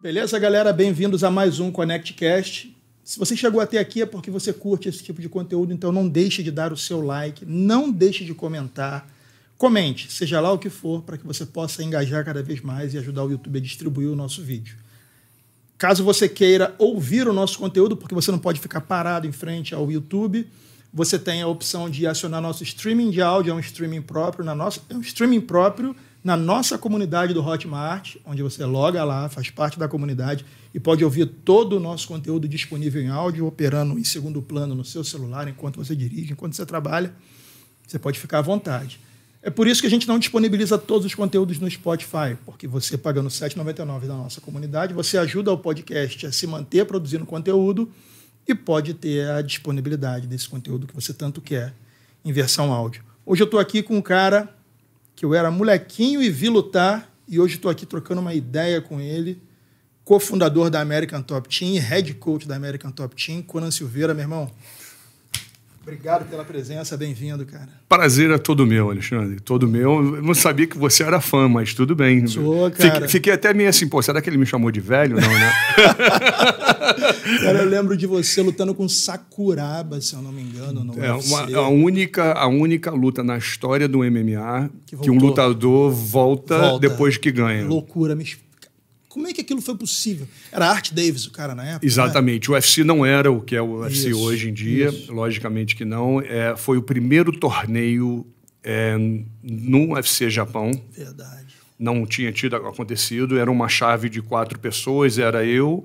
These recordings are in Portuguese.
Beleza, galera? Bem-vindos a mais um ConnectCast. Se você chegou até aqui é porque você curte esse tipo de conteúdo, então não deixe de dar o seu like, não deixe de comentar. Comente, seja lá o que for, para que você possa engajar cada vez mais e ajudar o YouTube a distribuir o nosso vídeo. Caso você queira ouvir o nosso conteúdo, porque você não pode ficar parado em frente ao YouTube, você tem a opção de acionar nosso streaming de áudio, é um streaming próprio na nossa, é um streaming próprio na nossa comunidade do Hotmart, onde você loga lá, faz parte da comunidade e pode ouvir todo o nosso conteúdo disponível em áudio, operando em segundo plano no seu celular, enquanto você dirige, enquanto você trabalha. Você pode ficar à vontade. É por isso que a gente não disponibiliza todos os conteúdos no Spotify, porque você pagando R$ 7,99 da nossa comunidade, você ajuda o podcast a se manter produzindo conteúdo e pode ter a disponibilidade desse conteúdo que você tanto quer em versão áudio. Hoje eu estou aqui com um cara que eu era molequinho e vi lutar, e hoje estou aqui trocando uma ideia com ele, cofundador da American Top Team, head coach da American Top Team, Conan Silveira, meu irmão. Obrigado pela presença, bem-vindo, cara. Prazer é todo meu, Alexandre, todo meu. Eu não sabia que você era fã, mas tudo bem. Sou, cara. Fiquei, fiquei até meio assim, pô, será que ele me chamou de velho? Não, né? cara, eu lembro de você lutando com Sakuraba, se eu não me engano, no é uma, a única A única luta na história do MMA que, que um lutador volta, volta, depois que ganha. Loucura, me como é que aquilo foi possível? Era Art Davis o cara na época? Né? Exatamente. Né? O UFC não era o que é o UFC isso, hoje em dia, isso. logicamente que não. É, foi o primeiro torneio é, no UFC Japão. Verdade. Não tinha tido acontecido. Era uma chave de quatro pessoas. Era eu,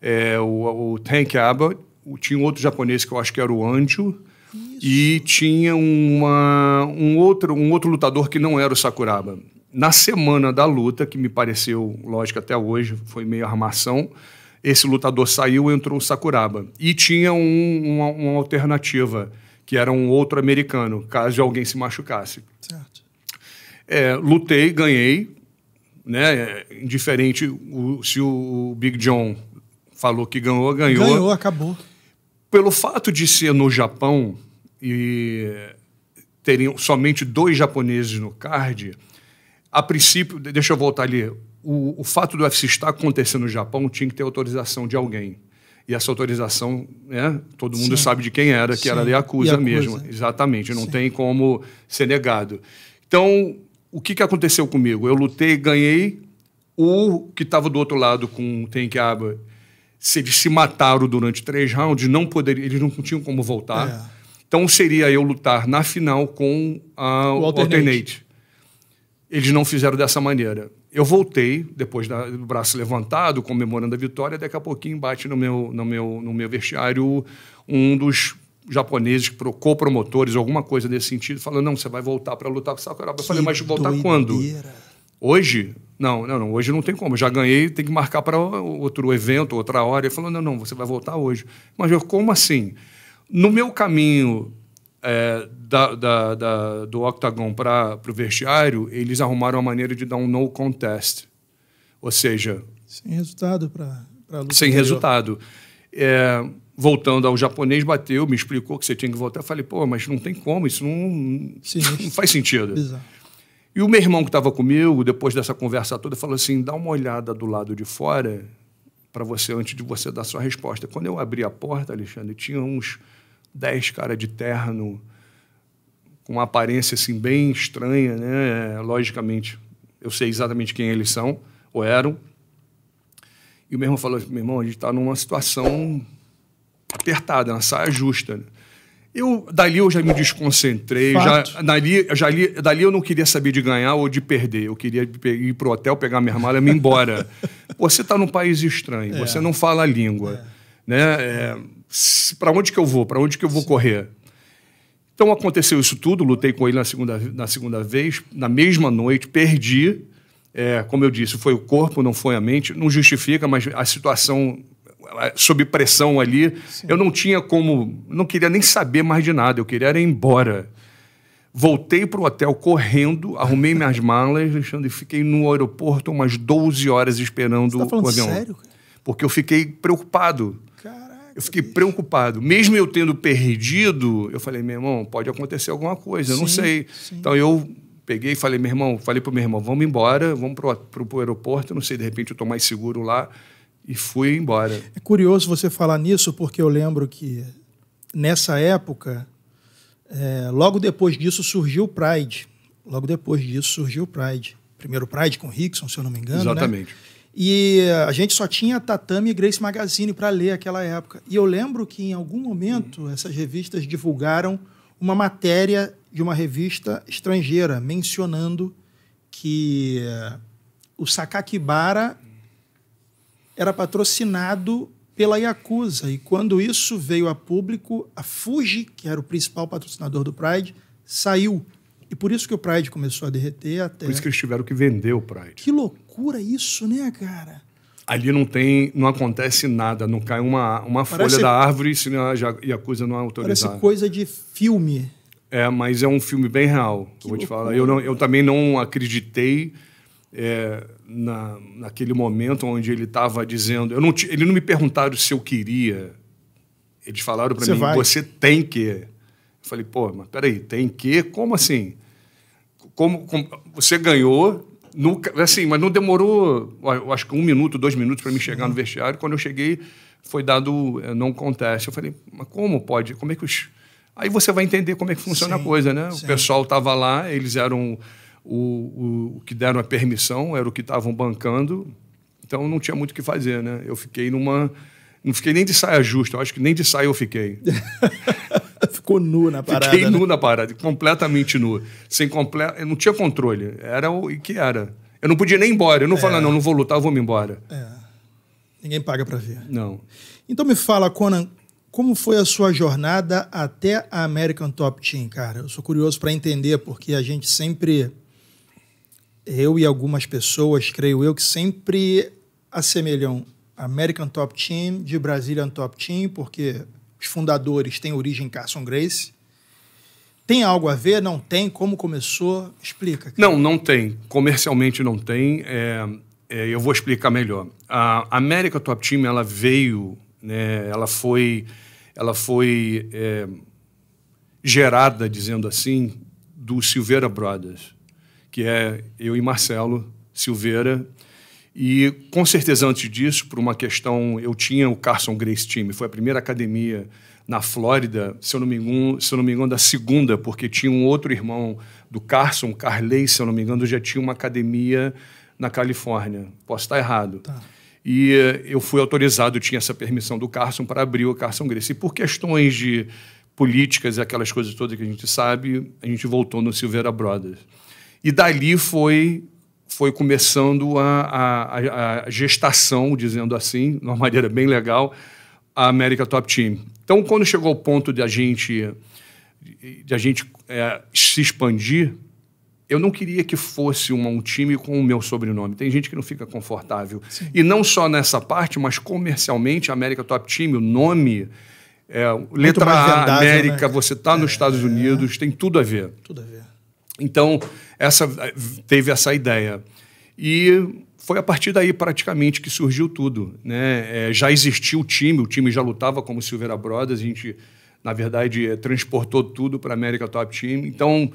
é, o, o Tank Abbott, tinha um outro japonês que eu acho que era o Anjo. Isso. E tinha uma, um, outro, um outro lutador que não era o Sakuraba na semana da luta, que me pareceu, lógico, até hoje, foi meio armação, esse lutador saiu entrou o Sakuraba. E tinha um, uma, uma, alternativa, que era um outro americano, caso alguém se machucasse. Certo. É, lutei, ganhei. Né? Indiferente o, se o Big John falou que ganhou, ganhou. Ganhou, acabou. Pelo fato de ser no Japão e terem somente dois japoneses no card a princípio, deixa eu voltar ali. O, o fato do UFC estar acontecendo no Japão tinha que ter autorização de alguém. E essa autorização, né, todo mundo Sim. sabe de quem era, que Sim. era a Yakuza, Yakuza. mesmo. Exatamente, não Sim. tem como ser negado. Então, o que, que aconteceu comigo? Eu lutei, ganhei. O que estava do outro lado com o Tenkiaba, se eles se mataram durante três rounds, não poderia, eles não tinham como voltar. É. Então seria eu lutar na final com a, o, alternate. o alternate. Eles não fizeram dessa maneira. Eu voltei, depois da, do braço levantado, comemorando a vitória, daqui a pouquinho bate no meu, no meu, no meu vestiário um dos japoneses, co-promotores, alguma coisa nesse sentido, falando, não, você vai voltar para lutar com Sakuraba. Eu falei, mas voltar doideira. quando? Hoje? Não, não, não, hoje não tem como. já ganhei, tem que marcar para outro evento, outra hora. Ele falou, não, não, você vai voltar hoje. Mas eu, como assim? No meu caminho é, da, da, da, do octagon para o vestiário, eles arrumaram a maneira de dar um no contest. Ou seja... Sem resultado para a luta. Sem anterior. resultado. É, voltando ao japonês, bateu, me explicou que você tinha que voltar. Eu falei, pô, mas não tem como, isso não, Sim, não faz sentido. Bizarro. E o meu irmão que estava comigo, depois dessa conversa toda, falou assim: dá uma olhada do lado de fora para você antes de você dar sua resposta. Quando eu abri a porta, Alexandre, tinha uns dez caras de terno, com uma aparência assim bem estranha, né? Logicamente, eu sei exatamente quem eles são, ou eram. E o meu irmão falou: meu irmão, a gente está numa situação apertada, na saia justa. Eu, dali eu já me desconcentrei, já, dali, já li, dali eu não queria saber de ganhar ou de perder. Eu queria ir para o hotel, pegar minha malha e me embora. você está num país estranho, é. você não fala a língua. É. Né? É para onde que eu vou? Para onde que eu vou correr? Então aconteceu isso tudo, lutei com ele na segunda, na segunda vez, na mesma noite, perdi. É, como eu disse, foi o corpo, não foi a mente. Não justifica, mas a situação sob pressão ali, Sim. eu não tinha como, não queria nem saber mais de nada, eu queria era ir embora. Voltei para o hotel correndo, arrumei minhas malas, Alexandre, e fiquei no aeroporto umas 12 horas esperando Você tá falando o avião. Sério? Porque eu fiquei preocupado eu fiquei preocupado. Mesmo eu tendo perdido, eu falei, meu irmão, pode acontecer alguma coisa, eu sim, não sei. Sim. Então eu peguei e falei, meu irmão, falei pro meu irmão, vamos embora, vamos pro, o aeroporto, não sei, de repente eu estou mais seguro lá. E fui embora. É curioso você falar nisso, porque eu lembro que nessa época, é, logo depois disso surgiu o Pride. Logo depois disso surgiu o Pride. Primeiro Pride com Rickson, se eu não me engano. Né? Exatamente. Né? E a gente só tinha Tatame e Grace Magazine para ler naquela época. E eu lembro que em algum momento uhum. essas revistas divulgaram uma matéria de uma revista estrangeira mencionando que eh, o Sakakibara era patrocinado pela Yakuza. E quando isso veio a público, a Fuji, que era o principal patrocinador do Pride, saiu. E por isso que o Pride começou a derreter até. Por isso que eles tiveram que vender o Pride. Que loucura! loucura isso, né, cara? Ali não tem, não acontece nada, não cai uma, uma parece, folha da árvore e a coisa não é autorizada. Parece coisa de filme. É, mas é um filme bem real, que eu vou te falar. Eu, não, eu também não acreditei é, na, naquele momento onde ele estava dizendo. Eu não, ele não me perguntaram se eu queria. Eles falaram para mim: vai. você tem que. Eu falei: pô, mas peraí, tem que? Como assim? Como, como, você ganhou, Nunca, assim, mas não demorou, eu acho que um minuto, dois minutos para me chegar no vestiário. Quando eu cheguei, foi dado eh, não conteste. Eu falei, mas como pode? Como é que os... Aí você vai entender como é que funciona sim, a coisa, né? Sim. O pessoal estava lá, eles eram o, o, o, que deram a permissão, era o que estavam bancando, então não tinha muito o que fazer, né? Eu fiquei numa. Não fiquei nem de saia justa, eu acho que nem de saia eu fiquei. Ficou nu na parada. Fiquei né? nu né? na parada, completamente nu. Sem completo, não tinha controle. Era o que era. Eu não podia nem ir embora. Eu não é. falava, não, não vou lutar, vou me embora. É. Ninguém paga para ver. Não. Então me fala, Conan, como foi a sua jornada até a American Top Team, cara? Eu sou curioso para entender, porque a gente sempre. Eu e algumas pessoas, creio eu, que sempre assemelham American Top Team de Brazilian Top Team, porque os fundadores têm origem Carson Grace. Tem algo a ver? Não tem? Como começou? Explica. Cara. Não, não tem. Comercialmente não tem. É, é, eu vou explicar melhor. A América Top Team ela veio, né, ela foi, ela foi é, gerada, dizendo assim, do Silveira Brothers, que é eu e Marcelo Silveira, e, com certeza, antes disso, por uma questão, eu tinha o Carson Grace Time, foi a primeira academia na Flórida, se eu não me engano, se eu não me engano da segunda, porque tinha um outro irmão do Carson, Carley, se eu não me engano, já tinha uma academia na Califórnia. Posso estar errado. Tá. E eh, eu fui autorizado, tinha essa permissão do Carson para abrir o Carson Grace. E por questões de políticas, e aquelas coisas todas que a gente sabe, a gente voltou no Silveira Brothers. E dali foi foi começando a, a, a, gestação, dizendo assim, de uma maneira bem legal, a América Top Team. Então, quando chegou o ponto de a gente, de a gente é, se expandir, eu não queria que fosse um time com o meu sobrenome. Tem gente que não fica confortável. Sim. E não só nessa parte, mas comercialmente, a América Top Team, o nome, é, letra A, América, né? você está é, nos Estados Unidos, tem tudo a ver. Tudo a ver. Então, essa, teve essa ideia. E foi a partir daí, praticamente, que surgiu tudo. Né? É, já existia o time, o time já lutava como Silveira Brothers, a gente, na verdade, é, transportou tudo para a América Top Team. Então,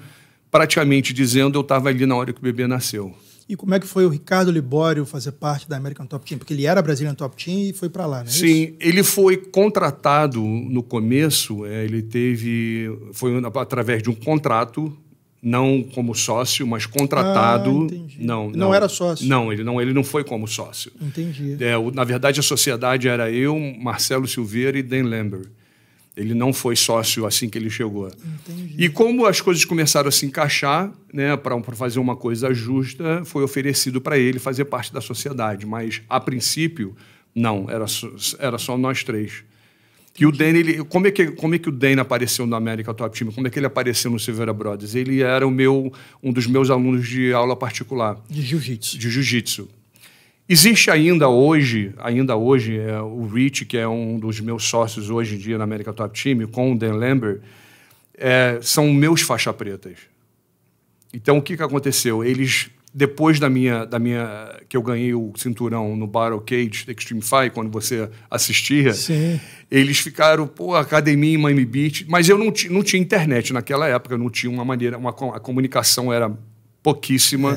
praticamente dizendo, eu estava ali na hora que o bebê nasceu. E como é que foi o Ricardo Libório fazer parte da American Top Team? Porque ele era Brazilian Top Team e foi para lá, né? É Sim, isso? ele foi contratado no começo, é, ele teve. Foi através de um contrato não como sócio, mas contratado. Ah, não, não, não, era sócio. Não, ele não, ele não foi como sócio. Entendi. É, o, na verdade, a sociedade era eu, Marcelo Silveira e Dan Lambert. Ele não foi sócio assim que ele chegou. Entendi. E como as coisas começaram a se encaixar, né, para fazer uma coisa justa, foi oferecido para ele fazer parte da sociedade. Mas, a princípio, não, era era só nós três. Que o Dane, ele, como, é que, como é que o Dan apareceu no América Top Team? Como é que ele apareceu no Silveira Brothers? Ele era o meu, um dos meus alunos de aula particular. De jiu-jitsu. De jiu-jitsu. Existe ainda hoje, ainda hoje, é, o Rich, que é um dos meus sócios hoje em dia na América Top Team, com o Dan Lambert, é, são meus faixa pretas. Então, o que, que aconteceu? Eles depois da minha, da minha que eu ganhei o cinturão no Battle Cage Extreme Fight, quando você assistia, Sim. eles ficaram, pô, academia em Miami Beach, mas eu não, não tinha internet naquela época, não tinha uma maneira, uma, a comunicação era pouquíssima,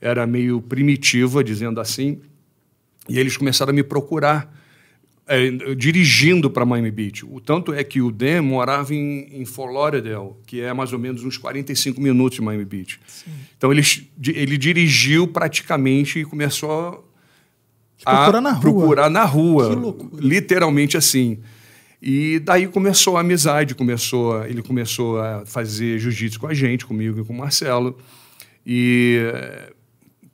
é. era meio primitiva, dizendo assim, e eles começaram a me procurar é, dirigindo para Miami Beach. O tanto é que o Dan morava em, em Fort Lauderdale, que é mais ou menos uns 45 minutos de Miami Beach. Sim. Então ele, ele dirigiu praticamente e começou a procurar na rua. Procurar na rua literalmente assim. E daí começou a amizade, começou, ele começou a fazer jiu-jitsu com a gente, comigo e com o Marcelo. E eh,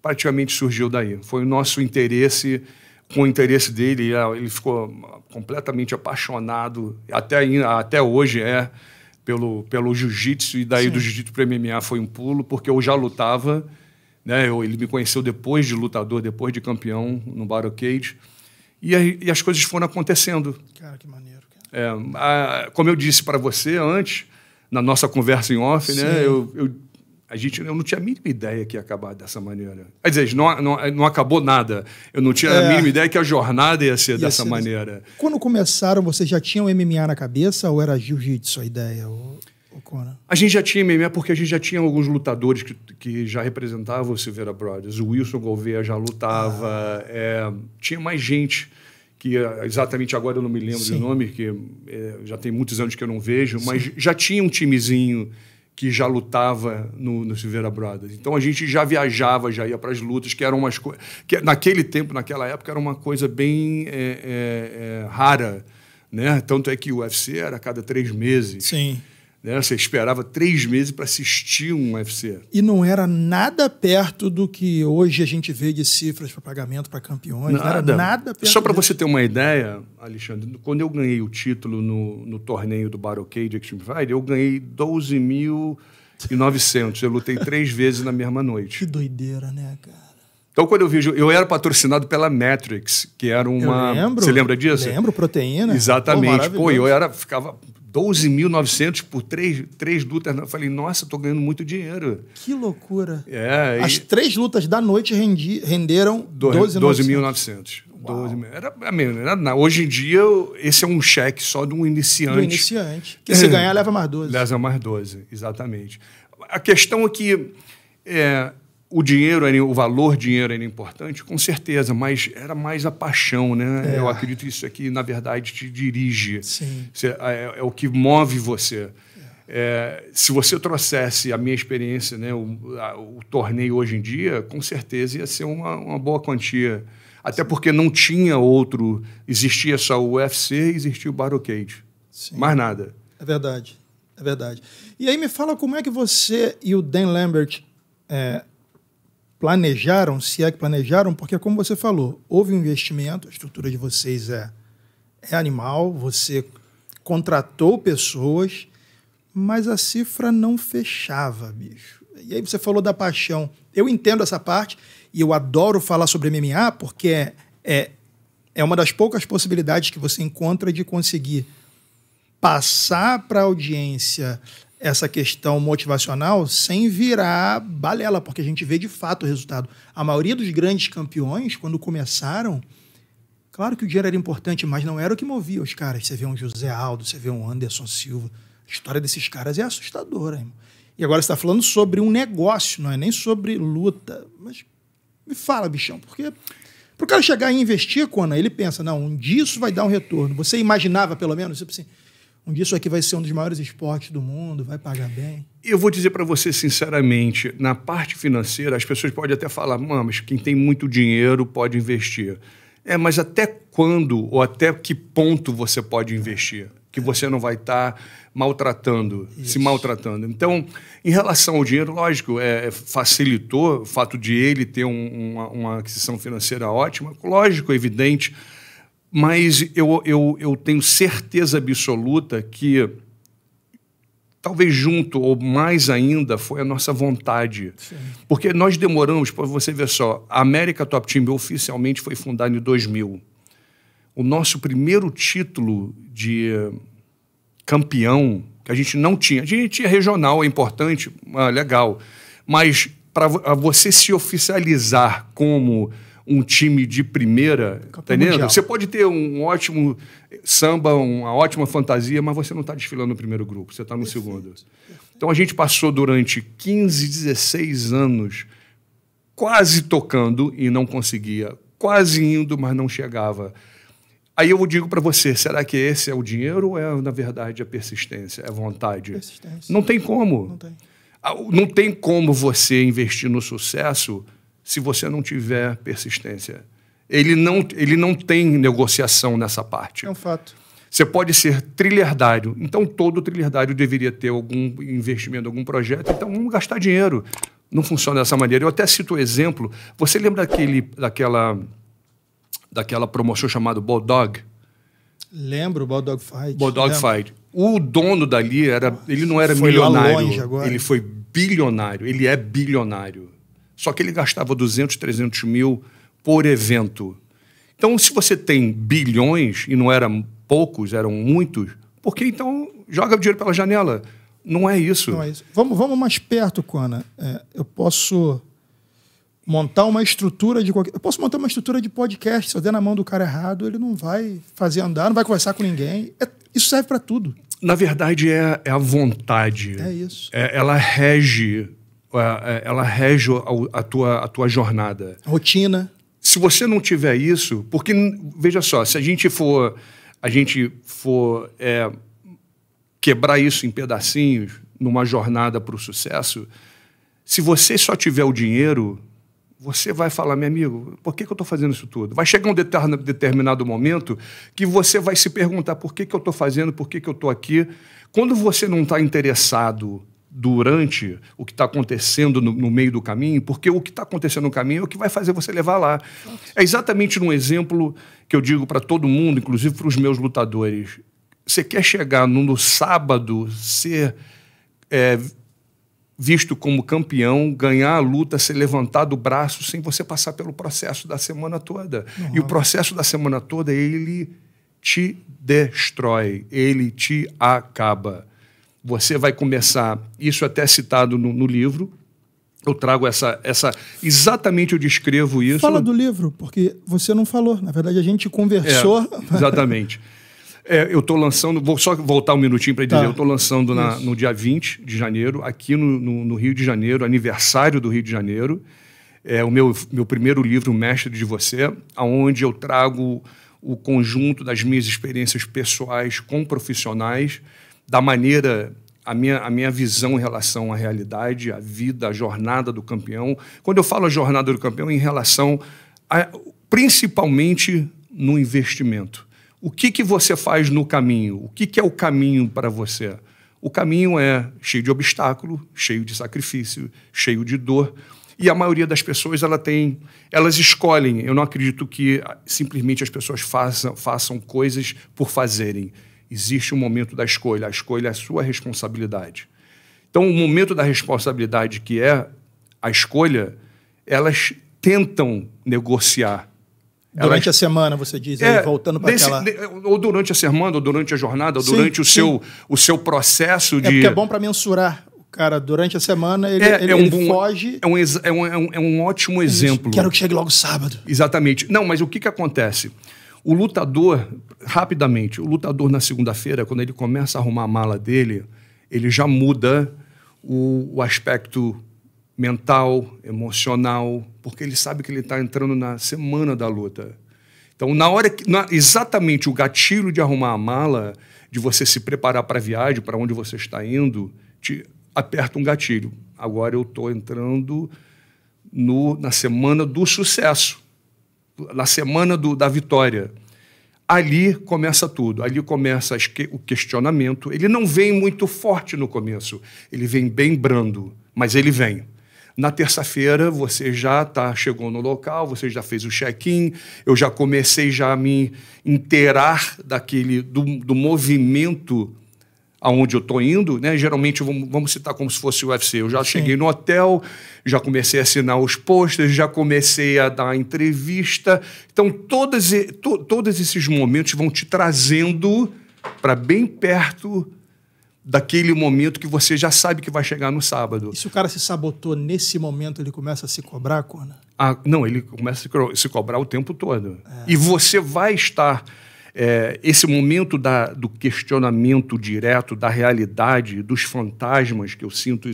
praticamente surgiu daí. Foi o nosso interesse com o interesse dele, ele ficou completamente apaixonado, até, até hoje é, pelo, pelo jiu-jitsu, e daí Sim. do jiu-jitsu para MMA foi um pulo, porque eu já lutava, né? Eu, ele me conheceu depois de lutador, depois de campeão no Barricade, e, e as coisas foram acontecendo. Cara, que maneiro. Cara. É, a, como eu disse para você antes, na nossa conversa em off, né? eu, eu a gente, eu não tinha a mínima ideia que ia acabar dessa maneira. Quer dizer, não, não, não acabou nada. Eu não tinha é. a mínima ideia que a jornada ia ser ia dessa ser maneira. Quando começaram, vocês já tinham MMA na cabeça ou era jiu-jitsu a ideia? Ou... A gente já tinha MMA porque a gente já tinha alguns lutadores que, que já representavam o Silveira Brothers. O Wilson Gouveia já lutava. Ah. É, tinha mais gente que exatamente agora eu não me lembro Sim. do nome, que é, já tem muitos anos que eu não vejo, Sim. mas já tinha um timezinho que já lutava no, no Silveira Brothers. Então a gente já viajava, já ia para as lutas, que eram umas coisas. Naquele tempo, naquela época, era uma coisa bem é, é, é, rara. Né? Tanto é que o UFC era a cada três meses. Sim. Né? Você esperava três meses para assistir um UFC. E não era nada perto do que hoje a gente vê de cifras para pagamento para campeões. Nada. Não era nada perto. Só para você ter uma ideia, Alexandre, quando eu ganhei o título no, no torneio do de Extreme Fighter, eu ganhei 12.900. mil e Eu lutei três vezes na mesma noite. Que doideira, né, cara? Então, quando eu vi, eu era patrocinado pela Matrix, que era uma. Eu lembro, você lembra disso? Lembro, proteína. Exatamente. Pô, Pô eu era, ficava 12.900 por três, três lutas. Eu falei, nossa, estou ganhando muito dinheiro. Que loucura. É, As e... três lutas da noite rendi, renderam 12.900. 12 mil. Era, era, era, hoje em dia, esse é um cheque só de um iniciante. Do iniciante. Que se ganhar, leva mais 12. Leva mais 12, exatamente. A questão é que é, o dinheiro, era, o valor dinheiro era importante, com certeza, mas era mais a paixão, né? É. Eu acredito que isso aqui, na verdade, te dirige. Sim. Você, é, é, é, o que move você. É. se você trouxesse a minha experiência, né, o, a, o, torneio hoje em dia, com certeza ia ser uma, uma boa quantia. Até Sim. porque não tinha outro. Existia só o UFC e existia o Barricade. Sim. Mais nada. É verdade. É verdade. E aí me fala como é que você e o Dan Lambert é, planejaram, se é que planejaram, porque, como você falou, houve um investimento, a estrutura de vocês é, é animal, você contratou pessoas, mas a cifra não fechava, bicho. E aí você falou da paixão. Eu entendo essa parte e eu adoro falar sobre MMA porque é, é, é uma das poucas possibilidades que você encontra de conseguir passar para a audiência essa questão motivacional sem virar balela, porque a gente vê de fato o resultado. A maioria dos grandes campeões, quando começaram, claro que o dinheiro era importante, mas não era o que movia os caras. Você vê um José Aldo, você vê um Anderson Silva. A história desses caras é assustadora. E agora você está falando sobre um negócio, não é nem sobre luta. Mas me fala, bichão, porque para o cara chegar e investir, Conan, ele pensa, não, um dia isso vai dar um retorno. Você imaginava, pelo menos, tipo assim, um dia isso aqui vai ser um dos maiores esportes do mundo, vai pagar bem? Eu vou dizer para você sinceramente, na parte financeira, as pessoas podem até falar, mas quem tem muito dinheiro pode investir. É, mas até quando ou até que ponto você pode investir? Que é. você não vai estar tá maltratando, Isso. se maltratando. Então, em relação ao dinheiro, lógico, é, é, facilitou o fato de ele ter um, uma, uma aquisição financeira ótima. Lógico, é evidente, mas eu, eu, eu tenho certeza absoluta que, talvez junto ou mais ainda, foi a nossa vontade. Sim. Porque nós demoramos, para você ver só, a América Top Team oficialmente foi fundada em 2000. O nosso primeiro título de campeão, que a gente não tinha, a gente tinha é regional, é importante, ah, legal, mas para você se oficializar como um time de primeira, tá entendeu? Mundial. Você pode ter um ótimo samba, uma ótima fantasia, mas você não está desfilando no primeiro grupo, você está no Perfeito. segundo. Então a gente passou durante 15, 16 anos quase tocando e não conseguia, quase indo, mas não chegava. Aí eu digo para você, será que esse é o dinheiro ou é, na verdade, a persistência, a é vontade? Persistência. Não tem como. Não tem. Não tem como você investir no sucesso se você não tiver persistência. Ele não, ele não tem negociação nessa parte. É um fato. Você pode ser trilhardário. Então, todo trilhardário deveria ter algum investimento, algum projeto. Então, vamos gastar dinheiro. Não funciona dessa maneira. Eu até cito o um exemplo. Você lembra daquele, daquela, daquela promoção chamada Bulldog? Lembro, Bulldog Fight. Bulldog Lembro. Fight. O dono dali era, ele não era foi milionário. Ele foi bilionário. Ele é bilionário. Só que ele gastava 200, 300 mil por evento. Então, se você tem bilhões, e não eram poucos, eram muitos, por que então joga o dinheiro pela janela? Não é isso. Não é isso. Vamos, vamos mais perto, Cona. É, eu posso montar uma estrutura de qualquer... Eu posso montar uma estrutura de podcast. Se eu der na mão do cara errado, ele não vai fazer andar, não vai conversar com ninguém. É, isso serve para tudo. Na verdade, é, é a vontade. É isso. É, ela rege ela rege a tua, a tua jornada. Rotina. Se você não tiver isso, porque veja só, se a gente for a gente for é, quebrar isso em pedacinhos numa jornada para o sucesso, se você só tiver o dinheiro, você vai falar, meu amigo, por que, que eu estou fazendo isso tudo? Vai chegar um determinado momento que você vai se perguntar por que, que eu estou fazendo, por que, que eu estou aqui. Quando você não está interessado durante o que está acontecendo no, no, meio do caminho, porque o que está acontecendo no caminho é o que vai fazer você levar lá. É exatamente um exemplo que eu digo para todo mundo, inclusive para os meus lutadores. Você quer chegar no, no sábado, ser é, visto como campeão, ganhar a luta, ser levantado o braço sem você passar pelo processo da semana toda. Uhum. E o uhum. processo da semana toda, ele te destrói, ele te acaba. Você vai começar, isso é até citado no, no livro, eu trago essa, essa. Exatamente eu descrevo isso. Fala do livro, porque você não falou. Na verdade, a gente conversou. É, exatamente. É, eu estou lançando, vou só voltar um minutinho para dizer, tá. eu estou lançando na, no dia 20 de janeiro, aqui no, no, no, Rio de Janeiro, aniversário do Rio de Janeiro, é o meu, meu primeiro livro, Mestre de Você, aonde eu trago o conjunto das minhas experiências pessoais com profissionais da maneira a minha, a minha visão em relação à realidade, à vida, à jornada do campeão. Quando eu falo a jornada do campeão, em relação a, principalmente no investimento. O que, que você faz no caminho? O que, que é o caminho para você? O caminho é cheio de obstáculo, cheio de sacrifício, cheio de dor. E a maioria das pessoas ela tem, elas escolhem. Eu não acredito que ah, simplesmente as pessoas façam, façam coisas por fazerem existe o um momento da escolha. A escolha é a sua responsabilidade. Então, o momento da responsabilidade, que é a escolha, elas tentam negociar. Durante elas... a semana, você diz, é, aí, voltando para aquela... Ou durante a semana, ou durante a jornada, ou sim, durante o seu, o seu processo é de... É porque é bom para mensurar cara, durante a semana ele, é, ele, é um ele bom, foge. É um, é, um, é, um, é um ótimo exemplo. Quero que chegue logo sábado. Exatamente. Não, mas o que, que acontece? O lutador, rapidamente, o lutador na segunda-feira, quando ele começa a arrumar a mala dele, ele já muda o, o aspecto mental, emocional, porque ele sabe que ele está entrando na semana da luta. Então, na hora que. Na, exatamente o gatilho de arrumar a mala, de você se preparar para a viagem, para onde você está indo, te aperta um gatilho. Agora eu estou entrando no, na semana do sucesso na semana do, da vitória. Ali começa tudo, ali começa que, o questionamento. Ele não vem muito forte no começo, ele vem bem brando, mas ele vem. Na terça-feira, você já tá, chegou no local, você já fez o check-in, eu já comecei já a me inteirar daquele, do, do movimento aonde eu estou indo, né? Geralmente vamos, citar como se fosse o UFC. Eu já Sim. cheguei no hotel, já comecei a assinar os posters, já comecei a dar entrevista. Então, todas, to, todos esses momentos vão te trazendo para bem perto daquele momento que você já sabe que vai chegar no sábado. E se o cara se sabotou nesse momento, ele começa a se cobrar, Corna? Ah, não, ele começa a se cobrar o tempo todo. É. E você vai estar é, esse momento da, do questionamento direto da realidade, dos fantasmas, que eu, sinto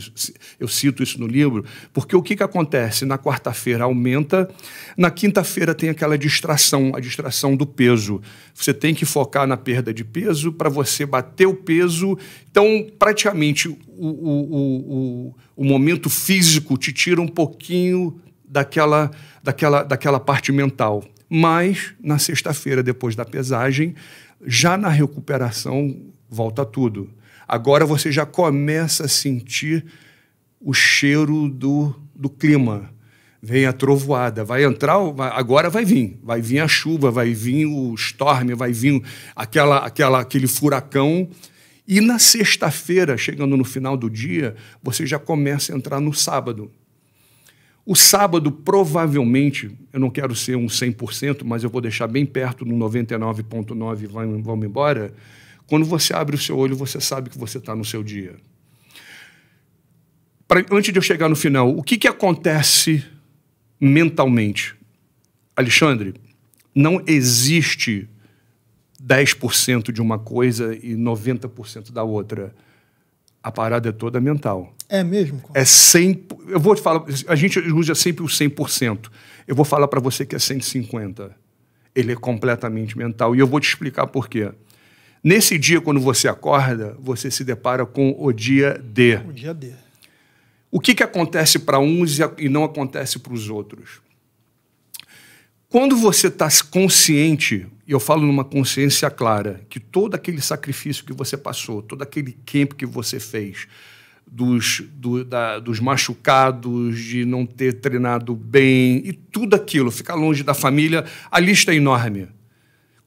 eu cito isso no livro, porque o que, que acontece? Na quarta-feira aumenta, na quinta-feira tem aquela distração, a distração do peso. Você tem que focar na perda de peso para você bater o peso. Então, praticamente, o, o, o, o momento físico te tira um pouquinho daquela, daquela, daquela parte mental mas na sexta-feira, depois da pesagem, já na recuperação, volta tudo. Agora você já começa a sentir o cheiro do, do clima. Vem a trovoada, vai entrar, agora vai vir, vai vir a chuva, vai vir o storm, vai vir aquela, aquela, aquele furacão. E na sexta-feira, chegando no final do dia, você já começa a entrar no sábado. O sábado, provavelmente, eu não quero ser um 100%, mas eu vou deixar bem perto no 99,9% e vamos embora. Quando você abre o seu olho, você sabe que você está no seu dia. Pra, antes de eu chegar no final, o que, que acontece mentalmente? Alexandre, não existe 10% de uma coisa e 90% da outra. A parada é toda mental. É mesmo? É 100... Eu vou te falar... A gente usa sempre o 100%. Eu vou falar para você que é 150%. Ele é completamente mental. E eu vou te explicar por quê. Nesse dia, quando você acorda, você se depara com o dia D. O dia D. O que, que acontece para uns e não acontece para os outros? Quando você está consciente, e eu falo numa consciência clara, que todo aquele sacrifício que você passou, todo aquele tempo que você fez, dos, do, da, dos machucados, de não ter treinado bem e tudo aquilo, ficar longe da família, a lista é enorme.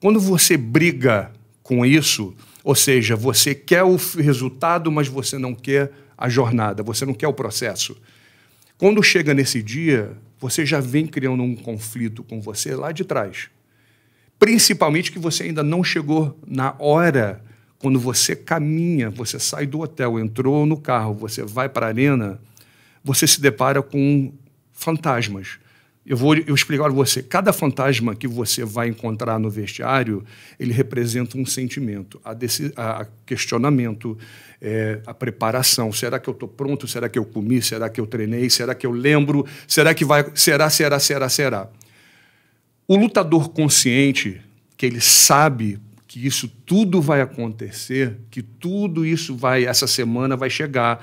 Quando você briga com isso, ou seja, você quer o resultado, mas você não quer a jornada, você não quer o processo. Quando chega nesse dia, você já vem criando um conflito com você lá de trás. Principalmente que você ainda não chegou na hora quando você caminha, você sai do hotel, entrou no carro, você vai para a arena, você se depara com fantasmas. Eu vou eu explicar para você. Cada fantasma que você vai encontrar no vestiário, ele representa um sentimento, a, desse, a questionamento, é, a preparação. Será que eu estou pronto? Será que eu comi? Será que eu treinei? Será que eu lembro? Será que vai? Será? Será? Será? Será? O lutador consciente que ele sabe que isso tudo vai acontecer, que tudo isso vai, essa semana vai chegar,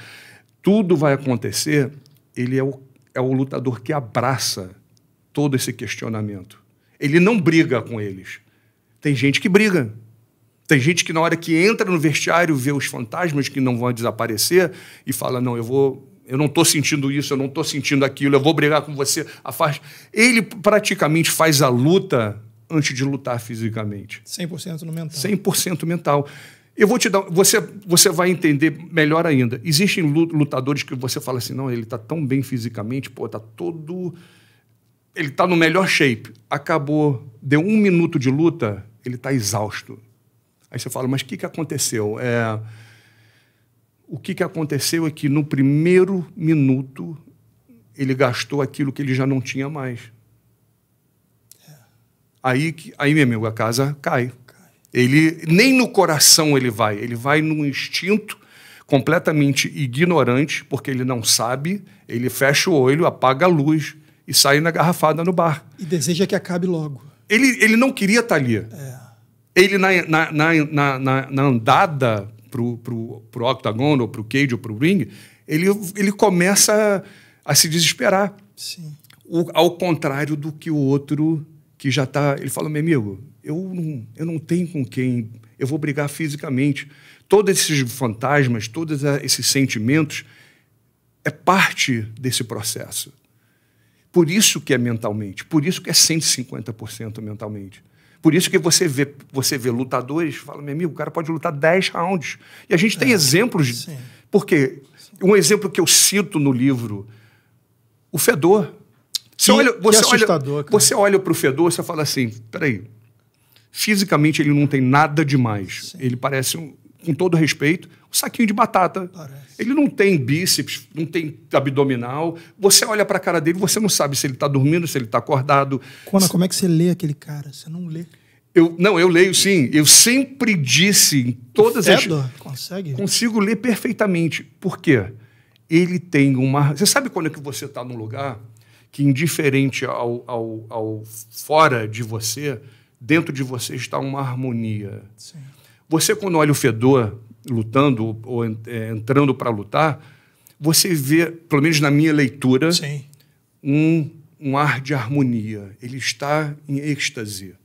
tudo vai acontecer, ele é o, é o lutador que abraça todo esse questionamento. Ele não briga com eles. Tem gente que briga. Tem gente que, na hora que entra no vestiário, vê os fantasmas que não vão desaparecer e fala: Não, eu vou. Eu não estou sentindo isso, eu não estou sentindo aquilo, eu vou brigar com você. Afasta. Ele praticamente faz a luta antes de lutar fisicamente. 100% no mental. 100% mental. Eu vou te dar. Você, você vai entender melhor ainda. Existem lutadores que você fala assim: não, ele está tão bem fisicamente, pô, está todo. Ele está no melhor shape. Acabou, deu um minuto de luta, ele está exausto. Aí você fala: mas o que, que aconteceu? É... O que, que aconteceu é que no primeiro minuto ele gastou aquilo que ele já não tinha mais aí, aí meu amigo, a casa cai. Ele nem no coração ele vai, ele vai num instinto completamente ignorante, porque ele não sabe, ele fecha o olho, apaga a luz e sai na garrafada no bar. E deseja que acabe logo. Ele, ele não queria estar tá ali. É. Ele, na, na, na, na, na andada pro, pro, pro octagono, pro cage, ou pro ring, ele, ele começa a, a se desesperar. Sim. O, ao contrário do que o outro que já está. Ele fala, meu amigo, eu não, eu não tenho com quem, eu vou brigar fisicamente. Todos esses fantasmas, todos eh, esses sentimentos, é parte desse processo. Por isso que é mentalmente, por isso que é 150% mentalmente. Por isso que você vê, você vê lutadores, fala, meu amigo, o cara pode lutar 10 rounds. E a gente tem é, exemplos. Sim. Porque um exemplo que eu cito no livro, o fedor. Você olha, você olha, você olha para o fedor, você fala assim, peraí, fisicamente ele não tem nada demais. Ele parece um, com todo respeito, um saquinho de batata. Parece. Ele não tem bíceps, não tem abdominal. Você olha para a cara dele, você não sabe se ele está dormindo, se ele está acordado. Cona, como é que você lê aquele cara? Você não lê? Eu, não, eu leio sim. Eu sempre disse em todas Fedor, as. Consegue? Consigo ler perfeitamente. Por quê? Ele tem uma. Você sabe quando é que você está num lugar que, indiferente ao, ao, ao fora de você, dentro de você está uma harmonia. Sim. Você, quando olha o fedor lutando ou é, entrando para lutar, você vê, pelo menos na minha leitura, Sim. um um ar de harmonia. Ele está em êxtase.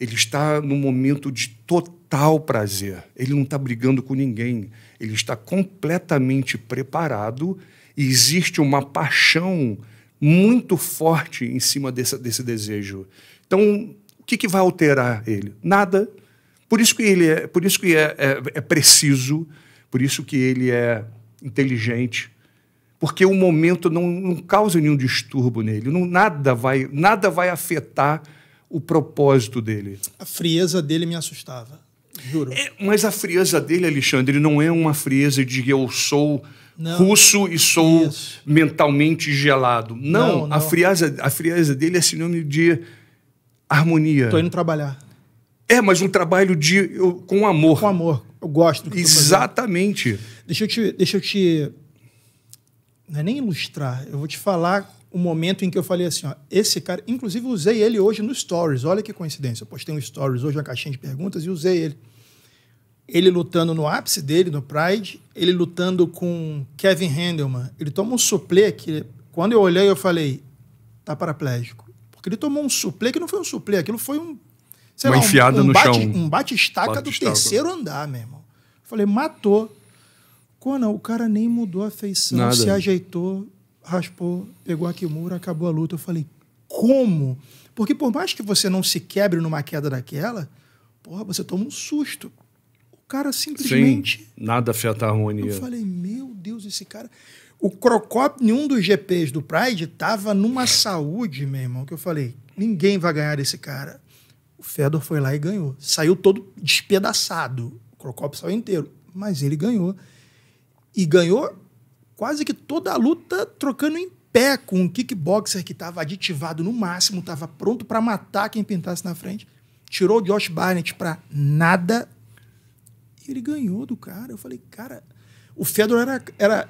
Ele está num momento de total prazer. Ele não está brigando com ninguém. Ele está completamente preparado. E existe uma paixão muito forte em cima desse, desse desejo. Então, o que, que, vai alterar ele? Nada. Por isso que ele é, por isso que é, é, é preciso, por isso que ele é inteligente, porque o momento não, não causa nenhum distúrbio nele, não, nada, vai, nada vai afetar o propósito dele. A frieza dele me assustava, juro. É, mas a frieza dele, Alexandre, não é uma frieza de eu sou não, russo e sou isso. mentalmente gelado. Não, não, não, A, frieza, a frieza dele é sinônimo de harmonia. Estou indo trabalhar. É, mas um trabalho de, eu, com amor. Com amor. Eu gosto. Do Exatamente. Deixa eu te. Deixa eu te não é nem ilustrar, eu vou te falar o momento em que eu falei assim, ó, esse cara, inclusive usei ele hoje no Stories, olha que coincidência, eu postei um Stories hoje, na caixinha de perguntas e usei ele ele lutando no ápice dele, no Pride, ele lutando com Kevin Handelman. Ele toma um suplê que, quando eu olhei, eu falei, tá paraplégico. Porque ele tomou um suplê que não foi um suplê, aquilo foi um. Sei Uma lá, enfiada um, um no bate, chão. Um bate-estaca bate do terceiro andar, meu irmão. falei, matou. Conan, o cara nem mudou a feição, Nada. se ajeitou, raspou, pegou a Kimura, acabou a luta. Eu falei, como? Porque por mais que você não se quebre numa queda daquela, porra, você toma um susto cara simplesmente. Sim, nada afeta a harmonia. Eu falei, meu Deus, esse cara. O Crocop, nenhum dos GPs do Pride, tava numa saúde, meu irmão, que eu falei, ninguém vai ganhar desse cara. O Fedor foi lá e ganhou. Saiu todo despedaçado. O Crocop saiu inteiro. Mas ele ganhou. E ganhou quase que toda a luta trocando em pé com um kickboxer que estava aditivado no máximo, estava pronto para matar quem pintasse na frente. Tirou o Josh Barnett para nada e ele ganhou do cara. Eu falei, cara, o Fedor era, era,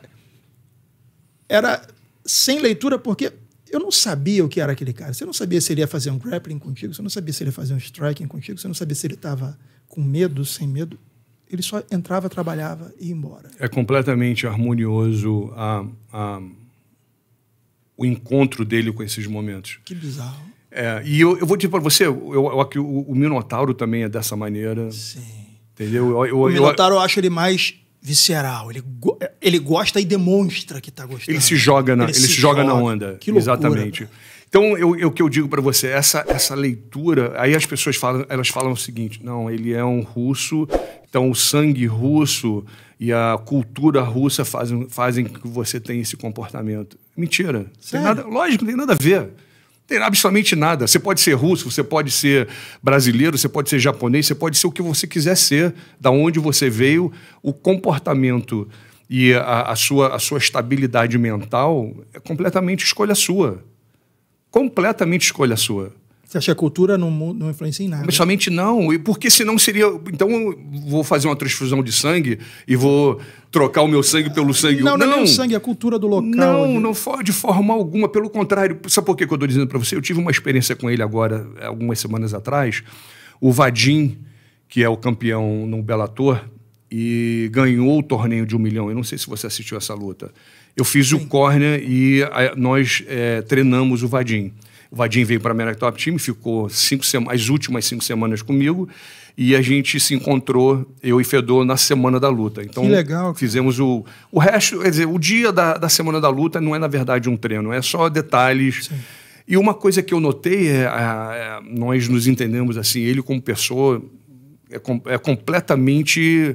era sem leitura, porque eu não sabia o que era aquele cara. Você não sabia se ele ia fazer um grappling contigo, você não sabia se ele ia fazer um striking contigo, você não sabia se ele estava com medo, sem medo. Ele só entrava, trabalhava e ia embora. É completamente harmonioso a, a, o encontro dele com esses momentos. Que bizarro. É, e eu, eu vou dizer para você, eu, eu, o, o Minotauro também é dessa maneira. Sim. Entendeu? Eu, eu, o Minotauro eu, acho ele mais visceral. Ele, go ele gosta e demonstra que tá gostando. Ele se joga na, ele, ele se, se joga, joga, na onda. Que loucura, Exatamente. Então, eu, o que eu digo para você, essa, essa leitura, aí as pessoas falam, elas falam o seguinte: não, ele é um russo, então o sangue russo e a cultura russa fazem, fazem que você tenha esse comportamento. Mentira. Tem nada, lógico, não tem nada a ver. Tem absolutamente nada. Você pode ser russo, você pode ser brasileiro, você pode ser japonês, você pode ser o que você quiser ser, da onde você veio, o comportamento e a, a sua, a sua estabilidade mental é completamente escolha sua. Completamente escolha sua. Você acha que a cultura não, não influencia em nada? Somente não. E porque senão seria. Então eu vou fazer uma transfusão de sangue e vou trocar o meu sangue pelo sangue. Não, não, é não. é o sangue, é a cultura do local. Não, não foi de forma alguma. Pelo contrário, sabe por que eu estou dizendo para você? Eu tive uma experiência com ele agora, algumas semanas atrás. O Vadim, que é o campeão no Bellator e ganhou o torneio de um milhão. Eu não sei se você assistiu essa luta. Eu fiz Sim. o córnea e a, eh, nós é, treinamos o Vadim. O Vadim veio para a América Top Team, ficou cinco as últimas cinco semanas comigo e a gente se encontrou, eu e Fedor, na Semana da Luta. Então, que legal. Fizemos o, o resto, quer dizer, o dia da, da Semana da Luta não é, na verdade, um treino, é só detalhes. Sim. E uma coisa que eu notei é, é, é nós nos entendemos assim, ele como pessoa é, com, é completamente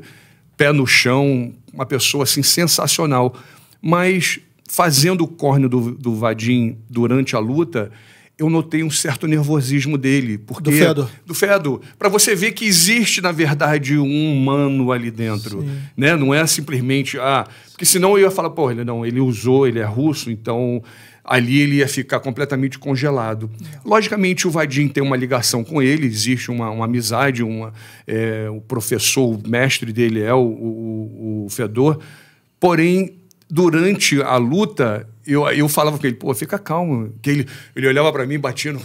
pé no chão, uma pessoa assim sensacional. Mas fazendo o córneo do, do Vadim durante a luta, eu notei um certo nervosismo dele. Porque, do fedor, Do Fedor. Para você ver que existe, na verdade, um humano ali dentro. Né? Não é simplesmente. Ah, porque senão eu ia falar, pô, ele não, ele usou, ele é russo, então ali ele ia ficar completamente congelado. Logicamente, o Vadim tem uma ligação com ele, existe uma, uma amizade, uma, é, o professor, o mestre dele é o, o, o Fedor. Porém, durante a luta, eu, eu falava com ele, pô, fica calmo. Que ele, ele olhava para mim, batendo.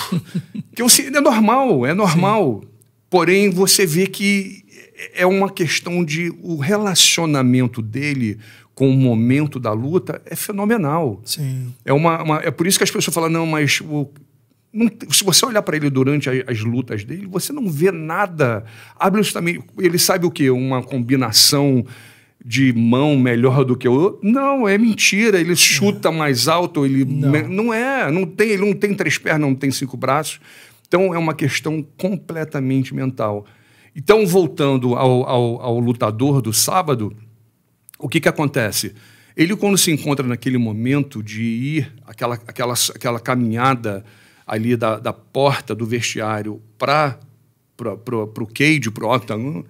que eu, é normal, é normal. Sim. Porém, você vê que é uma questão de o relacionamento dele com o momento da luta é fenomenal. Sim. É, uma, uma é por isso que as pessoas falam, não, mas o, não, se você olhar para ele durante as, as, lutas dele, você não vê nada também Ele sabe o quê? Uma combinação de mão melhor do que o outro. Não, é mentira. Ele chuta mais alto, ele não. Me... não é, não tem, ele não tem três pernas, não tem cinco braços. Então é uma questão completamente mental. Então, voltando ao, ao, ao lutador do sábado, o que, que acontece? Ele, quando se encontra naquele momento de ir, aquela, aquela, aquela caminhada ali da, da porta do vestiário para o cage, para o octagon,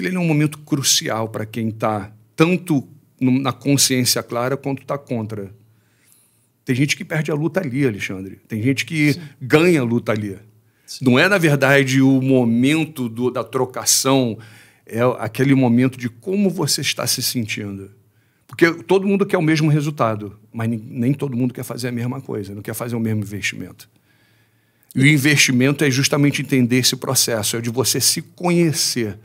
aquele é um momento crucial para quem está tanto na consciência clara quanto está contra. Tem gente que perde a luta ali, Alexandre. Tem gente que Sim. ganha a luta ali. Sim. Não é, na verdade, o momento do, da trocação, é aquele momento de como você está se sentindo. Porque todo mundo quer o mesmo resultado, mas nem todo mundo quer fazer a mesma coisa, não quer fazer o mesmo investimento. E o investimento é justamente entender esse processo, é de você se conhecer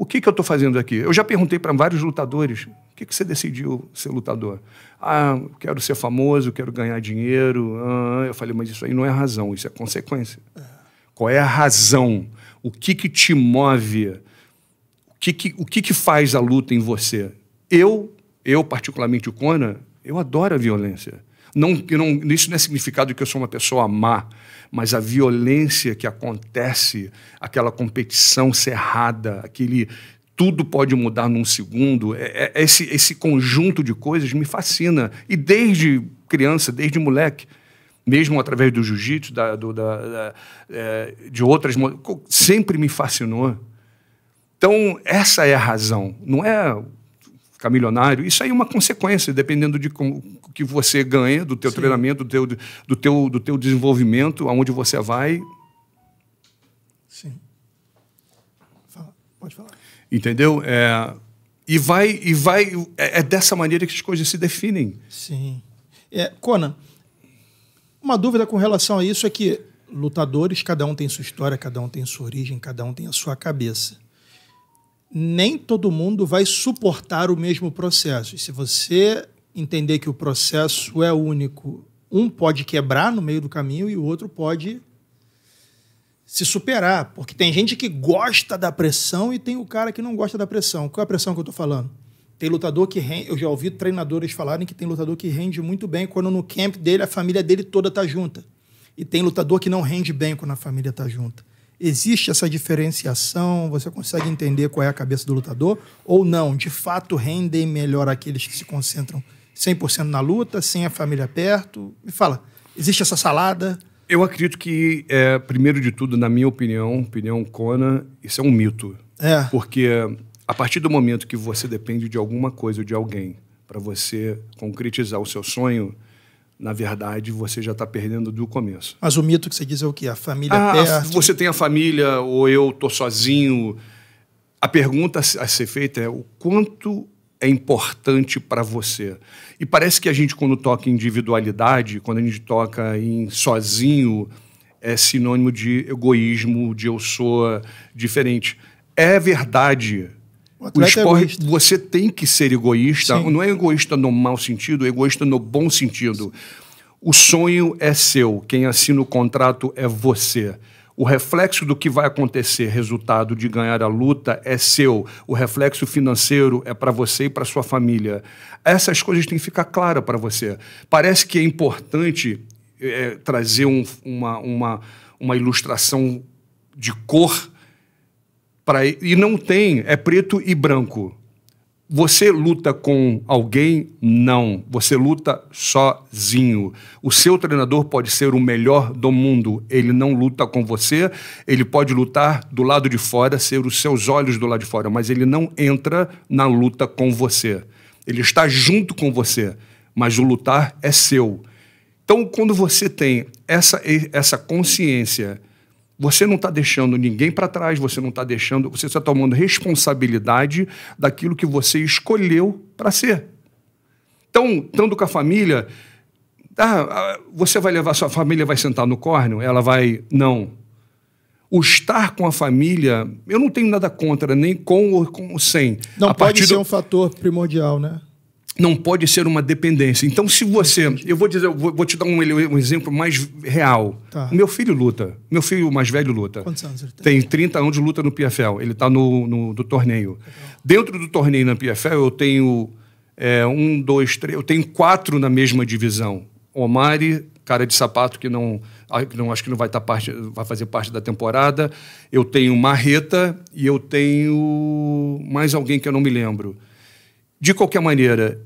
o que, que eu estou fazendo aqui? Eu já perguntei para vários lutadores: o que, que você decidiu ser lutador? Ah, quero ser famoso, quero ganhar dinheiro. Ah, eu falei, mas isso aí não é razão, isso é consequência. É. Qual é a razão? O que, que te move? O que, que, o que, que faz a luta em você? Eu, eu particularmente o Conan, eu adoro a violência. Não, não, isso não é significado que eu sou uma pessoa má mas a violência que acontece, aquela competição cerrada, aquele tudo pode mudar num segundo, é, é, esse, esse conjunto de coisas me fascina. E desde criança, desde moleque, mesmo através do jiu-jitsu, da, do, da, da é, de outras, sempre me fascinou. Então, essa é a razão, não é ficar milionário. Isso aí é uma consequência, dependendo de como, que você ganha do teu Sim. treinamento, do teu, do, teu, do teu desenvolvimento, aonde você vai. Sim. Fala. Pode falar. Entendeu? É, e vai, e vai. É, é, dessa maneira que as coisas se definem. Sim. É, Conan, uma dúvida com relação a isso é que lutadores, cada um tem sua história, cada um tem sua origem, cada um tem a sua cabeça. Nem todo mundo vai suportar o mesmo processo. E se você entender que o processo é único. Um pode quebrar no meio do caminho e o outro pode se superar. Porque tem gente que gosta da pressão e tem o cara que não gosta da pressão. Qual é a pressão que eu estou falando? Tem lutador que rende, eu já ouvi treinadores falarem que tem lutador que rende muito bem quando no camp dele a família dele toda tá junta. E tem lutador que não rende bem quando a família tá junta. Existe essa diferenciação? Você consegue entender qual é a cabeça do lutador ou não? De fato rendem melhor aqueles que se concentram 100% na luta, sem a família perto? Me fala, existe essa salada? Eu acredito que, é, primeiro de tudo, na minha opinião, opinião Conan, isso é um mito. É. Porque a partir do momento que você depende de alguma coisa ou de alguém para você concretizar o seu sonho, na verdade, você já está perdendo do começo. Mas o mito que você diz é o quê? A família ah, perto? Você tem a família ou eu estou sozinho. A pergunta a ser feita é o quanto é importante para você. E parece que a gente, quando toca em individualidade, quando a gente toca em sozinho, é sinônimo de egoísmo, de eu sou diferente. É verdade. O, o esporte, é você tem que ser egoísta. Sim. Não é egoísta no mau sentido, é egoísta no bom sentido. Sim. O sonho é seu, quem assina o contrato é você. O reflexo do que vai acontecer, resultado de ganhar a luta, é seu. O reflexo financeiro é para você e para sua família. Essas coisas têm que ficar claras para você. Parece que é importante é, trazer um, uma, uma, uma ilustração de cor para e não tem, é preto e branco. Você luta com alguém? Não. Você luta sozinho. O seu treinador pode ser o melhor do mundo. Ele não luta com você. Ele pode lutar do lado de fora, ser os seus olhos do lado de fora, mas ele não entra na luta com você. Ele está junto com você, mas o lutar é seu. Então, quando você tem essa, essa consciência você não está deixando ninguém para trás, você não está deixando, você está tomando responsabilidade daquilo que você escolheu para ser. Então, estando com a família, ah, ah, você vai levar sua família, vai sentar no córneo? Ela vai, não. O estar com a família, eu não tenho nada contra, nem com ou, com, ou sem. Não a pode ser do... um fator primordial, né? não pode ser uma dependência. Então, se você. Eu vou dizer, eu vou, vou te dar um, um, exemplo mais real. Tá. Meu filho luta. Meu filho mais velho luta. Quantos anos ele tem? Tem 30 anos de luta no PFL. Ele está no, no do torneio. Dentro do torneio na PFL, eu tenho é, um, dois, três. Eu tenho quatro na mesma divisão. Omari, cara de sapato que não, que não acho que não vai, tá parte, vai fazer parte da temporada. Eu tenho Marreta e eu tenho mais alguém que eu não me lembro. De qualquer maneira,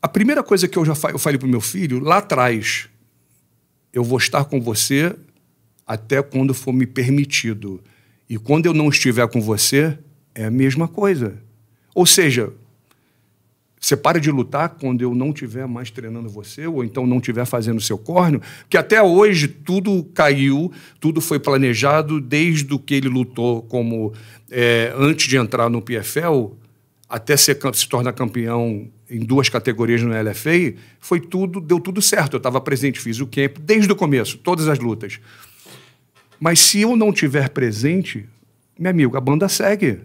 a primeira coisa que eu já fa eu falei para o meu filho lá atrás, eu vou estar com você até quando for me permitido. E quando eu não estiver com você, é a mesma coisa. Ou seja, você para de lutar quando eu não estiver mais treinando você, ou então não estiver fazendo seu córneo, que até hoje tudo caiu, tudo foi planejado desde o que ele lutou como é, antes de entrar no PFL até ser, se tornar campeão em duas categorias no LFA, foi tudo, deu tudo certo. Eu estava presente, fiz o camp desde o começo, todas as lutas. Mas se eu não tiver presente, meu amigo, a banda segue.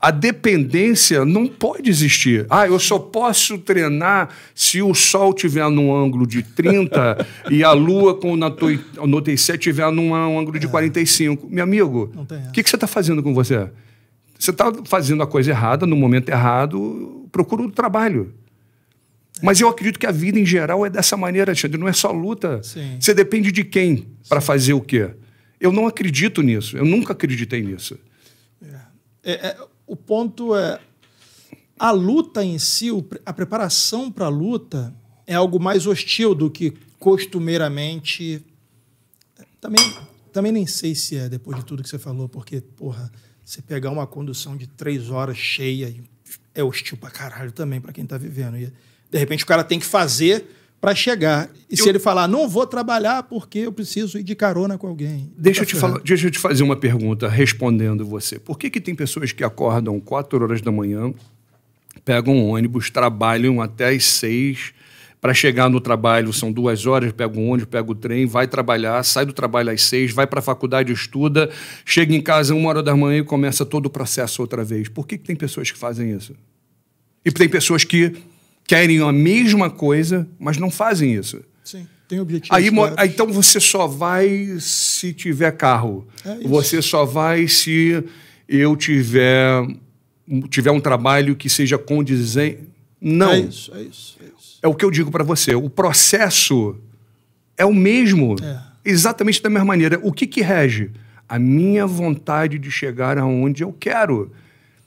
A dependência não pode existir. Ah, eu só posso treinar se o sol tiver num ângulo de 30 e a lua com o 7 tiver num ângulo de é. 45. Meu amigo, o que, que você está fazendo com você? Você está fazendo a coisa errada, no momento errado, procura o trabalho. Mas eu acredito que a vida em geral é dessa maneira, Alexandre, não é só luta. Sim. Você depende de quem para fazer o quê? Eu não acredito nisso, eu nunca acreditei nisso. É. É, é, o ponto é: a luta em si, a preparação para a luta, é algo mais hostil do que costumeiramente. Também, também nem sei se é depois de tudo que você falou, porque, porra você pegar uma condução de três horas cheia é hostil pra caralho também para quem tá vivendo. E, de repente o cara tem que fazer para chegar. E eu... se ele falar, não vou trabalhar porque eu preciso ir de carona com alguém. Tá deixa, tá eu, te falar, deixa eu te fazer uma pergunta respondendo você. Por que, que tem pessoas que acordam quatro horas da manhã, pegam um ônibus, trabalham até as 6 para chegar no trabalho são duas horas, pega o ônibus, pega o trem, vai trabalhar, sai do trabalho às seis, vai para a faculdade, estuda, chega em casa uma hora da manhã e começa todo o processo outra vez. Por que, que tem pessoas que fazem isso? E tem pessoas que querem a mesma coisa, mas não fazem isso. Sim. Tem objetivos. Aí, então você só vai se tiver carro. É você só vai se eu tiver, tiver um trabalho que seja condizente. Não. É isso, é isso. É isso. É o que eu digo para você. O processo é o mesmo. É. Exatamente da mesma maneira. O que, que rege? A minha vontade de chegar aonde eu quero.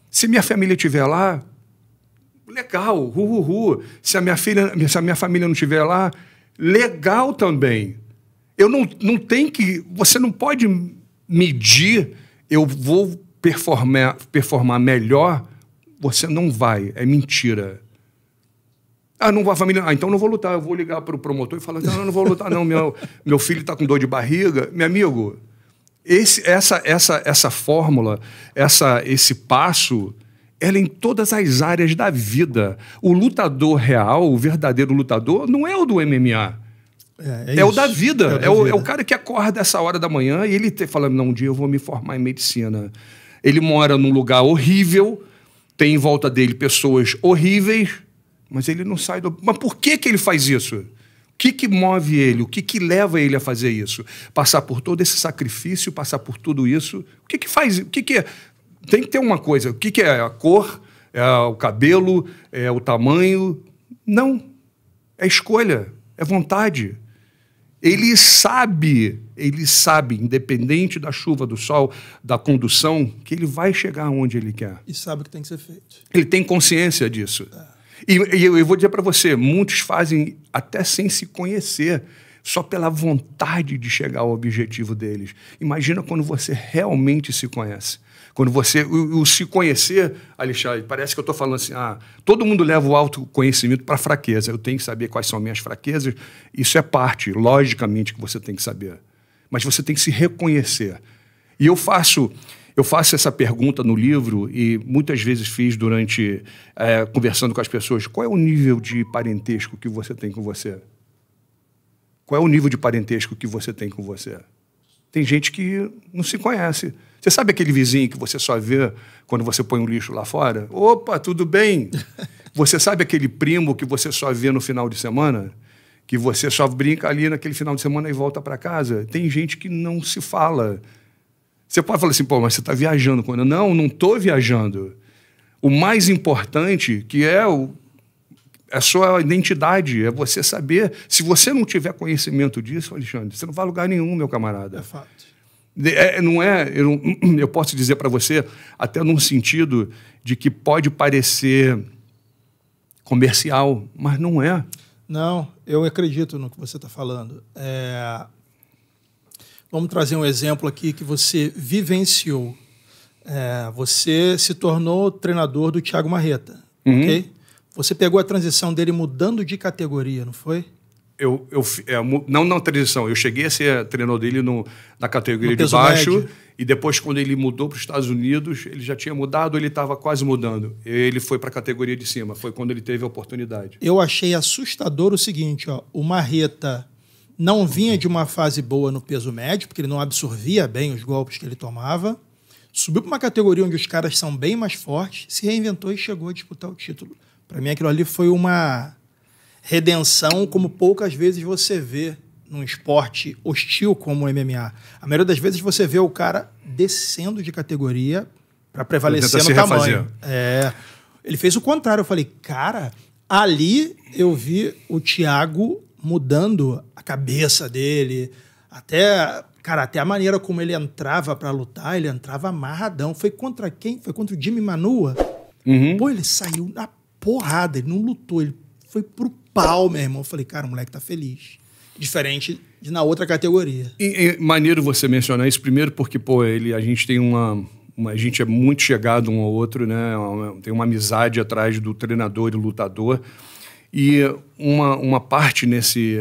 Se minha família estiver lá, legal, ru, ru, ru. Se a minha, filha, se a minha família não estiver lá, legal também. Eu não, não tem que. Você não pode medir, eu vou performar, performar melhor. Você não vai, é mentira. Ah, não vou, a família. Ah, então não vou lutar. Eu vou ligar para o promotor e falar: assim, não, não vou lutar, não. Meu, meu filho está com dor de barriga. Meu amigo, esse, essa, essa, essa fórmula, essa, esse passo, ela é em todas as áreas da vida. O lutador real, o verdadeiro lutador, não é o do MMA. É, é, é o da vida. É, o, da é vida. O, é, o, cara que acorda essa hora da manhã e ele te, fala: não, um dia eu vou me formar em medicina. Ele mora num lugar horrível, tem em volta dele pessoas horríveis mas ele não sai do. Mas por que, que ele faz isso? O que, que move ele? O que, que leva ele a fazer isso? Passar por todo esse sacrifício, passar por tudo isso. O que, que faz? O que, que é? Tem que ter uma coisa. O que, que é? A cor? É o cabelo? É o tamanho? Não. É escolha. É vontade. Ele sabe, ele sabe, independente da chuva, do sol, da condução, que ele vai chegar onde ele quer. E sabe o que tem que ser feito. Ele tem consciência disso. É. E, e eu, eu vou dizer para você, muitos fazem até sem se conhecer, só pela vontade de chegar ao objetivo deles. Imagina quando você realmente se conhece. Quando você o, o se conhecer, Alexandre, parece que eu estou falando assim: ah, todo mundo leva o autoconhecimento para fraqueza. Eu tenho que saber quais são minhas fraquezas. Isso é parte, logicamente, que você tem que saber. Mas você tem que se reconhecer. E eu faço eu faço essa pergunta no livro e muitas vezes fiz durante é, conversando com as pessoas: qual é o nível de parentesco que você tem com você? Qual é o nível de parentesco que você tem com você? Tem gente que não se conhece. Você sabe aquele vizinho que você só vê quando você põe um lixo lá fora? Opa, tudo bem. Você sabe aquele primo que você só vê no final de semana? Que você só brinca ali naquele final de semana e volta para casa? Tem gente que não se fala. Você pode falar assim, pô, mas você está viajando quando? Não, não estou viajando. O mais importante, que é o, é a sua identidade, é você saber. Se você não tiver conhecimento disso, Alexandre, você não vai a lugar nenhum, meu camarada. É fato. É, não é, eu, eu posso dizer para você, até num sentido de que pode parecer comercial, mas não é. Não, eu acredito no que você está falando. É, Vamos trazer um exemplo aqui que você vivenciou. É, você se tornou treinador do Thiago Marreta, uhum. ok? Você pegou a transição dele mudando de categoria, não foi? Eu, eu é, não na transição, eu cheguei a ser treinador dele no, na categoria no de baixo médio. e depois quando ele mudou para os Estados Unidos, ele já tinha mudado, ele estava quase mudando. Ele foi para a categoria de cima, foi quando ele teve a oportunidade. Eu achei assustador o seguinte, ó, o Marreta não vinha de uma fase boa no peso médio, porque ele não absorvia bem os golpes que ele tomava. Subiu para uma categoria onde os caras são bem mais fortes, se reinventou e chegou a disputar o título. Para mim, aquilo ali foi uma redenção como poucas vezes você vê num esporte hostil como o MMA. A maioria das vezes você vê o cara descendo de categoria para prevalecer no tamanho. É. Ele fez o contrário. Eu falei, cara, ali eu vi o Thiago mudando a cabeça dele, até, cara, até a maneira como ele entrava para lutar, ele entrava amarradão. Foi contra quem? Foi contra o Jimmy Manua. Uhum. Pô, ele saiu na porrada, ele não lutou, ele foi pro pau, meu irmão. Eu falei, cara, o moleque tá feliz. Diferente de na outra categoria. E, e, maneiro você mencionar isso, primeiro porque, pô, ele, a gente tem uma, A gente é muito chegado um ao outro, né? É tem uma amizade atrás do treinador e do lutador. E uma, uma parte nesse,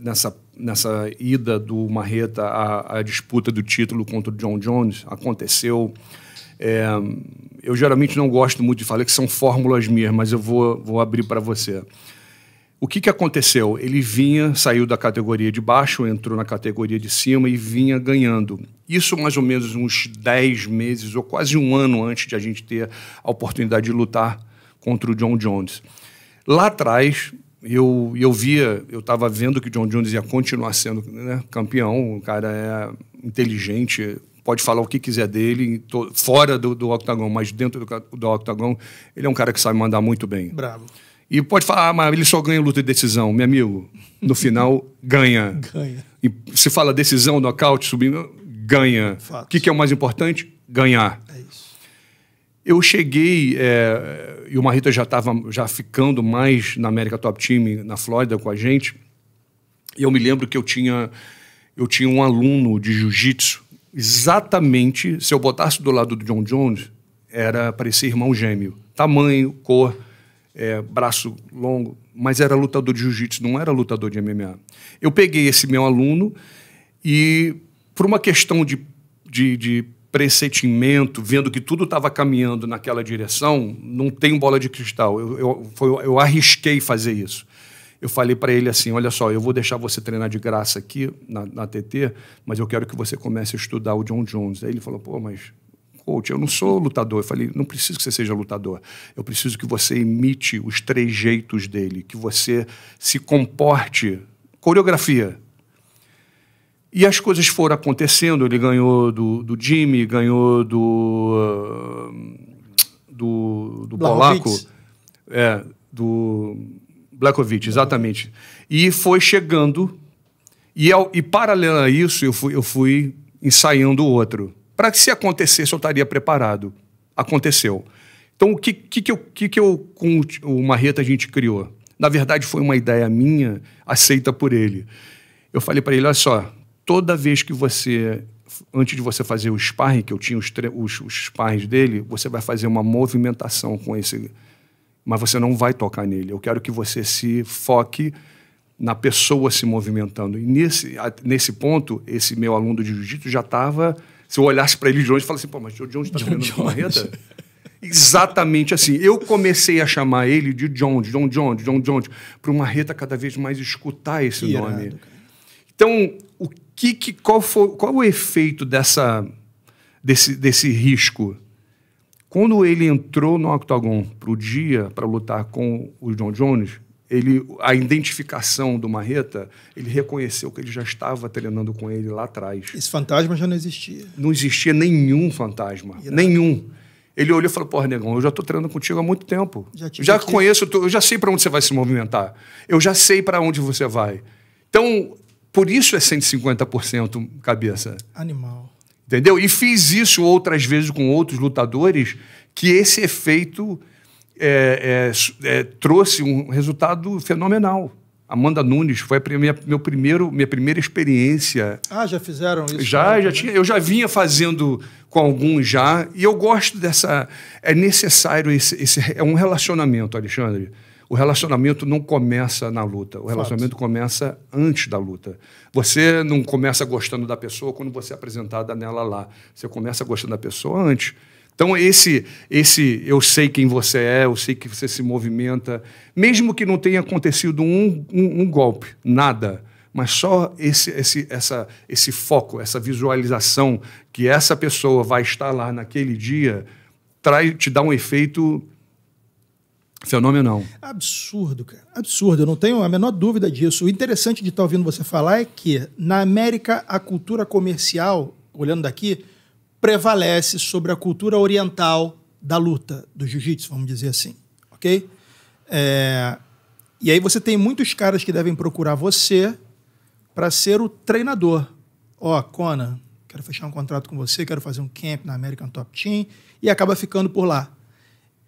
nessa, nessa ida do Marreta à, à disputa do título contra o John Jones aconteceu. É, eu geralmente não gosto muito de falar que são fórmulas minhas, mas eu vou, vou abrir para você. O que, que aconteceu? Ele vinha, saiu da categoria de baixo, entrou na categoria de cima e vinha ganhando. Isso mais ou menos uns 10 meses ou quase um ano antes de a gente ter a oportunidade de lutar contra o John Jones. Lá atrás, eu, eu via, eu estava vendo que John Jones ia continuar sendo né, campeão, o cara é inteligente, pode falar o que quiser dele, to, fora do, do octagon, mas dentro do, do octagon, ele é um cara que sabe mandar muito bem. Bravo. E pode falar, ah, mas ele só ganha luta de decisão. Meu amigo, no final, ganha. Ganha. E se fala decisão, nocaute, subindo, ganha. O que, que é o mais importante? Ganhar. Eu cheguei, é, e o Marita já estava já ficando mais na América Top Team, na Flórida, com a gente. E eu me lembro que eu tinha, eu tinha um aluno de jiu-jitsu, exatamente, se eu botasse do lado do John Jones, era parecia irmão gêmeo. Tamanho, cor, é, braço longo, mas era lutador de jiu-jitsu, não era lutador de MMA. Eu peguei esse meu aluno e, por uma questão de, de, de pressentimento, vendo que tudo estava caminhando naquela direção, não tenho bola de cristal. Eu, eu, foi, eu arrisquei fazer isso. Eu falei para ele assim: olha só, eu vou deixar você treinar de graça aqui na, na TT, mas eu quero que você comece a estudar o John Jones. Aí ele falou: pô, mas coach, eu não sou lutador. Eu falei, não preciso que você seja lutador. Eu preciso que você imite os três jeitos dele, que você se comporte. Coreografia. E as coisas foram acontecendo. Ele ganhou do, do Jimmy, ganhou do. Ah, do, do polaco. É, do. Blakovic, exatamente. E foi chegando. E, ao, e paralelo a isso, eu fui, eu fui ensaiando outro. Para que se acontecesse, eu estaria preparado. Aconteceu. Então, o que, que, que, eu, que, que eu, com o Marreta, a gente criou? Na verdade, foi uma ideia minha, aceita por ele. Eu falei para ele: olha só, toda vez que você, antes de você fazer o sparring, que eu tinha os, os, os dele, você vai fazer uma movimentação com esse. Mas você não vai tocar nele. Eu quero que você se foque na pessoa se movimentando. E nesse, nesse ponto, esse meu aluno de jiu-jitsu já estava. Se eu olhasse para ele de longe, eu falasse assim: pô, mas o tá John está vendo a marreta? Exatamente assim. Eu comecei a chamar ele de John, John John, John John, para o marreta cada vez mais escutar esse nome. Então, o que, que, qual, foi, qual o efeito dessa, desse, desse risco? Quando ele entrou no octagon para o dia, para lutar com o John Jones, ele, a identificação do Marreta, ele reconheceu que ele já estava treinando com ele lá atrás. Esse fantasma já não existia. Não existia nenhum fantasma. Nenhum. Ele olhou e falou: Porra, negão, eu já estou treinando contigo há muito tempo. Já, já conheço, eu já sei para onde você vai se movimentar. Eu já sei para onde você vai. Então, por isso é 150% cabeça. Animal. Entendeu? E fiz isso outras vezes com outros lutadores, que esse efeito é, é, é, trouxe um resultado fenomenal. Amanda Nunes foi a minha, meu primeiro, minha primeira experiência. Ah, já fizeram isso? Já, já tinha. Eu já vinha fazendo com alguns já. E eu gosto dessa. É necessário esse. esse é um relacionamento, Alexandre o relacionamento não começa na luta. O relacionamento Fato. começa antes da luta. Você não começa gostando da pessoa quando você é apresentada nela lá. Você começa gostando da pessoa antes. Então, esse, esse eu sei quem você é, eu sei que você se movimenta, mesmo que não tenha acontecido um, um, um golpe, nada, mas só esse, esse, essa, esse foco, essa visualização que essa pessoa vai estar lá naquele dia, traz, te dá um efeito Fenômeno não. Absurdo, cara. Absurdo. Eu não tenho a menor dúvida disso. O interessante de estar tá ouvindo você falar é que, na América, a cultura comercial, olhando daqui, prevalece sobre a cultura oriental da luta, do jiu-jitsu, vamos dizer assim. Ok? É... E aí você tem muitos caras que devem procurar você para ser o treinador. Ó, oh, Conan, quero fechar um contrato com você, quero fazer um camp na American Top Team. E acaba ficando por lá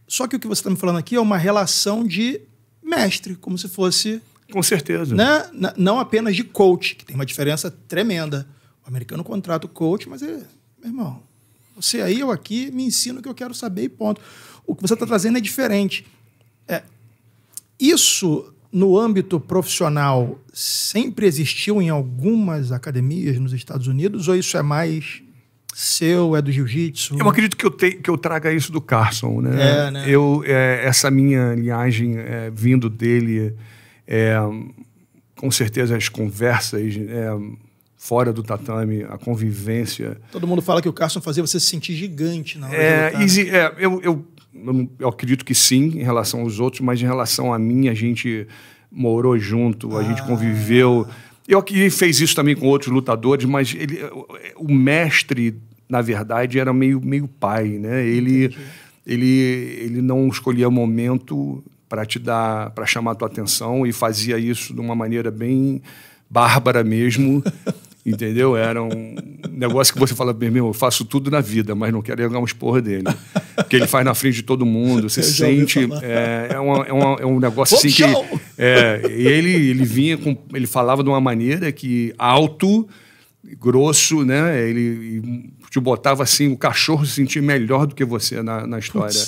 só que o que você está me falando aqui é uma relação de mestre, como se fosse. Com certeza. Né? Não apenas de coach, que tem uma diferença tremenda. O americano contrata o coach, mas é. Meu irmão, você aí, eu aqui, me ensina o que eu quero saber e ponto. O que você está trazendo é diferente. É, isso, no âmbito profissional, sempre existiu em algumas academias nos Estados Unidos, ou isso é mais seu, é do jiu-jitsu? Eu acredito que eu, te, que eu traga isso do Carson, né? É, né? Eu, é, essa minha linhagem é, vindo dele, é, com certeza as conversas é, fora do tatame, a convivência. Todo mundo fala que o Carson fazia você se sentir gigante na hora é, né? easy, é eu, eu, eu, acredito que sim, em relação aos outros, mas em relação a mim, a gente morou junto, a ah. gente conviveu. Eu que fez isso também com outros lutadores, mas ele, o mestre na verdade, era meio, meio pai, né? Ele, ele, ele não escolhia momento para te dar, para chamar a tua atenção e fazia isso de uma maneira bem bárbara mesmo. entendeu? Era um negócio que você fala, meu irmão, eu faço tudo na vida, mas não quero jogar um porra dele. que ele faz na frente de todo mundo, você sente. É, é, uma, é, uma, é, um negócio assim que. É, ele, ele vinha com. Ele falava de uma maneira que alto grosso, né? Ele te botava assim, o cachorro se sentia melhor do que você na, na história.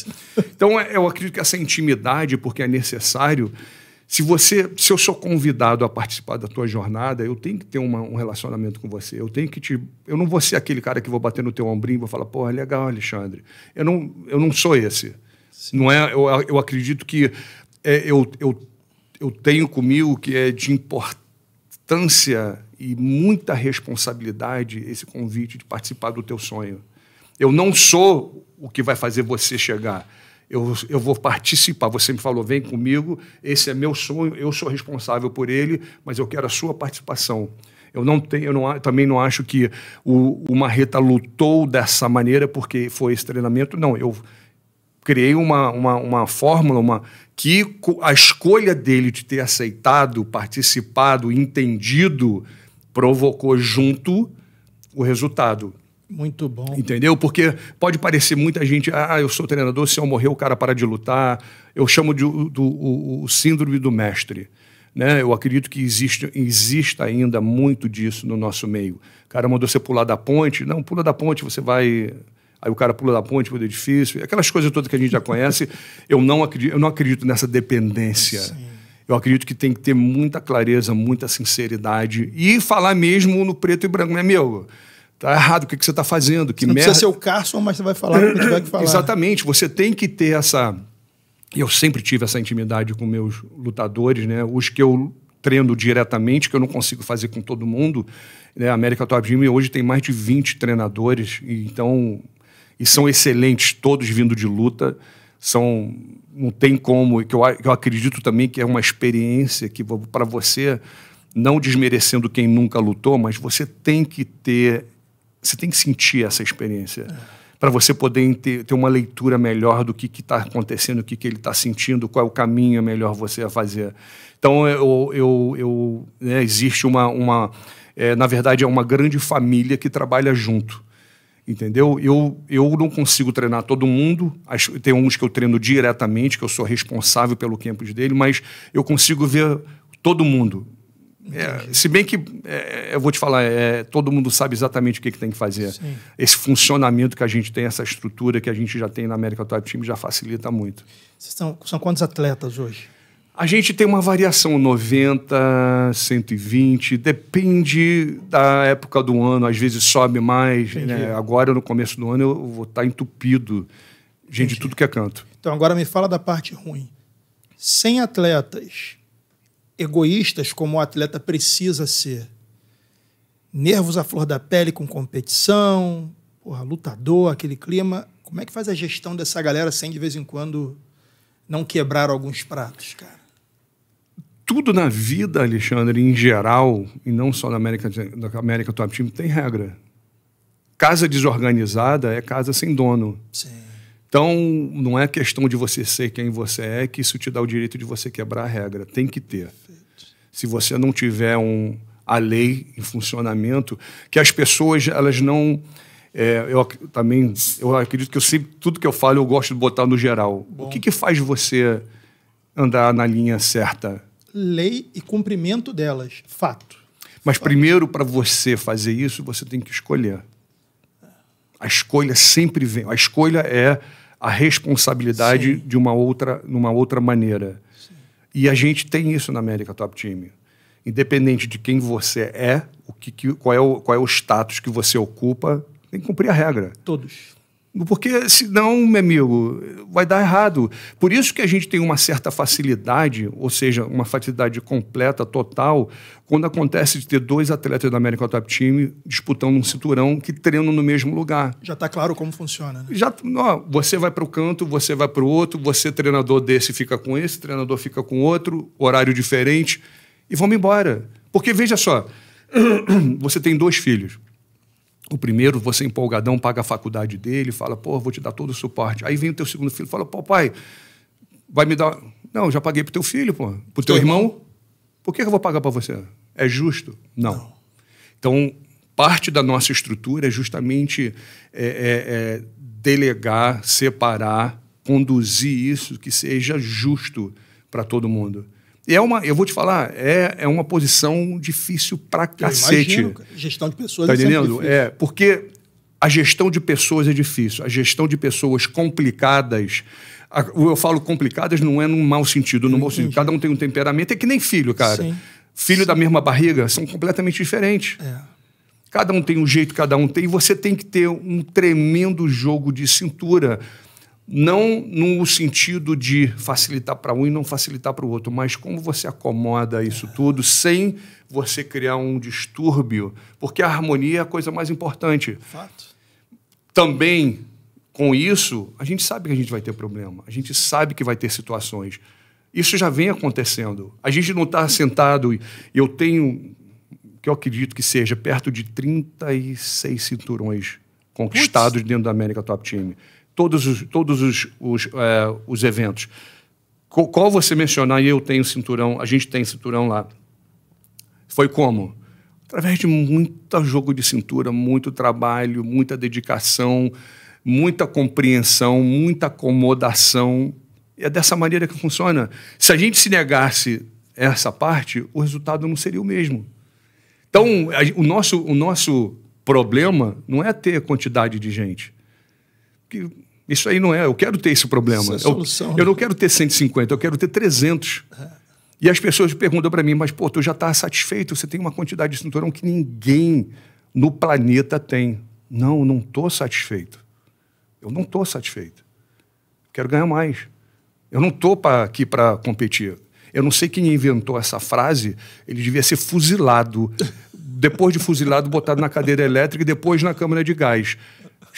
Então, é, eu acredito que essa intimidade, porque é necessário. Se você, se eu sou convidado a participar da tua jornada, eu tenho que ter uma, um relacionamento com você. Eu tenho que te, eu não vou ser aquele cara que vou bater no teu ombrinho e vou falar, porra, legal, Alexandre. Eu não, eu não sou esse. Sim. Não é. Eu, eu acredito que é, eu, eu, eu tenho comigo que é de importância e muita responsabilidade esse convite de participar do teu sonho. Eu não sou o que vai fazer você chegar. Eu, eu vou participar. Você me falou, vem comigo, esse é meu sonho, eu sou responsável por ele, mas eu quero a sua participação. Eu não tenho, eu não, também não acho que o, o Marreta lutou dessa maneira porque foi esse treinamento. Não, eu criei uma, uma, uma fórmula, uma que a escolha dele de ter aceitado, participado, entendido provocou junto o resultado. Muito bom. Entendeu? Porque pode parecer muita gente, ah, eu sou treinador, se eu morrer o cara para de lutar. Eu chamo de do, o, o síndrome do mestre. Né? Eu acredito que existe, existe ainda muito disso no nosso meio. O cara mandou você pular da ponte. Não, pula da ponte, você vai... Aí o cara pula da ponte para o edifício. Aquelas coisas todas que a gente já conhece. eu, não acredito, eu não acredito nessa dependência. Sim eu acredito que tem que ter muita clareza, muita sinceridade e falar mesmo no preto e branco. Né, Meu tá errado, o que, que você está fazendo? Que você não merda... precisa ser o Carson, mas você vai falar o que tiver que falar. Exatamente, você tem que ter essa... Eu sempre tive essa intimidade com meus lutadores, né? Os que eu treino diretamente, que eu não consigo fazer com todo mundo. Né? A América Top Gym hoje tem mais de 20 treinadores, então... E são excelentes, todos vindo de luta. São não tem como, e que eu, eu acredito também que é uma experiência que para você, não desmerecendo quem nunca lutou, mas você tem que ter, você tem que sentir essa experiência. É. Para você poder ter, ter, uma leitura melhor do que está acontecendo, o que, que ele está sentindo, qual é o caminho melhor você a fazer. Então, eu, eu, eu né, existe uma. uma é, na verdade, é uma grande família que trabalha junto. Entendeu? Eu, eu não consigo treinar todo mundo. tem uns que eu treino diretamente, que eu sou responsável pelo campus dele, mas eu consigo ver todo mundo. É, se bem que, é, eu vou te falar, é, todo mundo sabe exatamente o que, que tem que fazer. Sim. Esse funcionamento que a gente tem, essa estrutura que a gente já tem na América Top Team já facilita muito. São, são quantos atletas hoje? A gente tem uma variação 90, 120, depende da época do ano, às vezes sobe mais. Né? Agora, no começo do ano, eu vou estar tá entupido gente de tudo que é canto. Então, agora me fala da parte ruim. Sem atletas egoístas, como o atleta precisa ser, nervos à flor da pele com competição, porra, lutador, aquele clima, como é que faz a gestão dessa galera sem, de vez em quando, não quebrar alguns pratos, cara? tudo na vida, Alexandre, em geral, e não só na América, na América Top Team, tem regra. Casa desorganizada é casa sem dono. Sim. Então, não é questão de você ser quem você é que isso te dá o direito de você quebrar a regra. Tem que ter. Se você não tiver um, a lei em funcionamento, que as pessoas elas não... É, eu também eu acredito que eu sempre, tudo que eu falo eu gosto de botar no geral. Bom. O que, que faz você andar na linha certa? lei e cumprimento delas, fato. Mas primeiro, para você fazer isso, você tem que escolher. A escolha sempre vem. A escolha é a responsabilidade Sim. de uma outra, numa outra maneira. Sim. E a gente tem isso na América Top Team. Independente de quem você é, o que, qual, é o, qual é o status que você ocupa, tem que cumprir a regra. Todos. Porque senão, meu amigo, vai dar errado. Por isso que a gente tem uma certa facilidade, ou seja, uma facilidade completa, total, quando acontece de ter dois atletas da América Top Team disputando um cinturão que treinam no mesmo lugar. Já está claro como funciona. Né? Já, ó, você vai para o canto, você vai para o outro, você treinador desse fica com esse, treinador fica com outro, horário diferente, e vamos embora. Porque veja só, você tem dois filhos o primeiro, você empolgadão, paga a faculdade dele, fala, pô, vou te dar todo o suporte. Aí vem o teu segundo filho, fala, pô, pai, vai me dar. Não, já paguei pro teu filho, pô. Pro teu, teu irmão. irmão. Por que, que eu vou pagar para você? É justo? Não. Não. Então, parte da nossa estrutura é justamente é, é, é delegar, separar, conduzir isso que seja justo para todo mundo. E é uma, eu vou te falar, é, é uma posição difícil pra cacete. Imagino, gestão de pessoas tá é entendendo? É, porque a gestão de pessoas é difícil. A gestão de pessoas complicadas. A, eu falo complicadas não é num mau sentido, no mau sentido. Cada um tem um temperamento, é que nem filho, cara. Sim. Filho Sim. da mesma barriga são completamente diferentes. É. Cada um tem um jeito, cada um tem, e você tem que ter um tremendo jogo de cintura não no sentido de facilitar para um e não facilitar para o outro, mas como você acomoda isso tudo sem você criar um distúrbio, porque a harmonia é a coisa mais importante. Fato. Também com isso, a gente sabe que a gente vai ter problema, a gente sabe que vai ter situações. Isso já vem acontecendo. A gente não está sentado, e eu tenho, que eu acredito que seja, perto de 36 cinturões conquistados dentro da América Top Team todos os, todos os, os, é, os eventos. Qual, você mencionar, eu tenho cinturão, a gente tem cinturão lá. Foi como? Através de muito jogo de cintura, muito trabalho, muita dedicação, muita compreensão, muita acomodação. E é dessa maneira que funciona. Se a gente se negasse essa parte, o resultado não seria o mesmo. Então, a, o nosso, o nosso problema não é ter quantidade de gente. Porque isso aí não é. Eu quero ter esse problema. É solução, eu, né? eu, não quero ter 150, eu quero ter 300. É. E as pessoas perguntam para mim, mas, pô, tu já está satisfeito? Você tem uma quantidade de cinturão que ninguém no planeta tem. Não, não estou satisfeito. Eu não estou satisfeito. Quero ganhar mais. Eu não estou aqui para competir. Eu não sei quem inventou essa frase. Ele devia ser fuzilado. Depois de fuzilado, botado na cadeira elétrica e depois na câmara de gás.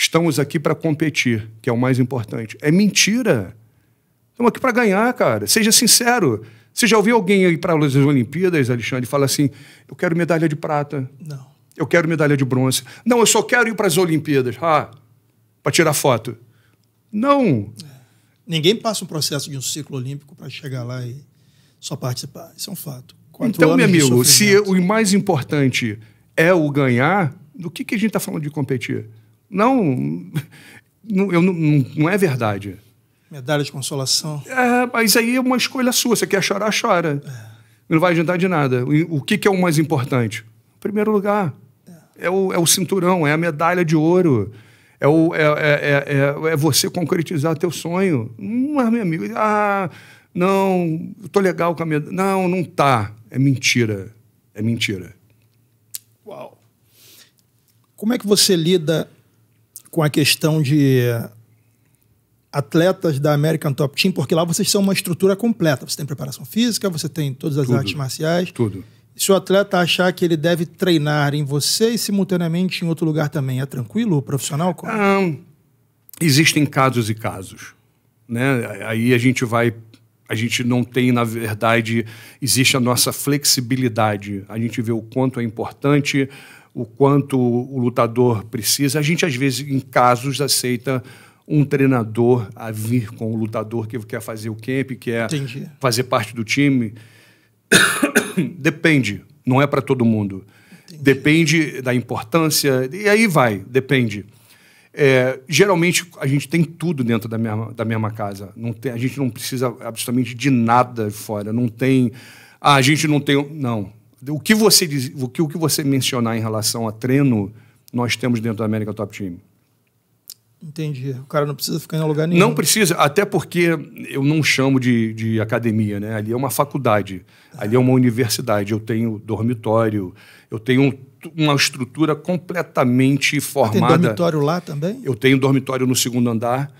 Estamos aqui para competir, que é o mais importante. É mentira. Estamos aqui para ganhar, cara. Seja sincero. Você já ouviu alguém ir para as Olimpíadas, Alexandre, falar assim: eu quero medalha de prata. Não. Eu quero medalha de bronze. Não, eu só quero ir para as Olimpíadas. Ah, para tirar foto. Não. É. Ninguém passa um processo de um ciclo olímpico para chegar lá e só participar. Isso é um fato. Quatro então, meu amigo, se o mais importante é o ganhar, do que, que a gente está falando de competir? Não, não, eu, não, não é verdade. Medalha de consolação. É, mas aí é uma escolha sua. Você quer chorar, chora. É. Não vai adiantar de nada. O que, que é o mais importante? Em primeiro lugar, é. é, o, é o cinturão, é a medalha de ouro. É, o, é, é, você concretizar teu sonho. Não é, meu amigo. Ah, não, tô legal com a medalha. Não, não tá. É mentira. É mentira. Uau. Como é que você lida com a questão de atletas da American Top Team, porque lá vocês são uma estrutura completa. Você tem preparação física, você tem todas as tudo, artes marciais. Tudo. Se o atleta achar que ele deve treinar em você e simultaneamente em outro lugar também, é tranquilo, profissional? Como? existem casos e casos. Né? Aí a gente vai. A gente não tem, na verdade, existe a nossa flexibilidade. A gente vê o quanto é importante o quanto o lutador precisa. A gente, às vezes, em casos, aceita um treinador a vir com o lutador que quer fazer o camp, quer Entendi. fazer parte do time. depende, não é para todo mundo. Entendi. Depende da importância, e aí vai, depende. É, geralmente a gente tem tudo dentro da mesma, da mesma casa. Não tem, a gente não precisa absolutamente de nada fora. Não tem. Ah, a gente não tem. Não, o que você diz, o que, o que você mencionar em relação a treino, nós temos dentro da América Top Team. Entendi. O cara não precisa ficar em lugar nenhum. Não precisa, até porque eu não chamo de, de academia, né? Ali é uma faculdade, ah. ali é uma universidade. Eu tenho dormitório, eu tenho uma estrutura completamente formada. tem dormitório lá também? Eu tenho dormitório no segundo andar,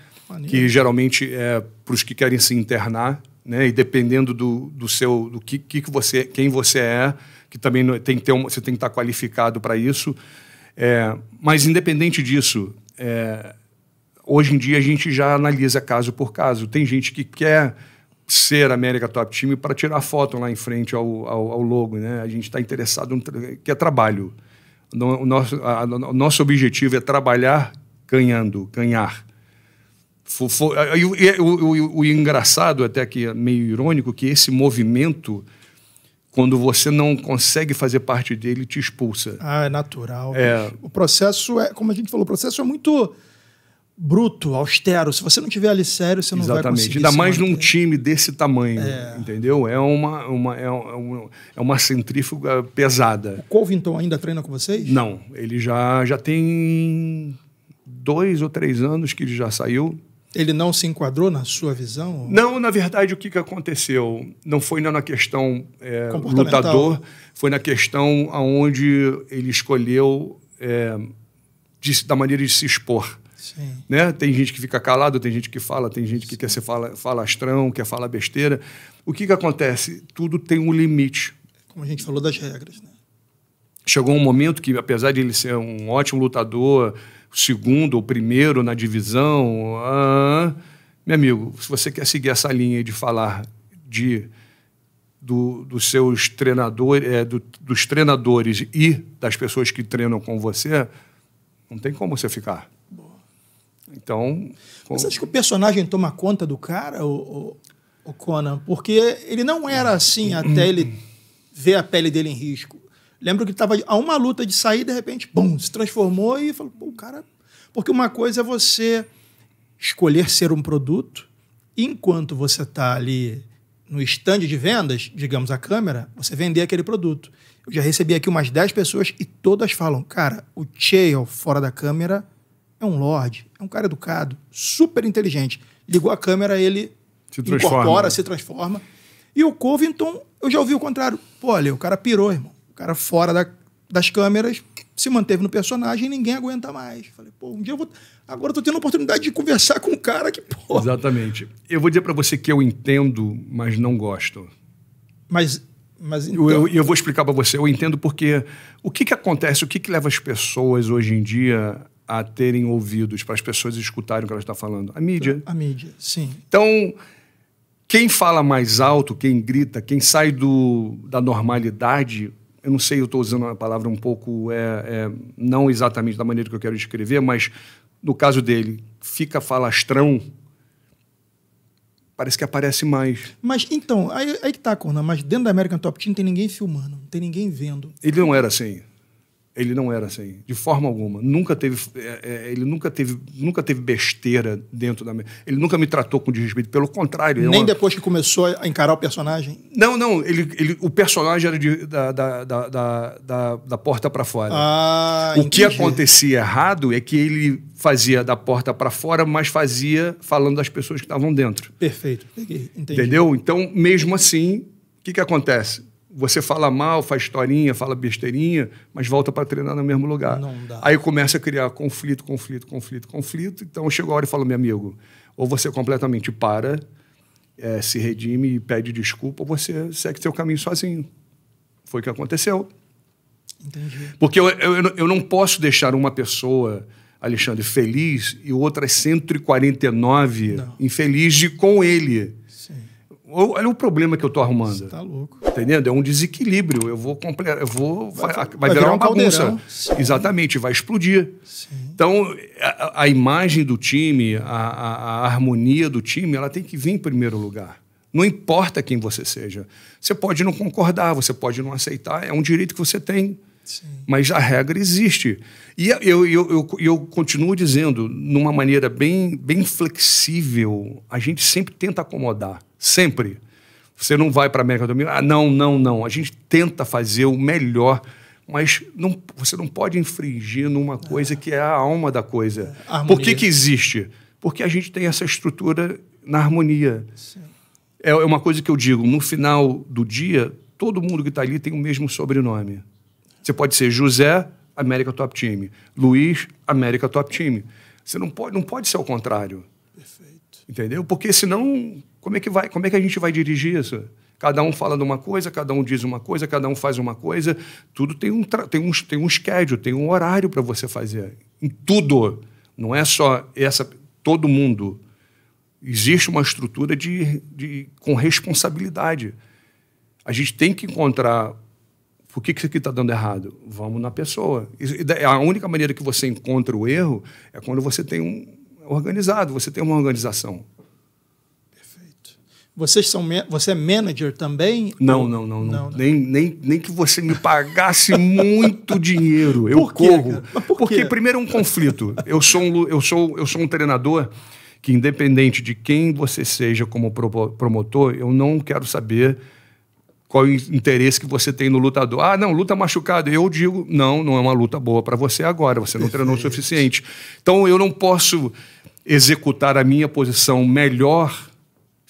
que geralmente é para os que querem se internar né? E dependendo do, do seu, do que, que você, quem você é, que também tem que ter uma, você tem que estar qualificado para isso. É, mas independente disso, é, hoje em dia a gente já analisa caso por caso. Tem gente que quer ser América Top Time para tirar foto lá em frente ao, ao, ao logo, né? A gente está interessado no que é trabalho. o nosso, a, o nosso objetivo é trabalhar ganhando, ganhar. For, e, o, e o, o, engraçado, até que é meio irônico, que esse movimento, quando você não consegue fazer parte dele, te expulsa. Ah, é natural. É. O processo é, como a gente falou, o processo é muito bruto, austero. Se você não tiver ali sério, você não Exatamente. vai conseguir. Ainda mais num time desse tamanho, é. entendeu? É uma, uma, é, é uma, é uma centrífuga pesada. O Covington ainda treina com vocês? Não, ele já, já tem dois ou três anos que ele já saiu ele não se enquadrou na sua visão? Não, na verdade, o que, que aconteceu? Não foi na questão é, lutador, foi na questão onde ele escolheu é, de, da maneira de se expor. Sim. Né? Tem gente que fica calado, tem gente que fala, tem gente que Sim. quer ser fala, falastrão, quer falar besteira. O que, que acontece? Tudo tem um limite. Como a gente falou das regras. Né? Chegou um momento que, apesar de ele ser um ótimo lutador, segundo ou primeiro na divisão. Ah, meu amigo, se você quer seguir essa linha de falar de do, dos seus treinadores, é, do, dos treinadores e das pessoas que treinam com você, não tem como você ficar. Então. Com... Você acha que o personagem toma conta do cara, o, o, o Conan? Porque ele não era assim até ele ver a pele dele em risco. Lembro que estava a uma luta de sair, de repente, bum, se transformou e falou, pô, cara. Porque uma coisa é você escolher ser um produto, enquanto você está ali no estande de vendas, digamos a câmera, você vender aquele produto. Eu já recebi aqui umas 10 pessoas e todas falam: cara, o Chael fora da câmera é um lord, é um cara educado, super inteligente. Ligou a câmera, ele se incorpora, né? se transforma. E o Covington, eu já ouvi o contrário. Pô, olha, o cara pirou, irmão cara fora da, das câmeras se manteve no personagem e ninguém aguenta mais. Falei, pô, um dia eu vou. Agora eu tô tendo a oportunidade de conversar com um cara que, pô. Exatamente. Eu vou dizer para você que eu entendo, mas não gosto. Mas. Mas então... eu, eu, então eu vou explicar para você. Eu entendo porque o que, que acontece, o que, que leva as pessoas hoje em dia a terem ouvidos, para as pessoas escutarem o que ela está falando? A mídia. A mídia, sim. Então, quem fala mais alto, quem grita, quem sai do, da normalidade, eu não sei, eu estou usando uma palavra um pouco, é, é, não exatamente da maneira que eu quero descrever, mas no caso dele, fica falastrão, parece que aparece mais. Mas então, aí, aí que tá, Corna, mas dentro da American Top Team tem ninguém filmando, não tem ninguém vendo. Ele não era assim. Ele não era assim, de forma alguma. Nunca teve, é, é ele nunca teve, nunca teve besteira dentro da. Ele nunca me tratou com desrespeito, pelo contrário. É Nem uma... depois que começou a encarar o personagem? Não, não. Ele, ele, o personagem era de, da, da, da, da, da porta para fora. Ah, o entendi. que acontecia errado é que ele fazia da porta para fora, mas fazia falando das pessoas que estavam dentro. Perfeito, entendi. Entendeu? Então, mesmo assim, o que, que acontece? Você fala mal, faz historinha, fala besteirinha, mas volta para treinar no mesmo lugar. Aí começa a criar conflito, conflito, conflito, conflito. Então chegou a hora e falo, meu amigo, ou você completamente para, é, se redime e pede desculpa, ou você segue seu caminho sozinho. Foi o que aconteceu. Entendi. Porque eu, eu, eu não posso deixar uma pessoa, Alexandre, feliz e outras 149 não. infelizes com ele. Olha o problema que eu tô arrumando. Você tá louco. Entendendo? É um desequilíbrio. Eu vou comprar, eu vou. Vai, vai, vai virar, virar, uma bagunça. Exatamente, vai explodir. Sim. Então, a, a, imagem do time, a, a, a harmonia do time, ela tem que vir em primeiro lugar. Não importa quem você seja. Você pode não concordar, você pode não aceitar, é um direito que você tem. Sim. Mas a regra existe. E eu, eu, eu, eu, continuo dizendo, numa maneira bem, bem flexível, a gente sempre tenta acomodar. Sempre. Você não vai para a América do Domingo. Ah, não, não, não. A gente tenta fazer o melhor, mas não, você não pode infringir numa coisa é. que é a alma da coisa. É. Por que, que existe? Porque a gente tem essa estrutura na harmonia. Sim. É, é uma coisa que eu digo: no final do dia, todo mundo que está ali tem o mesmo sobrenome. Você pode ser José, América Top Team Luiz, América Top Team Você não pode, não pode ser ao contrário. Perfeito. Entendeu? Porque senão como é que vai? Como é que a gente vai dirigir isso? Cada um fala de uma coisa, cada um diz uma coisa, cada um faz uma coisa. Tudo tem um, tem um, tem um schedule, tem um horário para você fazer. Em tudo. Não é só essa. Todo mundo. Existe uma estrutura de, de, com responsabilidade. A gente tem que encontrar por que, que isso aqui está dando errado? Vamos na pessoa. E a única maneira que você encontra o erro é quando você tem um organizado, você tem uma organização. Vocês são você é manager também? Não, não, não, não. não, Nem, nem, nem que você me pagasse muito dinheiro, eu por corro. Por Porque primeiro é um conflito. Eu sou um, eu sou, eu sou um treinador que independente de quem você seja como promotor, eu não quero saber qual o interesse que você tem no lutador. Ah, não, luta machucado. Eu digo, não, não é uma luta boa para você agora, você não Perfeito. treinou o suficiente. Então eu não posso executar a minha posição melhor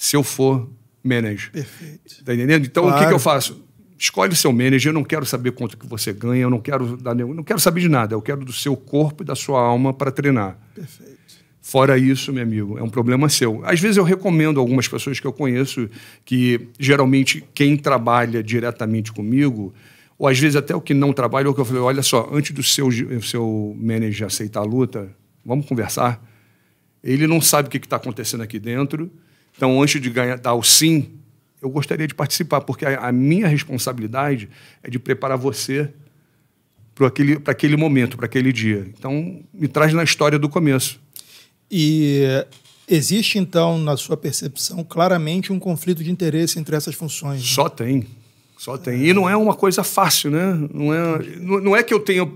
se eu for manager. Perfeito. Tá entendendo? Então, claro. o que, que eu faço? Escolhe o seu manager, eu não quero saber quanto que você ganha, eu não quero dar nenhum, não quero saber de nada, eu quero do seu corpo e da sua alma para treinar. Perfeito. Fora isso, meu amigo, é um problema seu. Às vezes eu recomendo algumas pessoas que eu conheço que geralmente quem trabalha diretamente comigo, ou às vezes até o que não trabalha, ou que eu falei, olha só, antes do seu, seu manager aceitar a luta, vamos conversar. Ele não sabe o que está acontecendo aqui dentro então, antes de ganhar, dar o sim, eu gostaria de participar, porque a, a minha responsabilidade é de preparar você para aquele, aquele momento, para aquele dia. Então, me traz na história do começo. E existe, então, na sua percepção, claramente um conflito de interesse entre essas funções? Né? Só tem. Só tem. E não é uma coisa fácil, né? Não é, não, não é que eu tenha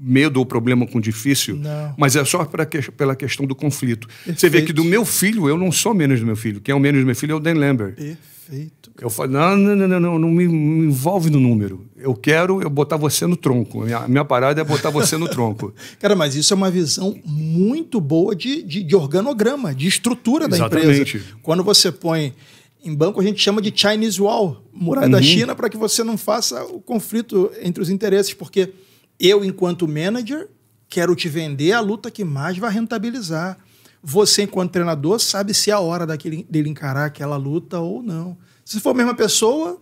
medo ou problema com difícil, não. mas é só pra que, pela questão do conflito. Perfeito. Você vê que do meu filho, eu não sou menos do meu filho. Quem é o menos do meu filho é o Dan Lambert. Perfeito. Eu falo, não, não, não, não, não, não me, me, envolve no número. Eu quero eu botar você no tronco. Minha, minha parada é botar você no tronco. Cara, mas isso é uma visão muito boa de, de, de organograma, de estrutura Exatamente. da empresa. Quando você põe em banco a gente chama de Chinese Wall, muralha uhum. da China, para que você não faça o conflito entre os interesses, porque eu, enquanto manager, quero te vender a luta que mais vai rentabilizar. Você, enquanto treinador, sabe se é a hora daquele, dele encarar aquela luta ou não. Se for a mesma pessoa,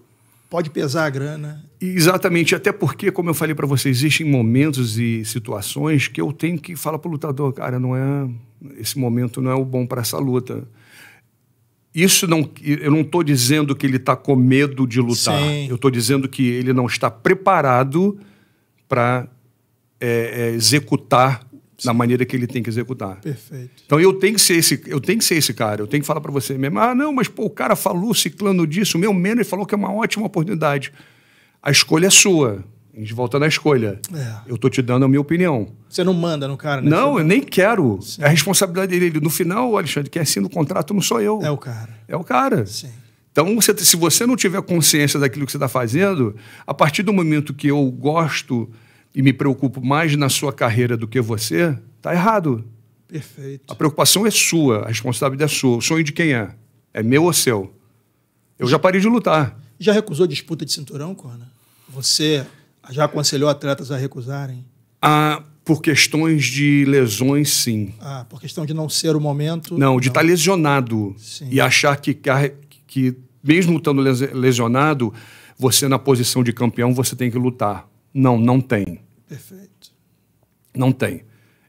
pode pesar a grana. Exatamente, até porque, como eu falei para você, existem momentos e situações que eu tenho que falar para o lutador, cara, não é esse momento não é o bom para essa luta. Isso não, eu não estou dizendo que ele está com medo de lutar. Sim. Eu estou dizendo que ele não está preparado para é, é, executar na maneira que ele tem que executar. Perfeito. Então eu tenho que ser esse, eu tenho que ser esse cara. Eu tenho que falar para você mesmo: "Ah, não, mas pô, o cara falou ciclano disso, o meu manager falou que é uma ótima oportunidade. A escolha é sua. A gente volta na escolha. É. Eu tô te dando a minha opinião. Você não manda no cara, né? Não, eu nem quero. Sim. É a responsabilidade dele. No final, Alexandre, quem assina o contrato não sou eu. É o cara. É o cara. Sim. Então, você, se você não tiver consciência daquilo que você está fazendo, a partir do momento que eu gosto e me preocupo mais na sua carreira do que você, está errado. Perfeito. A preocupação é sua, a responsabilidade é sua. O sonho de quem é? É meu ou seu? Eu já parei de lutar. Já recusou disputa de cinturão, Corna? Você já aconselhou atletas a recusarem? Ah, por questões de lesões, sim. Ah, por questão de não ser o momento? Não, de estar tá lesionado sim. e achar que, que mesmo estando lesionado, você na posição de campeão, você tem que lutar. Não, não tem. Perfeito. Não tem.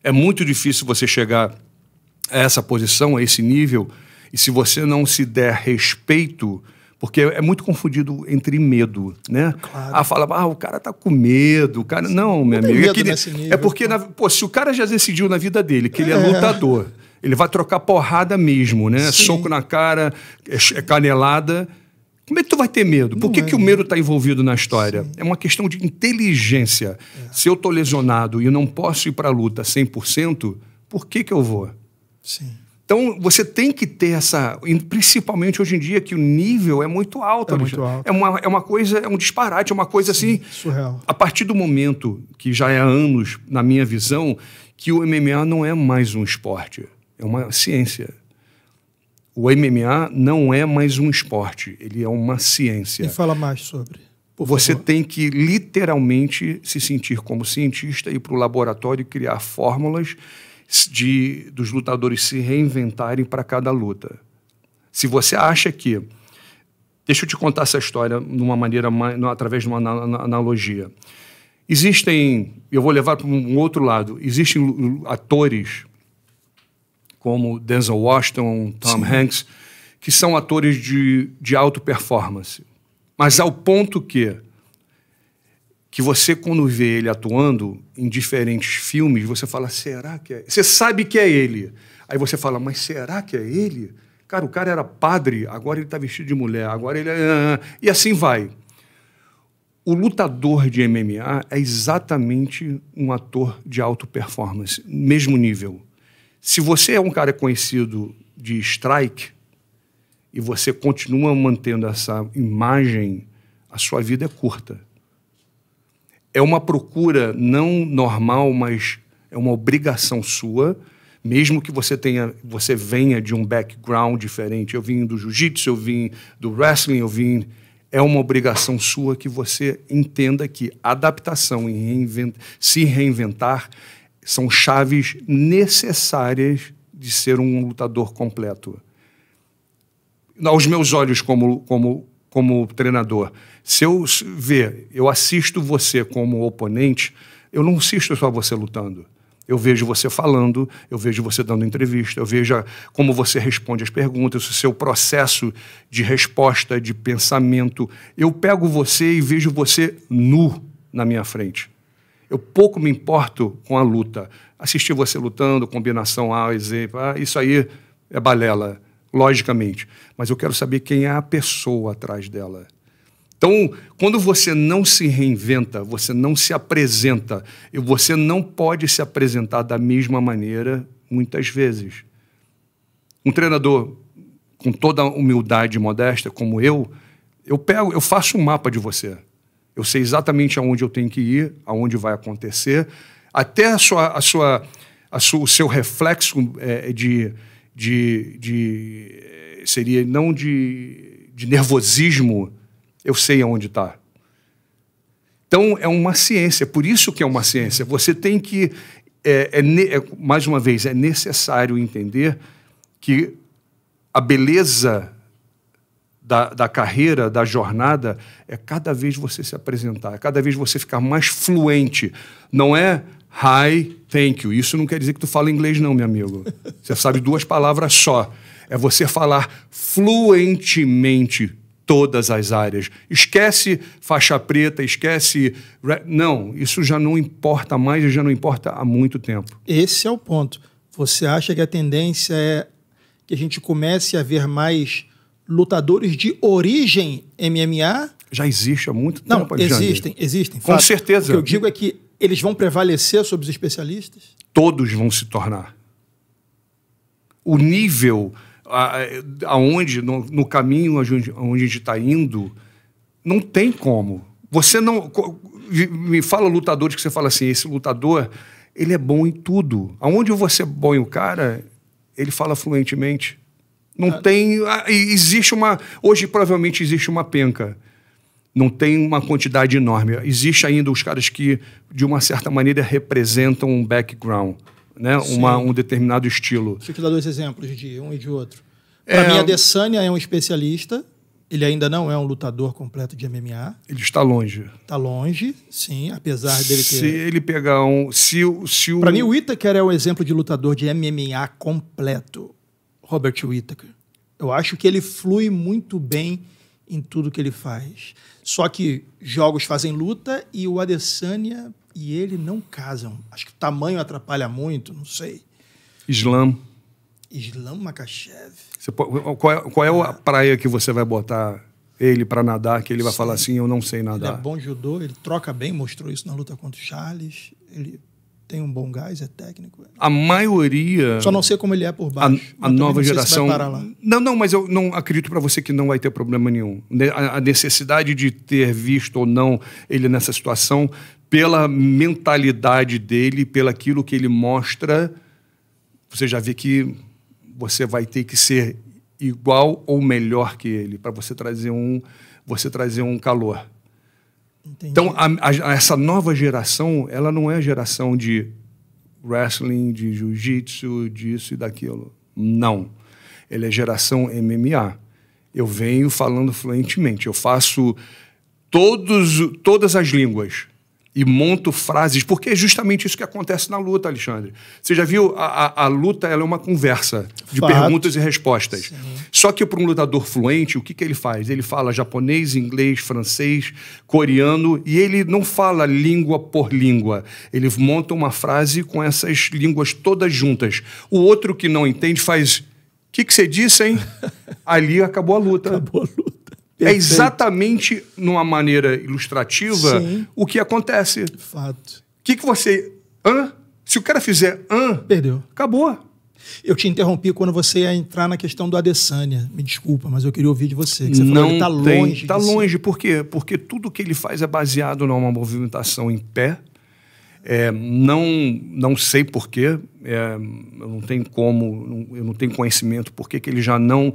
É muito difícil você chegar a essa posição, a esse nível, e se você não se der respeito, porque é muito confundido entre medo, né? Claro. Ah, fala, ah, o cara tá com medo, o cara. Não, minha não é medo É, que... é porque, na... pô, se o cara já decidiu na vida dele que é. ele é, é. lutador, ele vai trocar porrada mesmo, né? Sim. Soco na cara, é é canelada. Como é que tu vai ter medo? Por que, é, que o né? medo está envolvido na história? Sim. É uma questão de inteligência. É. Se eu estou lesionado e não posso ir para a luta 100%, por que, que eu vou? Sim. Então, você tem que ter essa. Principalmente hoje em dia, que o nível é muito alto. É, muito alto. é, uma, é uma coisa, é um disparate, é uma coisa Sim, assim. Surreal. A partir do momento, que já é há anos, na minha visão, que o MMA não é mais um esporte é uma ciência. O MMA não é mais um esporte, ele é uma ciência. E fala mais sobre. Você favor. tem que literalmente se sentir como cientista, ir para o laboratório e criar fórmulas de, dos lutadores se reinventarem para cada luta. Se você acha que. Deixa eu te contar essa história de uma maneira, através de uma analogia. Existem, eu vou levar para um outro lado, existem atores como Denzel Washington, Tom Sim. Hanks, que são atores de, de alto performance. Mas ao ponto que, que você, quando vê ele atuando em diferentes filmes, você fala, será que é? Você sabe que é ele. Aí você fala, mas será que é ele? Cara, o cara era padre, agora ele está vestido de mulher, agora ele é, é, é, é... E assim vai. O lutador de MMA é exatamente um ator de alto performance, mesmo nível. Se você é um cara conhecido de strike e você continua mantendo essa imagem, a sua vida é curta. É uma procura não normal, mas é uma obrigação sua, mesmo que você tenha, você venha de um background diferente. Eu vim do jiu-jitsu, eu vim do wrestling, eu vim é uma obrigação sua que você entenda que adaptação e reinvent se reinventar são chaves necessárias de ser um lutador completo. Aos meus olhos, como, como, como treinador, se eu ver, eu assisto você como oponente, eu não assisto só você lutando. Eu vejo você falando, eu vejo você dando entrevista, eu vejo como você responde as perguntas, o seu processo de resposta, de pensamento. Eu pego você e vejo você nu na minha frente. Eu pouco me importo com a luta. Assistir você lutando, combinação A e Z, isso aí é balela, logicamente. Mas eu quero saber quem é a pessoa atrás dela. Então, quando você não se reinventa, você não se apresenta, e você não pode se apresentar da mesma maneira muitas vezes. Um treinador com toda humildade e modéstia como eu, eu pego, eu faço um mapa de você. Eu sei exatamente aonde eu tenho que ir, aonde vai acontecer. Até a sua, a sua, a sua o seu reflexo é, é, de, de, de. seria não de, de nervosismo, eu sei aonde está. Então, é uma ciência, por isso que é uma ciência. Você tem que. É, é, é mais uma vez, é necessário entender que a beleza da, da carreira, da jornada, é cada vez você se apresentar, é cada vez você ficar mais fluente. Não é hi, thank you. Isso não quer dizer que tu fala inglês, não, meu amigo. Você sabe duas palavras só. É você falar fluentemente todas as áreas. Esquece faixa preta, esquece. Não, isso já não importa mais e já não importa há muito tempo. Esse é o ponto. Você acha que a tendência é que a gente comece a ver mais lutadores de origem MMA. Já existe há muito tempo. Não, existem, existem. Com fato. certeza. O que eu digo é que eles vão prevalecer sobre os especialistas? Todos vão se tornar. O nível aonde, no, no caminho onde a gente está indo, não tem como. Você não. Me fala lutadores que você fala assim: esse lutador, ele é bom em tudo. Aonde você põe o cara, ele fala fluentemente. Não ah. tem. Ah, existe uma. Hoje, provavelmente, existe uma penca. Não tem uma quantidade enorme. Existe ainda os caras que, de uma certa maneira, representam um background, né? Uma, um determinado estilo. Deixa eu te dar dois exemplos de um e de outro. Para é... mim, a Adesanya é um especialista. Ele ainda não é um lutador completo de MMA. Ele está longe. Está longe, sim, apesar dele ter. Se ele pegar um. Se, se o... Para mim, o Itaker é um exemplo de lutador de MMA completo. Robert Whittaker. Eu acho que ele flui muito bem em tudo que ele faz. Só que jogos fazem luta e o Adesanya e ele não casam. Acho que o tamanho atrapalha muito, não sei. Islam. Islam Makachev. Você, qual é, qual é a praia que você vai botar ele para nadar, que ele vai Sim. falar assim, eu não sei nadar? Ele é bom judô, ele troca bem, mostrou isso na luta contra o Charles. Ele tem um bom gás, é técnico. A maioria. Só não sei como ele é por baixo. A, a nova geração. Se não, não, mas eu não acredito para você que não vai ter problema nenhum. A, a necessidade de ter visto ou não ele nessa situação, pela mentalidade dele, pelo aquilo que ele mostra, você já vê que você vai ter que ser igual ou melhor que ele para você trazer um você trazer um calor. Entendi. Então, a, a, essa nova geração, ela não é a geração de wrestling, de jiu-jitsu, disso e daquilo. Não. Ela é geração MMA. Eu venho falando fluentemente. Eu faço todos, todas as línguas e monto frases, porque é justamente isso que acontece na luta, Alexandre. Você já viu, a, a, a luta ela é uma conversa de Fato. perguntas e respostas. Sim. Só que para um lutador fluente, o que, que ele faz? Ele fala japonês, inglês, francês, coreano, e ele não fala língua por língua. Ele monta uma frase com essas línguas todas juntas. O outro que não entende faz... O que, que você disse, hein? Ali acabou a luta. Acabou a luta. É Perfeito. É exatamente, numa maneira ilustrativa, Sim. o que acontece. Fato. O que, que você. Hã? Se o cara fizer hã. Perdeu. Acabou. Eu te interrompi quando você ia entrar na questão do Adesanya. Me desculpa, mas eu queria ouvir de você. Que você não falou que tá longe. Está longe, por quê? Porque tudo que ele faz é baseado numa movimentação em pé é, não, não sei porquê, é, eu não tenho como, eu não tenho conhecimento porquê que ele já não,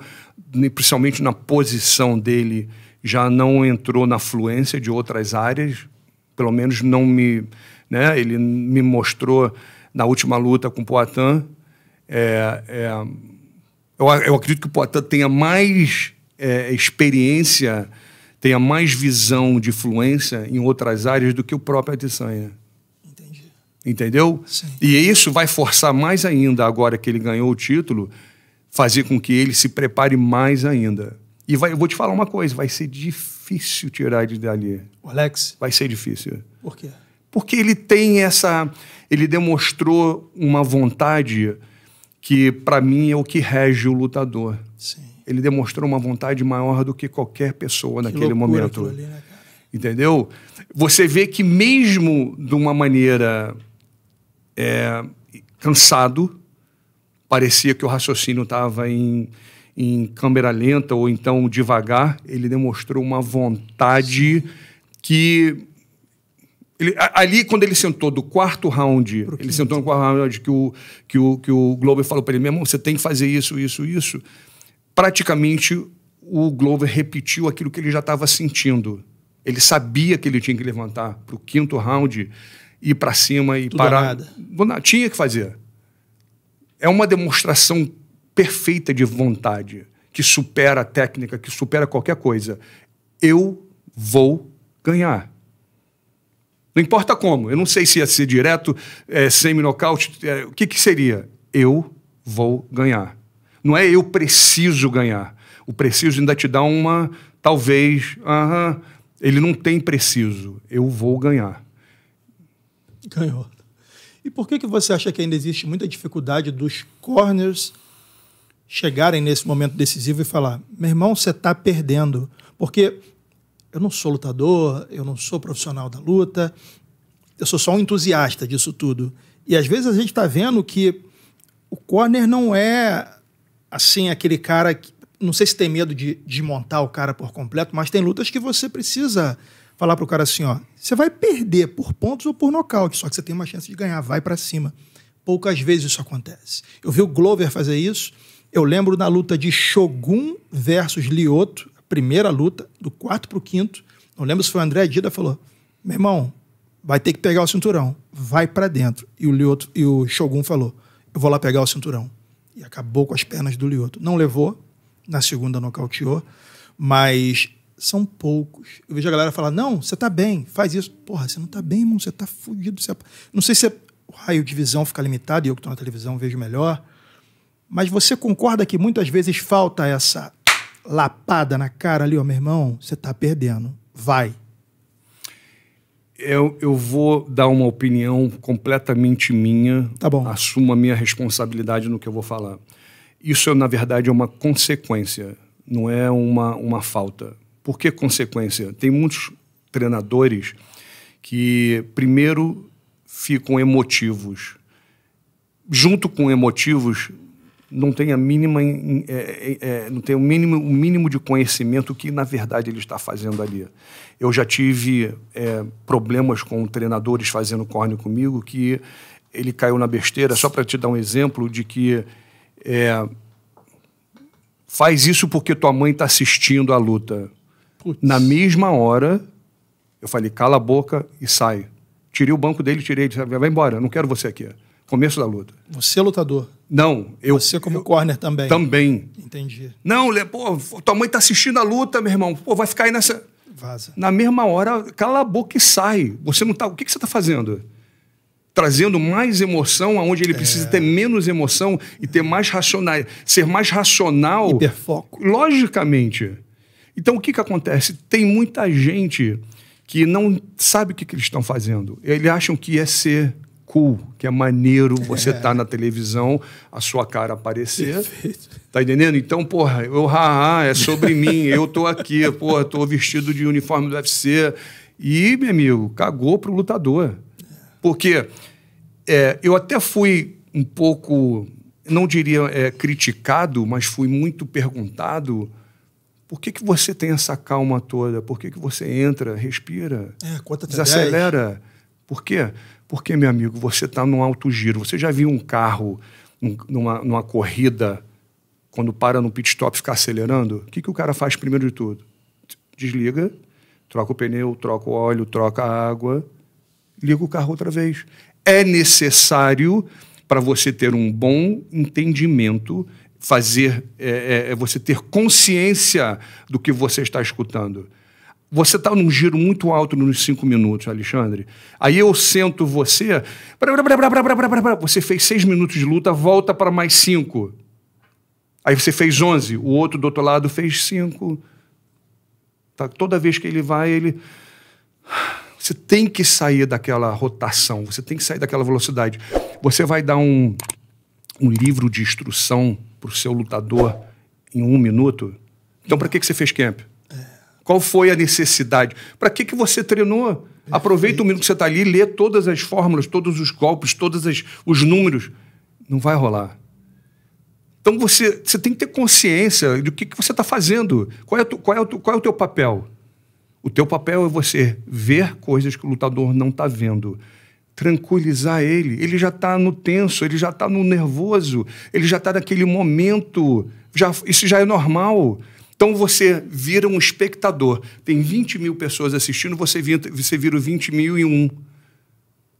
principalmente na posição dele, já não entrou na fluência de outras áreas, pelo menos não me. Né, ele me mostrou na última luta com o Poitin. É, é, eu, eu, acredito que o Poitin tenha mais é, experiência, tenha mais visão de fluência em outras áreas do que o próprio Adesanya. Entendeu? Sim. E isso vai forçar mais ainda, agora que ele ganhou o título, fazer com que ele se prepare mais ainda. E vai, eu vou te falar uma coisa: vai ser difícil tirar ele dali. O Alex? Vai ser difícil. Por quê? Porque ele tem essa. Ele demonstrou uma vontade que, para mim, é o que rege o lutador. Sim. Ele demonstrou uma vontade maior do que qualquer pessoa que naquele momento. Ali, né, cara? Entendeu? Você vê que, mesmo de uma maneira é, cansado, parecia que o raciocínio estava em, em câmera lenta ou então devagar. Ele demonstrou uma vontade que. Ele, ali, quando ele sentou do quarto round, Pro ele sentou no quarto round que o, que o, que o Glover falou para ele: meu irmão, você tem que fazer isso, isso, isso. Praticamente o Glover repetiu aquilo que ele já estava sentindo. Ele sabia que ele tinha que levantar para o quinto round ir para cima e Tudo parar. Nada. Não, tinha que fazer. É uma demonstração perfeita de vontade, que supera a técnica, que supera qualquer coisa. Eu vou ganhar. Não importa como. Eu não sei se ia ser direto, é, semi-nocaute, é, o que, que seria? Eu vou ganhar. Não é eu preciso ganhar. O preciso ainda te dá uma, talvez, uh -huh, ele não tem preciso. Eu vou ganhar ganhou. E por que, que você acha que ainda existe muita dificuldade dos corners chegarem nesse momento decisivo e falar: meu irmão, você está perdendo? Porque eu não sou lutador, eu não sou profissional da luta, eu sou só um entusiasta disso tudo. E às vezes a gente está vendo que o corner não é assim aquele cara que. Não sei se tem medo de desmontar o cara por completo, mas tem lutas que você precisa falar para o cara assim, ó, você vai perder por pontos ou por nocaute, só que você tem uma chance de ganhar, vai para cima. Poucas vezes isso acontece. Eu vi o Glover fazer isso. Eu lembro na luta de Shogun versus Lioto, a primeira luta, do quarto para o quinto. Não lembro se foi o André Dida falou: meu irmão, vai ter que pegar o cinturão, vai para dentro. E o, Lioto, e o Shogun falou: eu vou lá pegar o cinturão. E acabou com as pernas do Lioto. Não levou, na segunda nocauteou, mas são poucos. Eu vejo a galera falar: não, você tá bem, faz isso. Porra, você não tá bem, irmão, você tá fudido. Você... É não sei se é... o raio de visão fica limitado, e eu que tô na televisão vejo melhor. Mas você concorda que muitas vezes falta essa lapada na cara ali, ó, meu irmão, você tá perdendo. Vai. Eu, eu vou dar uma opinião completamente minha. Tá bom. Assumo a minha responsabilidade no que eu vou falar. Isso, na verdade, é uma consequência, não é uma, uma falta. Por que consequência? Tem muitos treinadores que, primeiro, ficam emotivos. Junto com emotivos, não tem a mínima é, é, é, não tem o mínimo, o mínimo de conhecimento que na verdade ele está fazendo ali eu já tive é, problemas com treinadores fazendo corne comigo que ele caiu na besteira só para te dar um exemplo de que é, faz isso porque tua mãe está assistindo a luta na mesma hora, eu falei, cala a boca e sai. Tirei o banco dele, tirei, disse, vai embora, não quero você aqui. Começo da luta. Você é lutador? Não, eu. Você como eu, corner também? Também. Entendi. Não, pô, tua mãe tá assistindo a luta, meu irmão. Pô, vai ficar aí nessa. Vaza. Na mesma hora, cala a boca e sai. Você não tá. O que, que você tá fazendo? Trazendo mais emoção aonde ele é. precisa ter menos emoção e ter é. mais racional, ser mais racional. Hiperfoco. Logicamente. Então, o que, que acontece? Tem muita gente que não sabe o que, que eles estão fazendo. Eles acham que é ser cool, que é maneiro você estar é. tá na televisão, a sua cara aparecer. Perfeito. Tá entendendo? Então, porra, eu haha, é sobre mim, eu tô aqui, porra, tô vestido de uniforme do UFC. E, meu amigo, cagou pro lutador. Porque é, eu até fui um pouco, não diria é, criticado, mas fui muito perguntado por que, que você tem essa calma toda? Por que, que você entra, respira, é, conta desacelera? 10. Por quê? Porque, meu amigo, você está num alto giro. Você já viu um carro numa, numa corrida, quando para no pit stop ficar acelerando? O que, que o cara faz primeiro de tudo? Desliga, troca o pneu, troca o óleo, troca a água, liga o carro outra vez. É necessário para você ter um bom entendimento fazer, é, é, é você ter consciência do que você está escutando. Você está num giro muito alto nos cinco minutos, Alexandre. Aí eu sento você. Você fez seis minutos de luta, volta para mais cinco. Aí você fez onze, o outro do outro lado fez cinco. Tá? Toda vez que ele vai, ele. Você tem que sair daquela rotação, você tem que sair daquela velocidade. Você vai dar um, um livro de instrução para o seu lutador em um minuto, então para que, que você fez camp? Qual foi a necessidade? Para que, que você treinou? Perfeito. Aproveita o minuto que você está ali, lê todas as fórmulas, todos os golpes, todos as, os números. Não vai rolar. Então você, você tem que ter consciência do que, que você está fazendo. Qual é, tu, qual, é tu, qual é o teu papel? O teu papel é você ver coisas que o lutador não está vendo tranquilizar ele. Ele já está no tenso, ele já está no nervoso, ele já está naquele momento. Já, isso já é normal. Então você vira um espectador. Tem 20 mil pessoas assistindo, você vira, você vira 20 mil e um.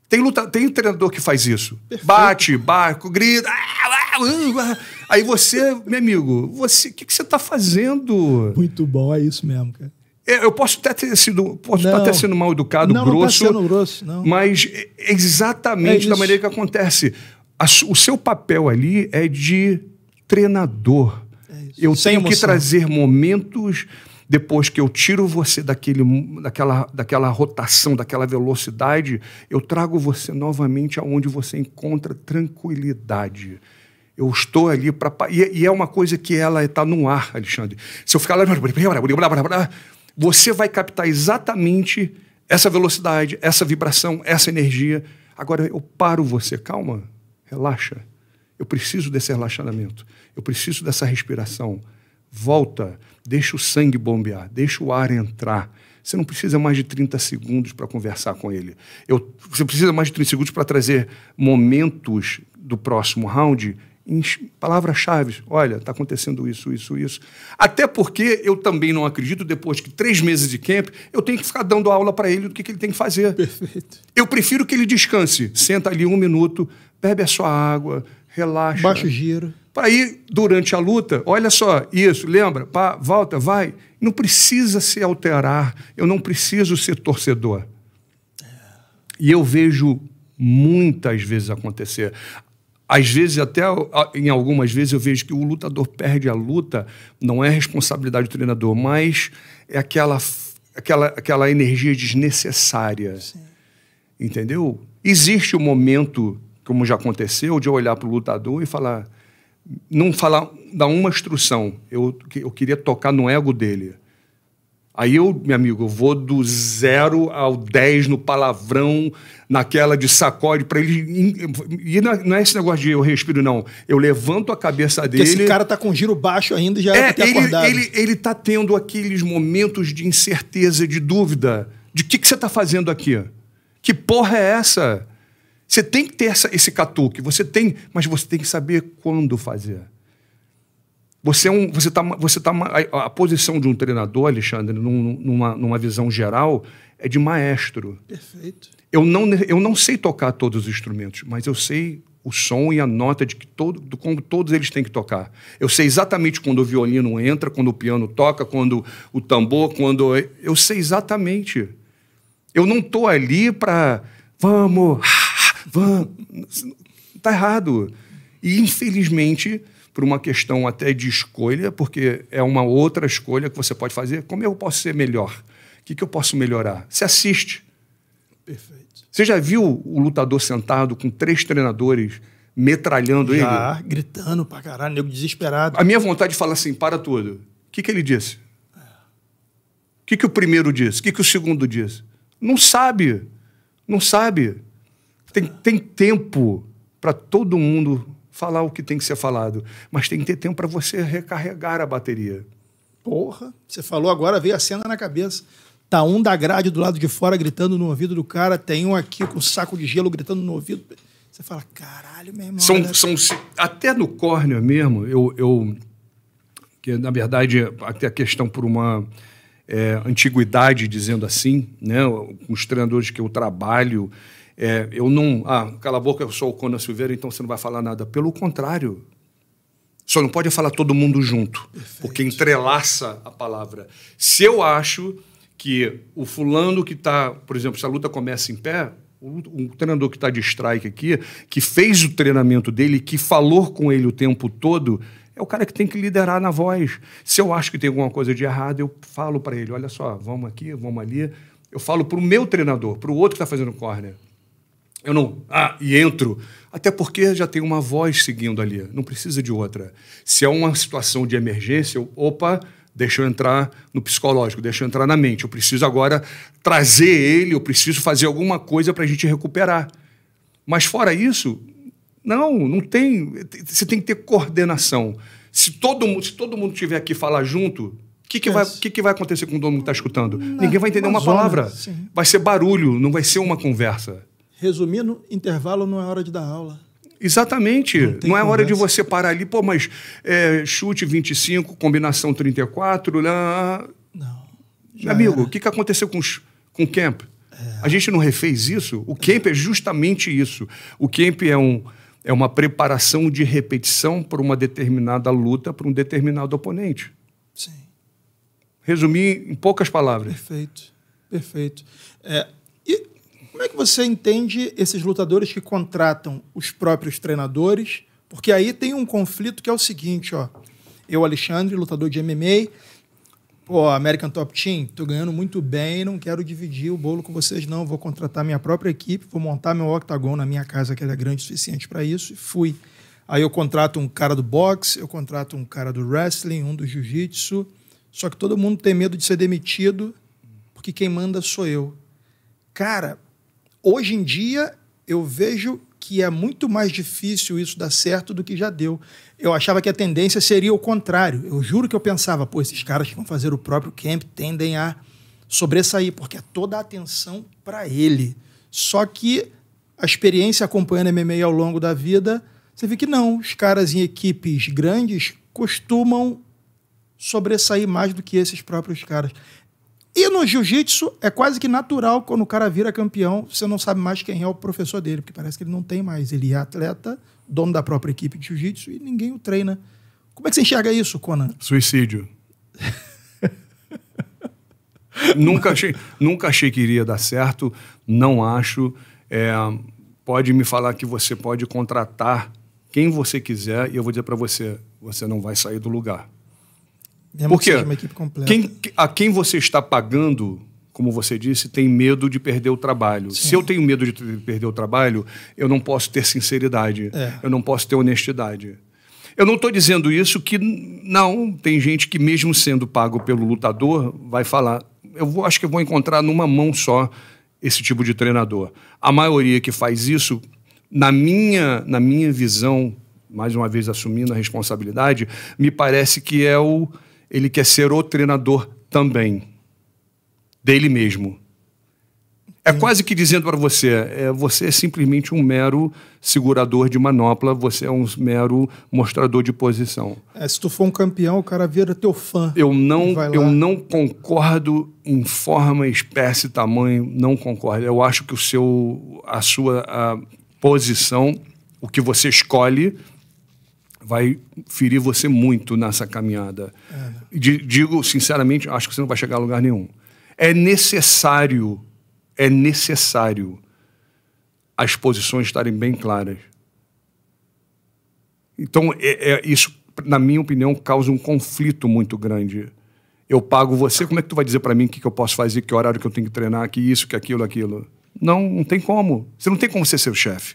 Tem, luta, tem treinador que faz isso. Perfeito. Bate, barco, grita. Ah, ah, ah, Aí você, meu amigo, você, o que, que você está fazendo? Muito bom, é isso mesmo, cara. É, eu posso até ter sido, posso não, ter sendo mal educado, não, grosso, não tá grosso não. mas é exatamente é da maneira que acontece. o seu papel ali é de treinador. É eu Sem tenho emoção. que trazer momentos depois que eu tiro você daquele, daquela, daquela rotação, daquela velocidade, eu trago você novamente aonde você encontra tranquilidade. Eu estou ali para. E, e, é uma coisa que ela está no ar, Alexandre. Se eu ficar lá você vai captar exatamente essa velocidade, essa vibração, essa energia. Agora eu paro você, calma, relaxa. Eu preciso desse relaxamento, eu preciso dessa respiração. Volta, deixa o sangue bombear, deixa o ar entrar. Você não precisa mais de 30 segundos para conversar com ele. Eu, você precisa mais de 30 segundos para trazer momentos do próximo round em palavras-chave. Olha, está acontecendo isso, isso, isso. Até porque eu também não acredito, depois que três meses de camp, eu tenho que ficar dando aula para ele do que, que, ele tem que fazer. Perfeito. Eu prefiro que ele descanse. Senta ali um minuto, bebe a sua água, relaxa. Baixa o giro. Para ir durante a luta, olha só, isso, lembra? Pá, volta, vai. Não precisa se alterar. Eu não preciso ser torcedor. É. E eu vejo muitas vezes acontecer. Às vezes, até em algumas vezes, eu vejo que o lutador perde a luta, não é responsabilidade do treinador, mas é aquela, aquela, aquela energia desnecessária. Sim. Entendeu? Existe o um momento, como já aconteceu, de eu olhar para o lutador e falar. Não falar, dar uma instrução. Eu, eu queria tocar no ego dele. Aí eu, meu amigo, eu vou do zero ao dez no palavrão, naquela de sacode para ele. E é, não é esse negócio de eu respiro, não. Eu levanto a cabeça dele. Porque esse cara tá com giro baixo ainda já é, ele, acordado. Ele, ele tá tendo aqueles momentos de incerteza, de dúvida. De que, que você tá fazendo aqui? Que porra é essa? Você tem que ter essa, esse catuque, você tem, mas você tem que saber quando fazer. Você é um, você está, você tá, a, a posição de um treinador, Alexandre, num, numa, numa visão geral, é de maestro. Perfeito. Eu não, eu não sei tocar todos os instrumentos, mas eu sei o som e a nota de que todo, como todos eles têm que tocar. Eu sei exatamente quando o violino entra, quando o piano toca, quando o tambor, quando. Eu sei exatamente. Eu não estou ali para. Vamos, vamos. Está errado. E, infelizmente, por uma questão até de escolha, porque é uma outra escolha que você pode fazer. Como eu posso ser melhor? O que, que eu posso melhorar? Você assiste. Perfeito. Você já viu o lutador sentado com três treinadores metralhando já, ele? Já, gritando pra caralho, nego desesperado. A minha vontade de é falar assim, para tudo. O que, que ele disse? O é. que, que o primeiro disse? O que, que o segundo disse? Não sabe. Não sabe. Tem, tem tempo para todo mundo falar o que tem que ser falado, mas tem que ter tempo para você recarregar a bateria. Porra, você falou agora, veio a cena na cabeça. Tá um da grade do lado de fora gritando no ouvido do cara, tem um aqui com saco de gelo gritando no ouvido. Você fala, caralho, meu irmão. São, são, até no córneo mesmo, eu, eu. Que na verdade, até a questão por uma é, antiguidade, dizendo assim, né? Com os treinadores que eu trabalho, é, eu não. Ah, cala a boca, eu sou o Conan Silveira, então você não vai falar nada. Pelo contrário. Só não pode falar todo mundo junto, Perfeito. porque entrelaça a palavra. Se eu acho que o fulano que está, por exemplo, se a luta começa em pé, um treinador que está de strike aqui, que fez o treinamento dele, que falou com ele o tempo todo, é o cara que tem que liderar na voz. Se eu acho que tem alguma coisa de errado, eu falo para ele: olha só, vamos aqui, vamos ali. Eu falo para o meu treinador, para o outro que está fazendo córner. Eu não. Ah, e entro. Até porque já tem uma voz seguindo ali, não precisa de outra. Se é uma situação de emergência, eu, opa, deixa eu entrar no psicológico, deixa eu entrar na mente. Eu preciso agora trazer ele, eu preciso fazer alguma coisa para a gente recuperar. Mas fora isso, não, não tem. Você tem que ter coordenação. Se todo mundo, se todo mundo tiver aqui falar junto, o que, que, vai, que, que vai acontecer com o dono que está escutando? Ninguém vai entender uma palavra. vai ser barulho, não vai ser uma conversa. Resumindo, intervalo não é hora de dar aula. Exatamente. Não, não é conversa. hora de você parar ali, pô, mas é, chute 25, combinação 34, lá. Não. Amigo, o que, que aconteceu com, com o Camp? É. A gente não refez isso? O Camp é, é justamente isso. O Camp é um é uma preparação de repetição para uma determinada luta, para um determinado oponente. Sim. Resumir em poucas palavras. Perfeito, perfeito. É, como é que você entende esses lutadores que contratam os próprios treinadores? Porque aí tem um conflito que é o seguinte, ó. Eu, Alexandre, lutador de MMA, pô, American Top Team, tô ganhando muito bem, não quero dividir o bolo com vocês, não. Vou contratar minha própria equipe, vou montar meu octagon na minha casa, que é grande o suficiente para isso, e fui. Aí eu contrato um cara do boxe, eu contrato um cara do wrestling, um do jiu-jitsu. Só que todo mundo tem medo de ser demitido, porque quem manda sou eu. Cara, hoje em dia, eu vejo que é muito mais difícil isso dar certo do que já deu. Eu achava que a tendência seria o contrário. Eu juro que eu pensava, pô, esses caras que vão fazer o próprio camp tendem a sobressair, porque é toda a atenção para ele. Só que a experiência acompanhando MMA ao longo da vida, você vê que não. Os caras em equipes grandes costumam sobressair mais do que esses próprios caras. E no jiu-jitsu é quase que natural quando o cara vira campeão, você não sabe mais quem é o professor dele, porque parece que ele não tem mais. Ele é atleta, dono da própria equipe de jiu-jitsu e ninguém o treina. Como é que você enxerga isso, Conan? Suicídio. nunca, achei, nunca achei que iria dar certo, não acho. É, pode me falar que você pode contratar quem você quiser e eu vou dizer para você, você não vai sair do lugar. Porque uma equipe completa. Quem, a quem você está pagando, como você disse, tem medo de perder o trabalho. Sim. Se eu tenho medo de perder o trabalho, eu não posso ter sinceridade, é. eu não posso ter honestidade. Eu não estou dizendo isso que não tem gente que mesmo sendo pago pelo lutador vai falar. Eu vou, acho que eu vou encontrar numa mão só esse tipo de treinador. A maioria que faz isso, na minha na minha visão, mais uma vez assumindo a responsabilidade, me parece que é o ele quer ser o treinador também, dele mesmo. É quase que dizendo para você, é, você é simplesmente um mero segurador de manopla, você é um mero mostrador de posição. É, se tu for um campeão, o cara vira teu fã. Eu não, eu não concordo em forma, espécie, tamanho, não concordo. Eu acho que o seu, a sua a posição, o que você escolhe, vai ferir você muito nessa caminhada. É digo sinceramente, acho que você não vai chegar a lugar nenhum. É necessário, é necessário as posições estarem bem claras. Então, é, é, isso, na minha opinião, causa um conflito muito grande. Eu pago você, como é que tu vai dizer para mim o que, que eu posso fazer, que horário que eu tenho que treinar, que isso, que aquilo, aquilo? Não, não tem como. Você não tem como ser seu chefe.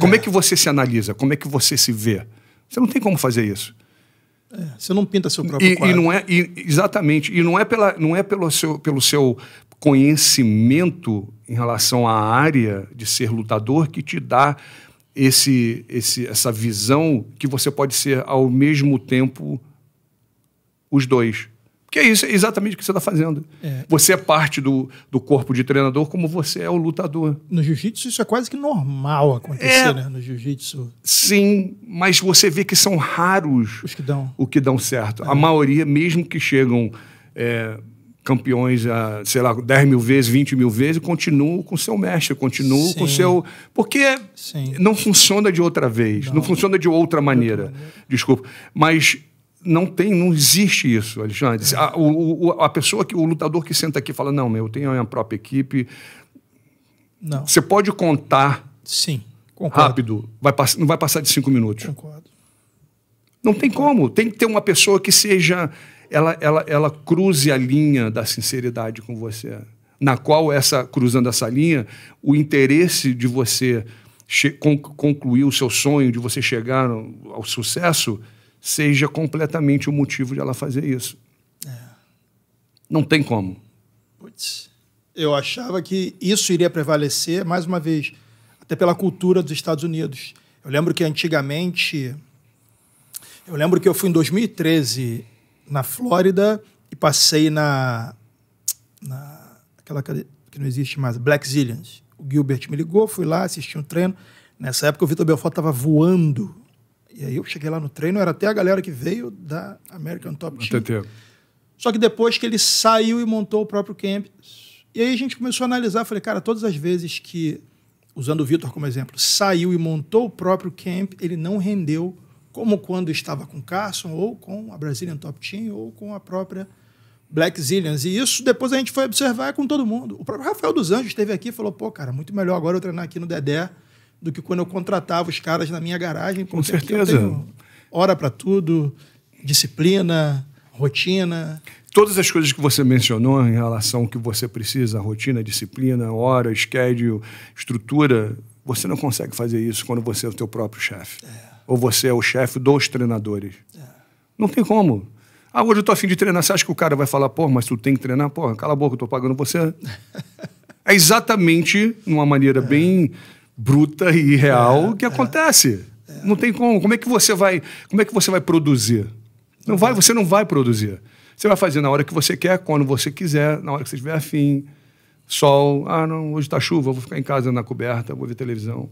Como é. é que você se analisa? Como é que você se vê? Você não tem como fazer isso. É, você não pinta seu próprio e, quadro. E não é, e, exatamente. E não é, pela, não é pelo, seu, pelo seu conhecimento em relação à área de ser lutador que te dá esse, esse, essa visão que você pode ser ao mesmo tempo os dois. Porque é isso, é exatamente o que você está fazendo. É. Você é parte do, do corpo de treinador como você é o lutador. No jiu-jitsu isso é quase que normal acontecer, é, né? No jiu-jitsu. Sim, mas você vê que são raros os que dão, o que dão certo. É. A maioria, mesmo que chegam é, campeões, a, sei lá, 10 mil vezes, 20 mil vezes, continuam com seu mestre, continuam com seu... Porque Sim. não funciona de outra vez, não, não funciona de outra maneira. De outra maneira. Desculpa. Mas não tem, não existe isso, Alexandre. É. A, o, a pessoa que, o lutador que senta aqui fala, não, meu, eu tenho a minha própria equipe. Não. Você pode contar. Sim. Concordo. Rápido. Vai não vai passar de cinco minutos. Concordo. Não tem como. Tem que ter uma pessoa que seja. Ela, ela, ela cruze a linha da sinceridade com você. Na qual, essa cruzando essa linha, o interesse de você concluir o seu sonho, de você chegar ao sucesso seja completamente o motivo de ela fazer isso. É. Não tem como. Puts. Eu achava que isso iria prevalecer, mais uma vez, até pela cultura dos Estados Unidos. Eu lembro que antigamente. Eu lembro que eu fui em 2013 na Flórida e passei na. na aquela que não existe mais, Black Zillions. O Gilbert me ligou, fui lá, assisti um treino. Nessa época o Vitor Belfort estava voando e aí eu cheguei lá no treino, era até a galera que veio da American Top Team. TT. Só que depois que ele saiu e montou o próprio camp. E aí a gente começou a analisar, falei, cara, todas as vezes que, usando o Vitor como exemplo, saiu e montou o próprio camp, ele não rendeu como quando estava com o Carson, ou com a Brazilian Top Team, ou com a própria Black Zillions. E isso depois a gente foi observar com todo mundo. O próprio Rafael dos Anjos esteve aqui e falou: pô, cara, muito melhor agora eu treinar aqui no Dedé do que quando eu contratava os caras na minha garagem. Com certeza. hora para tudo, disciplina, rotina. Todas as coisas que você mencionou em relação ao que você precisa, rotina, disciplina, hora, schedule, estrutura, você não consegue fazer isso quando você é o teu próprio chefe. É. Ou você é o chefe dos treinadores. É. Não tem como. Ah, hoje eu tô afim de treinar. Você acha que o cara vai falar, pô, mas tu tem que treinar? Pô, cala a boca, eu tô pagando você. é exatamente, uma maneira é. bem bruta e real é, que é. acontece. É, não tem como. Como é que você vai, como é que você vai produzir? Não vai, você não vai produzir. Você vai fazer na hora que você quer, quando você quiser, na hora que você tiver afim. Sol, ah, não, hoje está chuva, vou ficar em casa na coberta, vou ver televisão.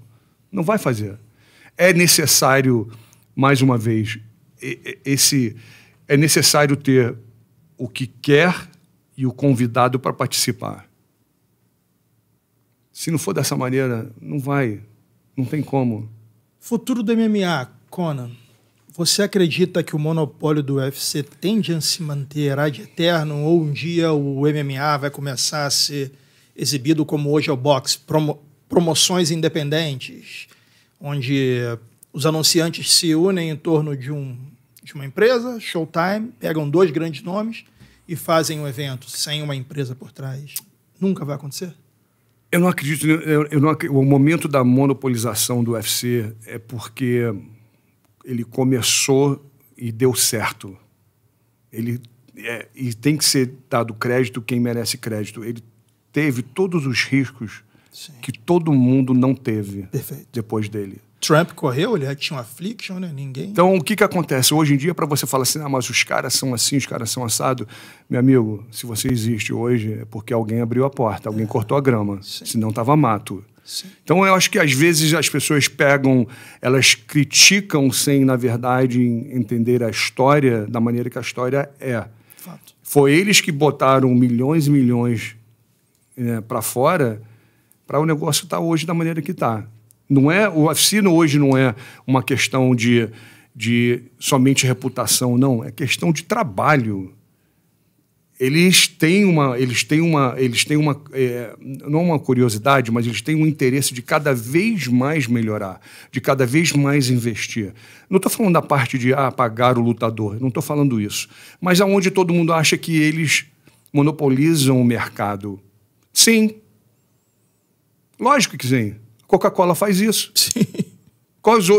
Não vai fazer. É necessário, mais uma vez, esse é necessário ter o que quer e o convidado para participar. Se não for dessa maneira, não vai. Não tem como. Futuro do MMA, Conan. Você acredita que o monopólio do UFC tende a se manter ad eterno ou um dia o MMA vai começar a ser exibido como hoje é o boxe, promo promoções independentes, onde os anunciantes se unem em torno de, um, de uma empresa, Showtime, pegam dois grandes nomes e fazem um evento sem uma empresa por trás? Nunca vai acontecer? Eu não acredito. Né, eu, eu não, o momento da monopolização do UFC é porque ele começou e deu certo. Ele é, e tem que ser dado crédito quem merece crédito. Ele teve todos os riscos Sim. que todo mundo não teve Perfeito. depois dele. Trump correu, ele tinha um affliction, né? Ninguém. Então, o que, que acontece? Hoje em dia, para você falar assim, ah, mas os caras são assim, os caras são assado. Meu amigo, se você existe hoje, é porque alguém abriu a porta, alguém é. cortou a grama. se Senão estava mato. Sim. Então, eu acho que às vezes as pessoas pegam, elas criticam sem, na verdade, entender a história da maneira que a história é. Fato. Foi eles que botaram milhões e milhões né, para fora para o negócio estar tá hoje da maneira que está. Não é, o UFC hoje não é uma questão de, de somente reputação, não. É questão de trabalho. Eles têm uma, eles têm uma, eles têm uma, é, não é uma curiosidade, mas eles têm um interesse de cada vez mais melhorar, de cada vez mais investir. Não estou falando da parte de ah, o lutador, não estou falando isso. Mas aonde todo mundo acha que eles monopolizam o mercado. Sim. Lógico que sim. Coca-Cola faz isso. Sim.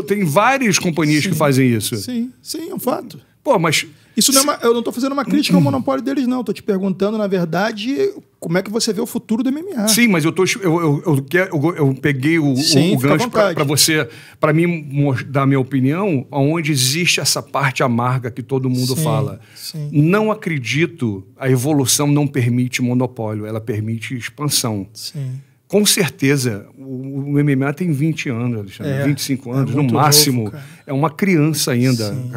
Tem várias companhias sim, que fazem isso. Sim, sim, é um fato. Pô, mas. Isso não é uma, eu não estou fazendo uma crítica ao monopólio deles, não. Estou te perguntando, na verdade, como é que você vê o futuro do MMA. Sim, mas eu, tô, eu, eu, eu, eu peguei o, sim, o gancho para você, para mim dar minha opinião, onde existe essa parte amarga que todo mundo sim, fala. Sim. Não acredito, a evolução não permite monopólio, ela permite expansão. Sim com certeza, o, o MMA tem 20 anos, Alexandre, é, 25 é anos, é no máximo. Novo, é uma criança ainda. Sim.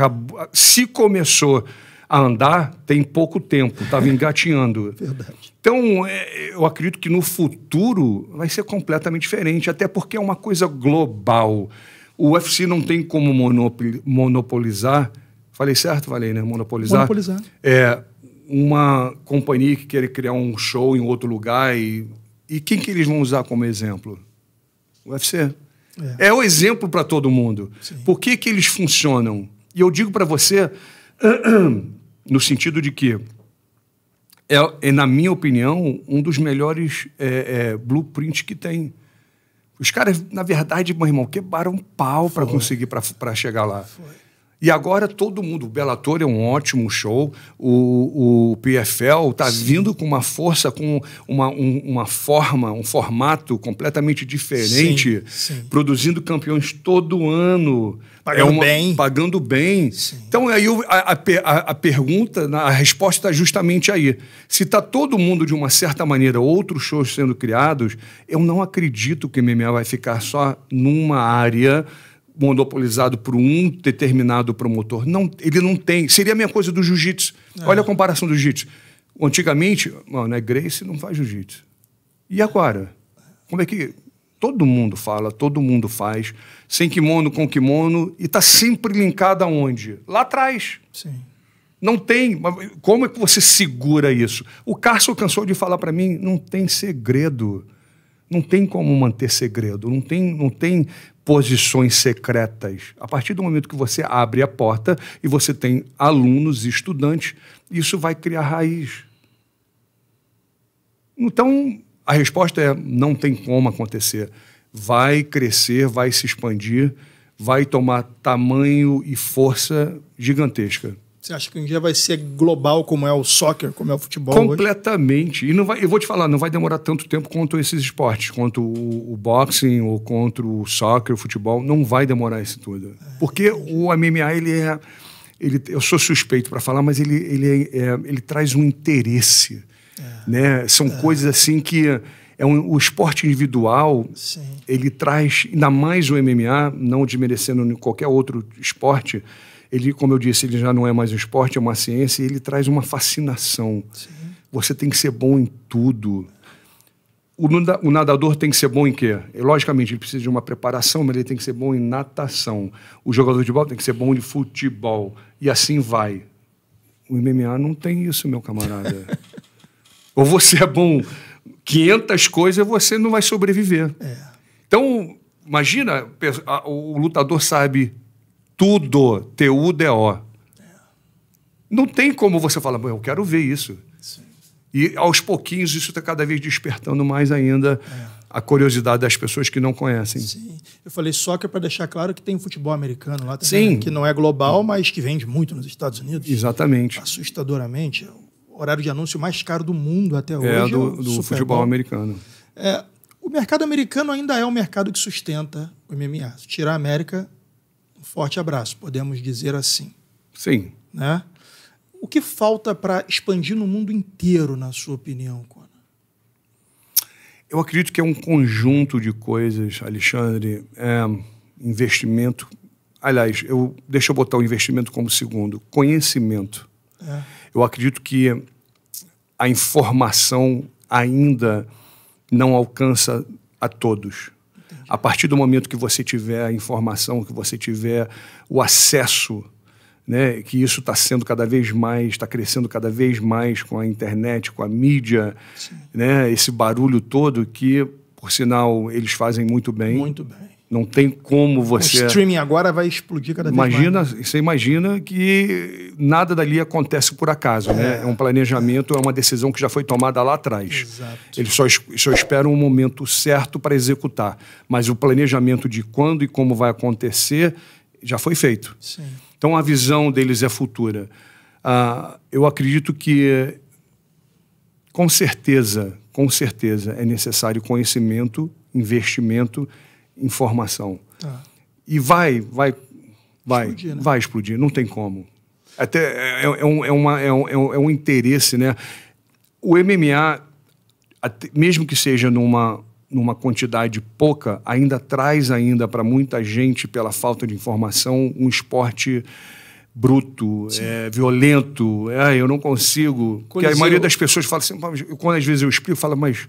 Se começou a andar, tem pouco tempo, estava engatinhando. Verdade. Então, é, eu acredito que no futuro vai ser completamente diferente, até porque é uma coisa global. O UFC não tem como monopolizar, falei certo, falei, né? Monopolizar. Monopolizar. É, uma companhia que quer criar um show em outro lugar e e quem que eles vão usar como exemplo? O UFC. É, é o exemplo para todo mundo. Sim. Por que, que eles funcionam? E eu digo para você, no sentido de que é, é, na minha opinião, um dos melhores é, é, blueprints que tem. Os caras, na verdade, meu irmão, quebraram um pau para conseguir para chegar lá. Foi. E agora todo mundo, o Bellator é um ótimo show, o, o PFL está vindo com uma força, com uma, um, uma forma, um formato completamente diferente, sim, sim. produzindo campeões todo ano. Pagando é uma, bem. Pagando bem. Sim. Então aí a, a, a pergunta, a resposta está justamente aí. Se está todo mundo, de uma certa maneira, outros shows sendo criados, eu não acredito que o MMA vai ficar só numa área monopolizado por um determinado promotor. Não, ele não tem. Seria a mesma coisa do jiu-jitsu. É. Olha a comparação do jiu-jitsu. Antigamente, mano, é Grace não faz jiu-jitsu. E agora? Como é que todo mundo fala, todo mundo faz, sem kimono, com kimono, e está sempre linkado aonde? Lá atrás. Sim. Não tem. Como é que você segura isso? O Carson cansou de falar para mim: não tem segredo. Não tem como manter segredo. Não tem, não tem posições secretas. A partir do momento que você abre a porta e você tem alunos, estudantes, isso vai criar raiz. Então, a resposta é: não tem como acontecer. Vai crescer, vai se expandir, vai tomar tamanho e força gigantesca. Você acha que um dia vai ser global como é o soccer, como é o futebol? Completamente. Hoje? E não vai, eu vou te falar, não vai demorar tanto tempo quanto esses esportes, quanto o, o boxing ou contra o soccer, o futebol, não vai demorar isso tudo. É. Porque o MMA ele é, ele, eu sou suspeito para falar, mas ele, ele, é, é, ele traz um interesse, é. né? São é. coisas assim que é um, o esporte individual, Sim. ele traz ainda mais o MMA, não desmerecendo qualquer outro esporte ele, como eu disse, ele já não é mais um esporte, é uma ciência, e ele traz uma fascinação. Sim. Você tem que ser bom em tudo. O, o, nadador tem que ser bom em quê? Logicamente, ele precisa de uma preparação, mas ele tem que ser bom em natação. O jogador de futebol tem que ser bom em futebol. E assim vai. O MMA não tem isso, meu camarada. Ou você é bom 500 coisas, você não vai sobreviver. É. Então, imagina, o lutador sabe tudo, T-U-D-O. É. Não tem como você falar, eu quero ver isso. Sim. E aos pouquinhos isso está cada vez despertando mais ainda é. a curiosidade das pessoas que não conhecem. Sim. Eu falei só é para deixar claro que tem futebol americano lá também, Sim. Né, que não é global, mas que vende muito nos Estados Unidos. Exatamente. Assustadoramente, é o horário de anúncio mais caro do mundo até é, hoje. É, do, do futebol, americano. É, o mercado americano ainda é o mercado que sustenta o MMA. Se tirar a América, um forte abraço, podemos dizer assim. Sim. Né? O que falta para expandir no mundo inteiro, na sua opinião, Conan? Eu acredito que é um conjunto de coisas, Alexandre. É, investimento. Aliás, eu, deixa eu botar o investimento como segundo. Conhecimento. É. Eu acredito que a informação ainda não alcança a todos. A partir do momento que você tiver a informação, que você tiver o acesso, né, que isso está sendo cada vez mais, está crescendo cada vez mais com a internet, com a mídia, né, esse barulho todo que, por sinal, eles fazem muito bem. Muito bem. Não tem como você. O streaming agora vai explodir cada vez imagina, mais. Né? Você imagina que nada dali acontece por acaso, né? é. né? É um planejamento, é uma decisão que já foi tomada lá atrás. Exato. Eles só, só esperam um momento certo para executar. Mas o planejamento de quando e como vai acontecer já foi feito. Sim. Então a visão deles é futura. Ah, eu acredito que, com certeza, com certeza, é necessário conhecimento, investimento informação. Ah. E vai, vai, vai, explodir, né? vai explodir, não tem como. Até é, é, é um, é, uma, é, um, é um é interesse, né? O MMA, mesmo que seja numa, numa quantidade pouca, ainda traz ainda para muita gente, pela falta de informação, um esporte bruto, é, violento, é, eu não consigo. que a maioria das pessoas fala assim, quando às vezes eu explico, fala, mas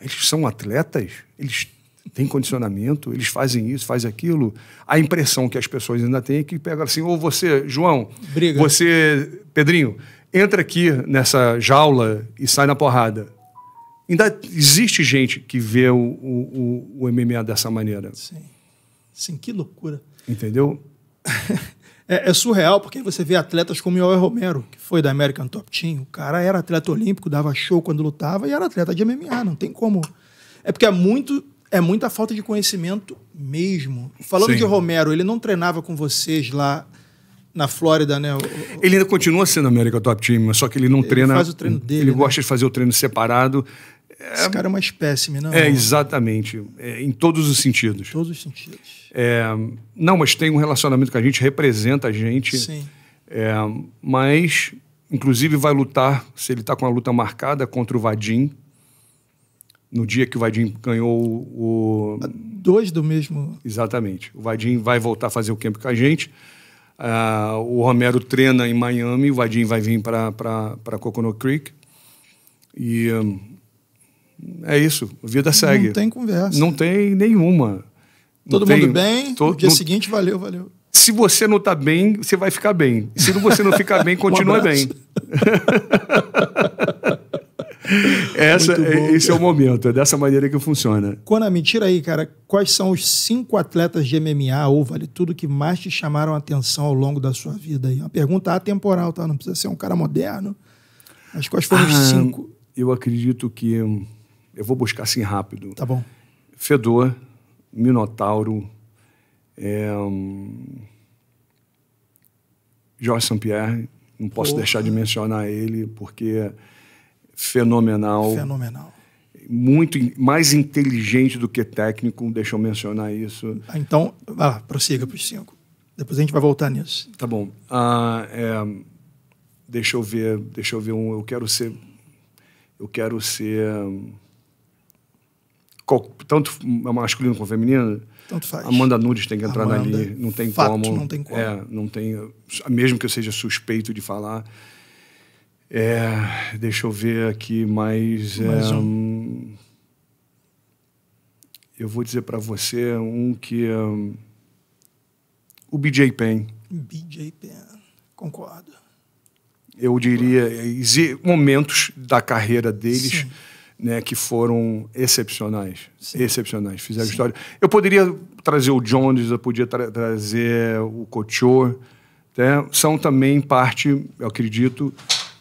eles são atletas? Eles tem condicionamento, eles fazem isso, fazem aquilo. A impressão que as pessoas ainda têm é que pega assim, ou você, João, Briga. você, Pedrinho, entra aqui nessa jaula e sai na porrada. Ainda existe gente que vê o, o, o MMA dessa maneira. Sim. Sim, que loucura. Entendeu? É, é, surreal, porque você vê atletas como Yoel Romero, que foi da American Top Team. O cara era atleta olímpico, dava show quando lutava e era atleta de MMA. Não tem como. É porque é muito é muita falta de conhecimento mesmo. Falando Sim. de Romero, ele não treinava com vocês lá na Flórida, né? O, ele ainda continua sendo América Top Team, só que ele não ele treina. Faz o treino dele. Ele né? gosta de fazer o treino separado. É Esse é, cara é uma espécime, não? Né? É, exatamente. É, em todos os sentidos. Em todos os sentidos. É, não, mas tem um relacionamento com a gente, representa a gente. Sim. É, mas, inclusive, vai lutar, se ele está com a luta marcada, contra o Vadim, no dia que o Vadim ganhou o. Dois do mesmo. Exatamente. O Vadim vai voltar a fazer o campo com a gente. Uh, o Romero treina em Miami, o Vadim vai vir para Coconut Creek. E um, é isso, vida segue. Não tem conversa. Não tem nenhuma. Todo tem, mundo bem, no dia não... seguinte, valeu, valeu. Se você não está bem, você vai ficar bem. Se você não ficar bem, continua um bem. Essa, é, bom, esse cara. é o momento, é dessa maneira que funciona. Konami, tira aí, cara, quais são os cinco atletas de MMA ou vale tudo que mais te chamaram a atenção ao longo da sua vida? Aí? Uma pergunta atemporal, tá? Não precisa ser um cara moderno. Mas quais foram ah, os cinco? Eu acredito que. Eu vou buscar assim rápido. Tá bom. Fedor, Minotauro, é, Jorge Saint-Pierre, não posso Porra. deixar de mencionar ele, porque fenomenal. Fenomenal. Muito mais inteligente do que técnico, deixa eu mencionar isso. Ah, então, vá, lá, prossiga para os cinco. Depois a gente vai voltar nisso. Tá bom. Ah, é, deixa eu ver, deixa eu ver um. Eu quero ser. Eu quero ser. Qual, tanto é masculino como feminino. Tanto faz. Amanda Nunes tem que entrar Amanda, Não tem fato, como. Não tem como. É, não tem. Mesmo que eu seja suspeito de falar é, deixa eu ver aqui mais. É, mais é, um. Hum, eu vou dizer para você um que. Um, o BJ Penn. BJ Penn, concordo. Eu diria, momentos da carreira deles. Sim. Né, que foram excepcionais, Sim. excepcionais, fizeram Sim. história. Eu poderia trazer o Jones, eu podia tra trazer o Couture, né? são também parte, eu acredito,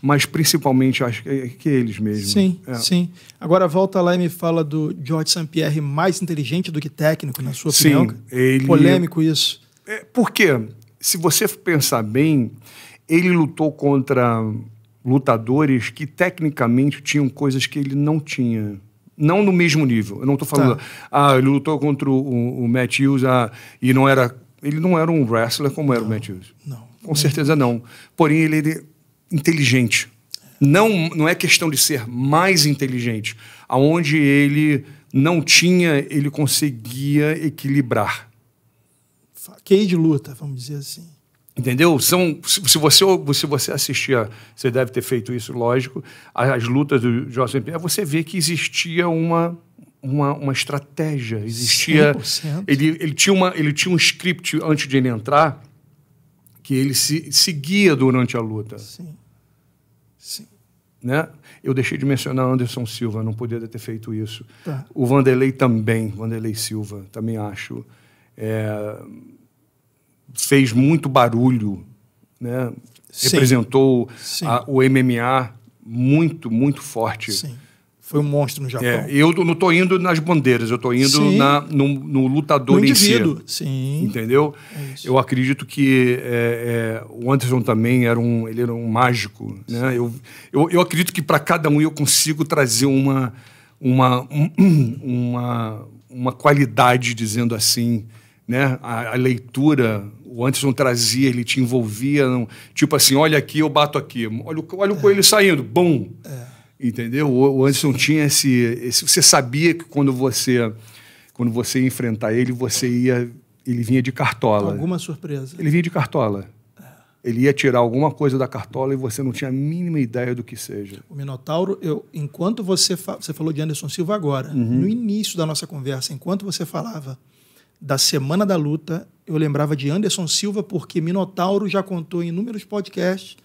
mas principalmente acho que, é que eles mesmos. Sim, é. sim. Agora volta lá e me fala do George St. Pierre mais inteligente do que técnico, na sua sim, opinião. Ele... Polêmico isso. É, porque, se você pensar bem, ele lutou contra lutadores que tecnicamente tinham coisas que ele não tinha. Não no mesmo nível. Eu não estou falando. Tá. Ah, ele lutou contra o, o Matt Hughes ah, e não era. Ele não era um wrestler como era o Matt Hughes. Não. Com certeza não. Porém, ele, ele inteligente. Não, não é questão de ser mais inteligente. Aonde ele não tinha, ele conseguia equilibrar. Faquei de luta, vamos dizer assim. Entendeu? São, se, você, se você assistia, você deve ter feito isso, lógico, as lutas do Jorge Pierre, você vê que existia uma, uma, uma estratégia, existia... 100%. Ele, ele, tinha uma, ele tinha um script antes de ele entrar que ele se, seguia durante a luta. Sim. Sim. Né? Eu deixei de mencionar Anderson Silva, não poderia ter feito isso. Tá. O Vanderlei também, Vanderlei Silva, também acho. É, fez muito barulho, né? Sim. representou Sim. A, o MMA muito, muito forte. Sim foi um monstro no Japão. É, eu não estou indo nas bandeiras, eu estou indo na, no, no, lutador no em si. Sim. Entendeu? É eu acredito que é, é, o Anderson também era um, ele era um mágico. Né? Eu, eu, eu acredito que para cada um eu consigo trazer uma, uma, uma, uma qualidade, dizendo assim, né? a, a leitura o Anderson trazia, ele te envolvia. Não, tipo assim, olha aqui, eu bato aqui. Olha, olha o é. coelho saindo, bum. É. Entendeu? O Anderson tinha esse, esse, Você sabia que quando você quando você ia enfrentar ele, você ia. Ele vinha de cartola. Alguma surpresa. Ele vinha de cartola. É. Ele ia tirar alguma coisa da cartola e você não tinha a mínima ideia do que seja. O Minotauro, eu, enquanto você, fa você falou de Anderson Silva agora, uhum. no início da nossa conversa, enquanto você falava da Semana da Luta, eu lembrava de Anderson Silva porque Minotauro já contou em inúmeros podcasts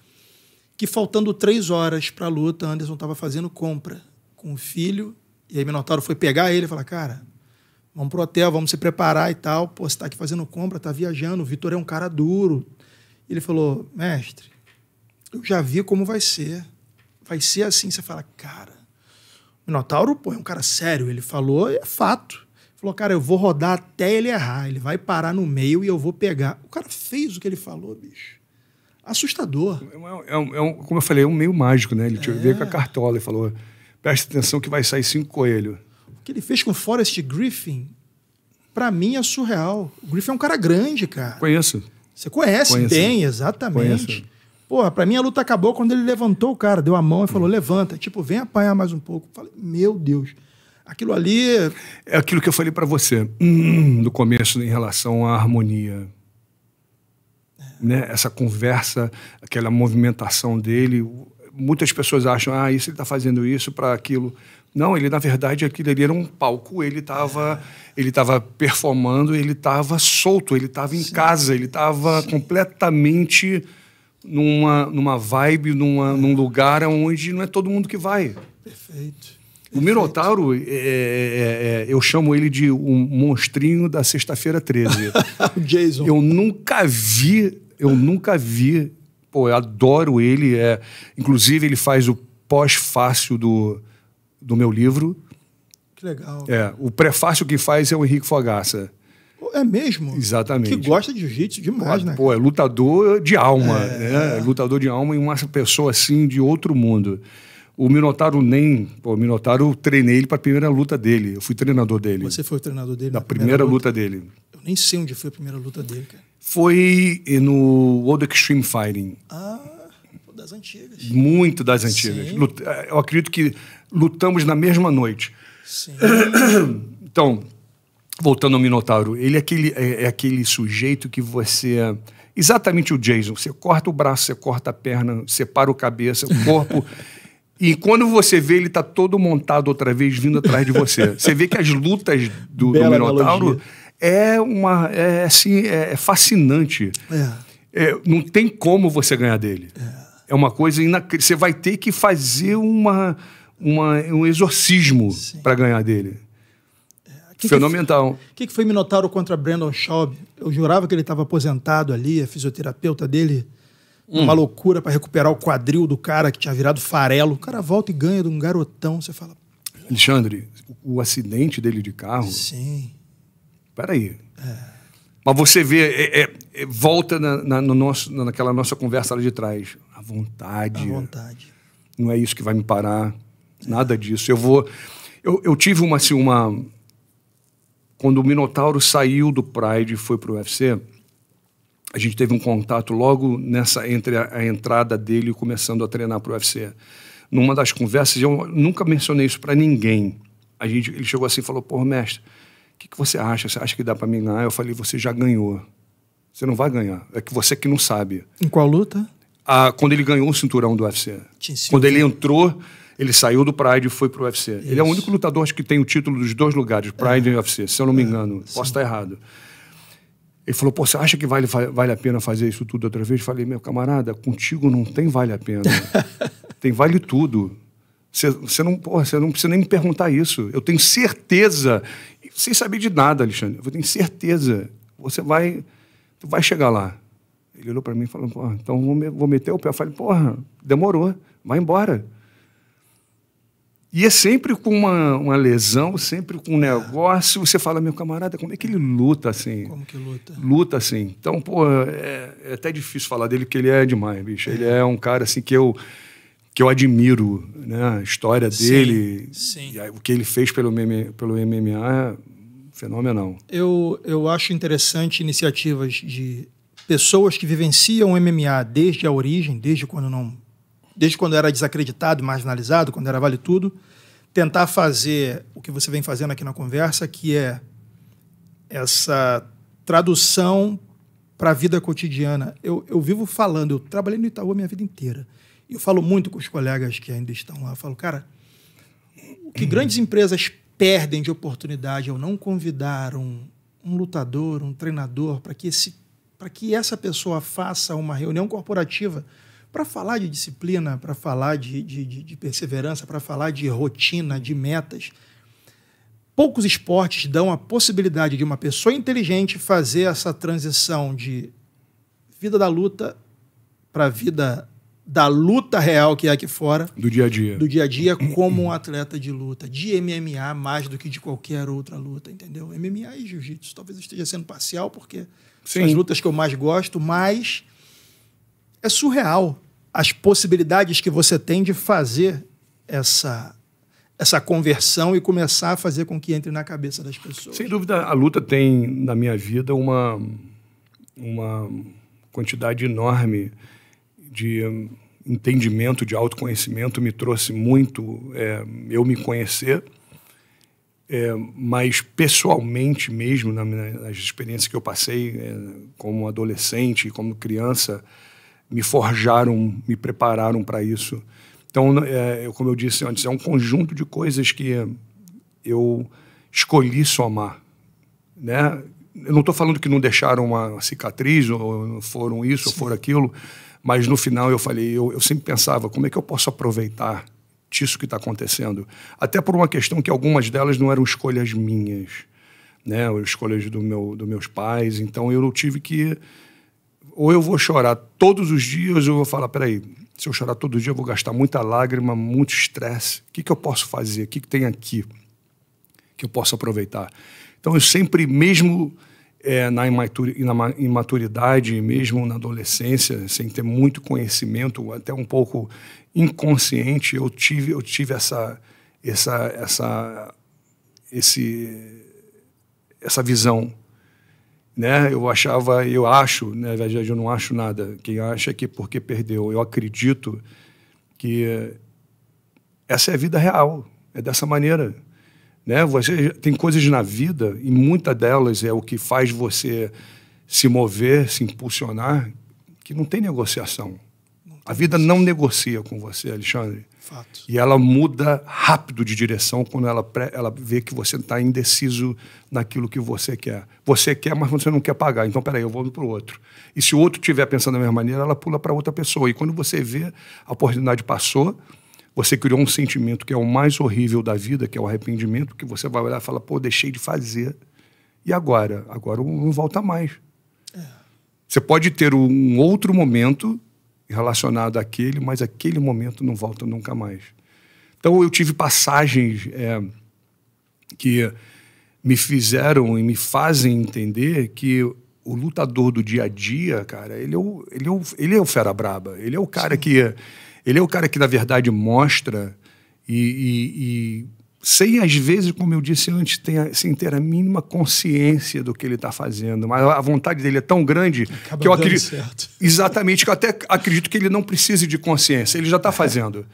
que faltando três horas para a luta, Anderson estava fazendo compra com o filho. E aí Minotauro foi pegar ele e falar, cara, vamos pro hotel, vamos se preparar e tal. Pô, você está aqui fazendo compra, tá viajando, o Vitor é um cara duro. E ele falou, mestre, eu já vi como vai ser. Vai ser assim. Você fala, cara, O Minotauro, pô, é um cara sério. Ele falou, é fato. Ele falou, cara, eu vou rodar até ele errar. Ele vai parar no meio e eu vou pegar. O cara fez o que ele falou, bicho assustador. É, é, um, é um, como eu falei, é um meio mágico, né? Ele é. veio com a cartola e falou: presta atenção que vai sair cinco coelhos. O que ele fez com o Forrest Griffin, para mim, é surreal. O Griffin é um cara grande, cara. Conheço. Você conhece Conheço. bem, exatamente. Conheço. Porra, pra mim a luta acabou quando ele levantou o cara, deu a mão e falou: hum. levanta. Tipo, vem apanhar mais um pouco. falei, meu Deus. Aquilo ali. É, é aquilo que eu falei para você hum, no começo em relação à harmonia né, essa conversa, aquela movimentação dele. Muitas pessoas acham, ah, isso ele está fazendo isso para aquilo. Não, ele na verdade aquilo ali era um palco, ele estava ele tava performando, ele estava solto, ele estava em Sim. casa, ele estava completamente numa, numa vibe, numa, é. num lugar onde não é todo mundo que vai. Perfeito. O Minotauro, é, é, é, é, eu chamo ele de um monstrinho da sexta-feira 13. o Jason. Eu nunca vi eu nunca vi. Pô, eu adoro ele. É, inclusive, ele faz o pós-fácil do, do meu livro. Que legal. É, o prefácio que faz é o Henrique Fogaça. É mesmo? Exatamente. Que gosta de jiu-jitsu demais, é, né? Pô, é lutador de alma, é, né? É. Lutador de alma e uma pessoa assim de outro mundo. O Minotauro nem, pô, o Minotauro eu treinei ele para a primeira luta dele. Eu fui treinador dele. Você foi o treinador dele? na primeira, primeira luta? luta dele nem sei onde foi a primeira luta dele, cara. Foi no World Extreme Fighting. Ah, das antigas. Muito das antigas. É, eu acredito que lutamos na mesma noite. Sim. então, voltando ao Minotauro, ele é aquele, é, é aquele sujeito que você é exatamente o Jason. Você corta o braço, você corta a perna, separa o cabeça, o corpo. e quando você vê, ele está todo montado outra vez, vindo atrás de você. Você vê que as lutas do, do Minotauro analogia é uma é, assim, é, é fascinante. É. É, não tem como você ganhar dele. É, é uma coisa inacreditável. Você vai ter que fazer uma, uma um exorcismo para ganhar dele. É, que Fenomenal. O que, que, foi Minotauro contra Brandon Schaub? Eu jurava que ele estava aposentado ali, a fisioterapeuta dele, hum. uma loucura para recuperar o quadril do cara que tinha virado farelo. O cara volta e ganha de um garotão. Você fala. Alexandre, o acidente dele de carro. Sim peraí. É. Mas você vê, é, é, é, volta na, na, no nosso, naquela nossa conversa lá de trás. A vontade. A vontade. Não é isso que vai me parar. Nada disso. Eu vou. Eu, eu tive uma, assim, uma. Quando o Minotauro saiu do Pride e foi para o UFC, a gente teve um contato logo nessa entre a, a entrada dele começando a treinar para o UFC. Numa das conversas, eu nunca mencionei isso para ninguém. A gente, ele chegou assim e falou: Pô, mestre, que, que você acha? Você acha que dá para mim ganhar? Eu falei, você já ganhou. Você não vai ganhar. É que você que não sabe. Em qual luta? Ah, quando ele ganhou o cinturão do UFC. Quando ele entrou, ele saiu do Pride e foi pro UFC. Isso. Ele é o único lutador acho que tem o título dos dois lugares, Pride é. e UFC, se eu não me é, engano. É, Posso estar errado. Ele falou, pô, você acha que vale, vale a pena fazer isso tudo outra vez? Eu falei, meu camarada, contigo não tem vale a pena. tem vale tudo. Você não, não precisa nem me perguntar isso. Eu tenho certeza sem saber de nada, Alexandre. Eu tenho certeza, você vai, tu vai chegar lá. Ele olhou para mim e falou, porra, então vou, vou meter o pé. Eu falei, porra, demorou, vai embora. E é sempre com uma, uma lesão, sempre com um é. negócio. Você fala, meu camarada, como é que ele luta assim? Como que luta? Luta assim. Então, pô, é, é até difícil falar dele, porque ele é demais, bicho. É. Ele é um cara assim que eu que eu admiro, né? A história dele, sim, sim. o que ele fez pelo, MMA, pelo MMA é fenomenal. Eu, eu acho interessante iniciativas de pessoas que vivenciam o MMA desde a origem, desde quando não, desde quando era desacreditado, marginalizado, quando era vale tudo, tentar fazer o que você vem fazendo aqui na conversa, que é essa tradução para a vida cotidiana. Eu, eu vivo falando, eu trabalhei no Itaú a minha vida inteira. Eu falo muito com os colegas que ainda estão lá. Eu falo, cara, o que grandes empresas perdem de oportunidade ao é não convidar um, um lutador, um treinador, para que, esse, que essa pessoa faça uma reunião corporativa para falar de disciplina, para falar de, de, de perseverança, para falar de rotina, de metas. Poucos esportes dão a possibilidade de uma pessoa inteligente fazer essa transição de vida da luta para a vida da luta real que é aqui fora. Do dia a dia. Do dia a dia, como um atleta de luta, de MMA mais do que de qualquer outra luta, entendeu? MMA e jiu-jitsu. Talvez esteja sendo parcial, porque Sim. são as lutas que eu mais gosto, mas é surreal as possibilidades que você tem de fazer essa essa conversão e começar a fazer com que entre na cabeça das pessoas. Sem dúvida, a luta tem na minha vida uma uma quantidade enorme de entendimento, de autoconhecimento, me trouxe muito é, eu me conhecer. É, mas pessoalmente mesmo, na, nas experiências que eu passei é, como adolescente, como criança, me forjaram, me prepararam para isso. Então, é, como eu disse antes, é um conjunto de coisas que eu escolhi somar. Né? Eu não estou falando que não deixaram uma cicatriz, ou foram isso, Sim. ou foram aquilo, mas no final eu falei, eu, eu sempre pensava, como é que eu posso aproveitar disso que está acontecendo? Até por uma questão que algumas delas não eram escolhas minhas, né? Escolhas do meu, dos meus pais. Então eu tive que ou eu vou chorar todos os dias, ou eu vou falar, peraí, se eu chorar todo dia, eu vou gastar muita lágrima, muito estresse. O que, que eu posso fazer? O que, que tem aqui que eu posso aproveitar? Então eu sempre, mesmo é, na, imaturidade, mesmo na adolescência, sem ter muito conhecimento, até um pouco inconsciente, eu tive, eu tive essa, essa, essa, esse, essa visão. Né? Eu achava, eu acho, né, na né? verdade eu não acho nada. Quem acha é que porque perdeu. Eu acredito que essa é a vida real, é dessa maneira. Né? Você tem coisas na vida e muita delas é o que faz você se mover, se impulsionar, que não tem negociação. Não tem a vida não negocia com você, Alexandre. Fato. E ela muda rápido de direção quando ela, ela vê que você está indeciso naquilo que você quer. Você quer, mas você não quer pagar. Então, peraí, eu vou para o outro. E se o outro estiver pensando da mesma maneira, ela pula para outra pessoa. E quando você vê, a oportunidade passou, você criou um sentimento que é o mais horrível da vida, que é o arrependimento, que você vai olhar e fala, pô, deixei de fazer. E agora? Agora não volta mais. É. Você pode ter um outro momento relacionado àquele, mas aquele momento não volta nunca mais. Então eu tive passagens é, que me fizeram e me fazem entender que o lutador do dia a dia, cara, ele é o, ele é o, ele é o fera braba. Ele é o cara Sim. que ele é o cara que, na verdade, mostra e, e, e sem, às vezes, como eu disse antes, sem ter a mínima consciência do que ele está fazendo. Mas a vontade dele é tão grande Acaba que eu acredito. Certo. Exatamente, que eu até acredito que ele não precise de consciência, ele já está é. fazendo.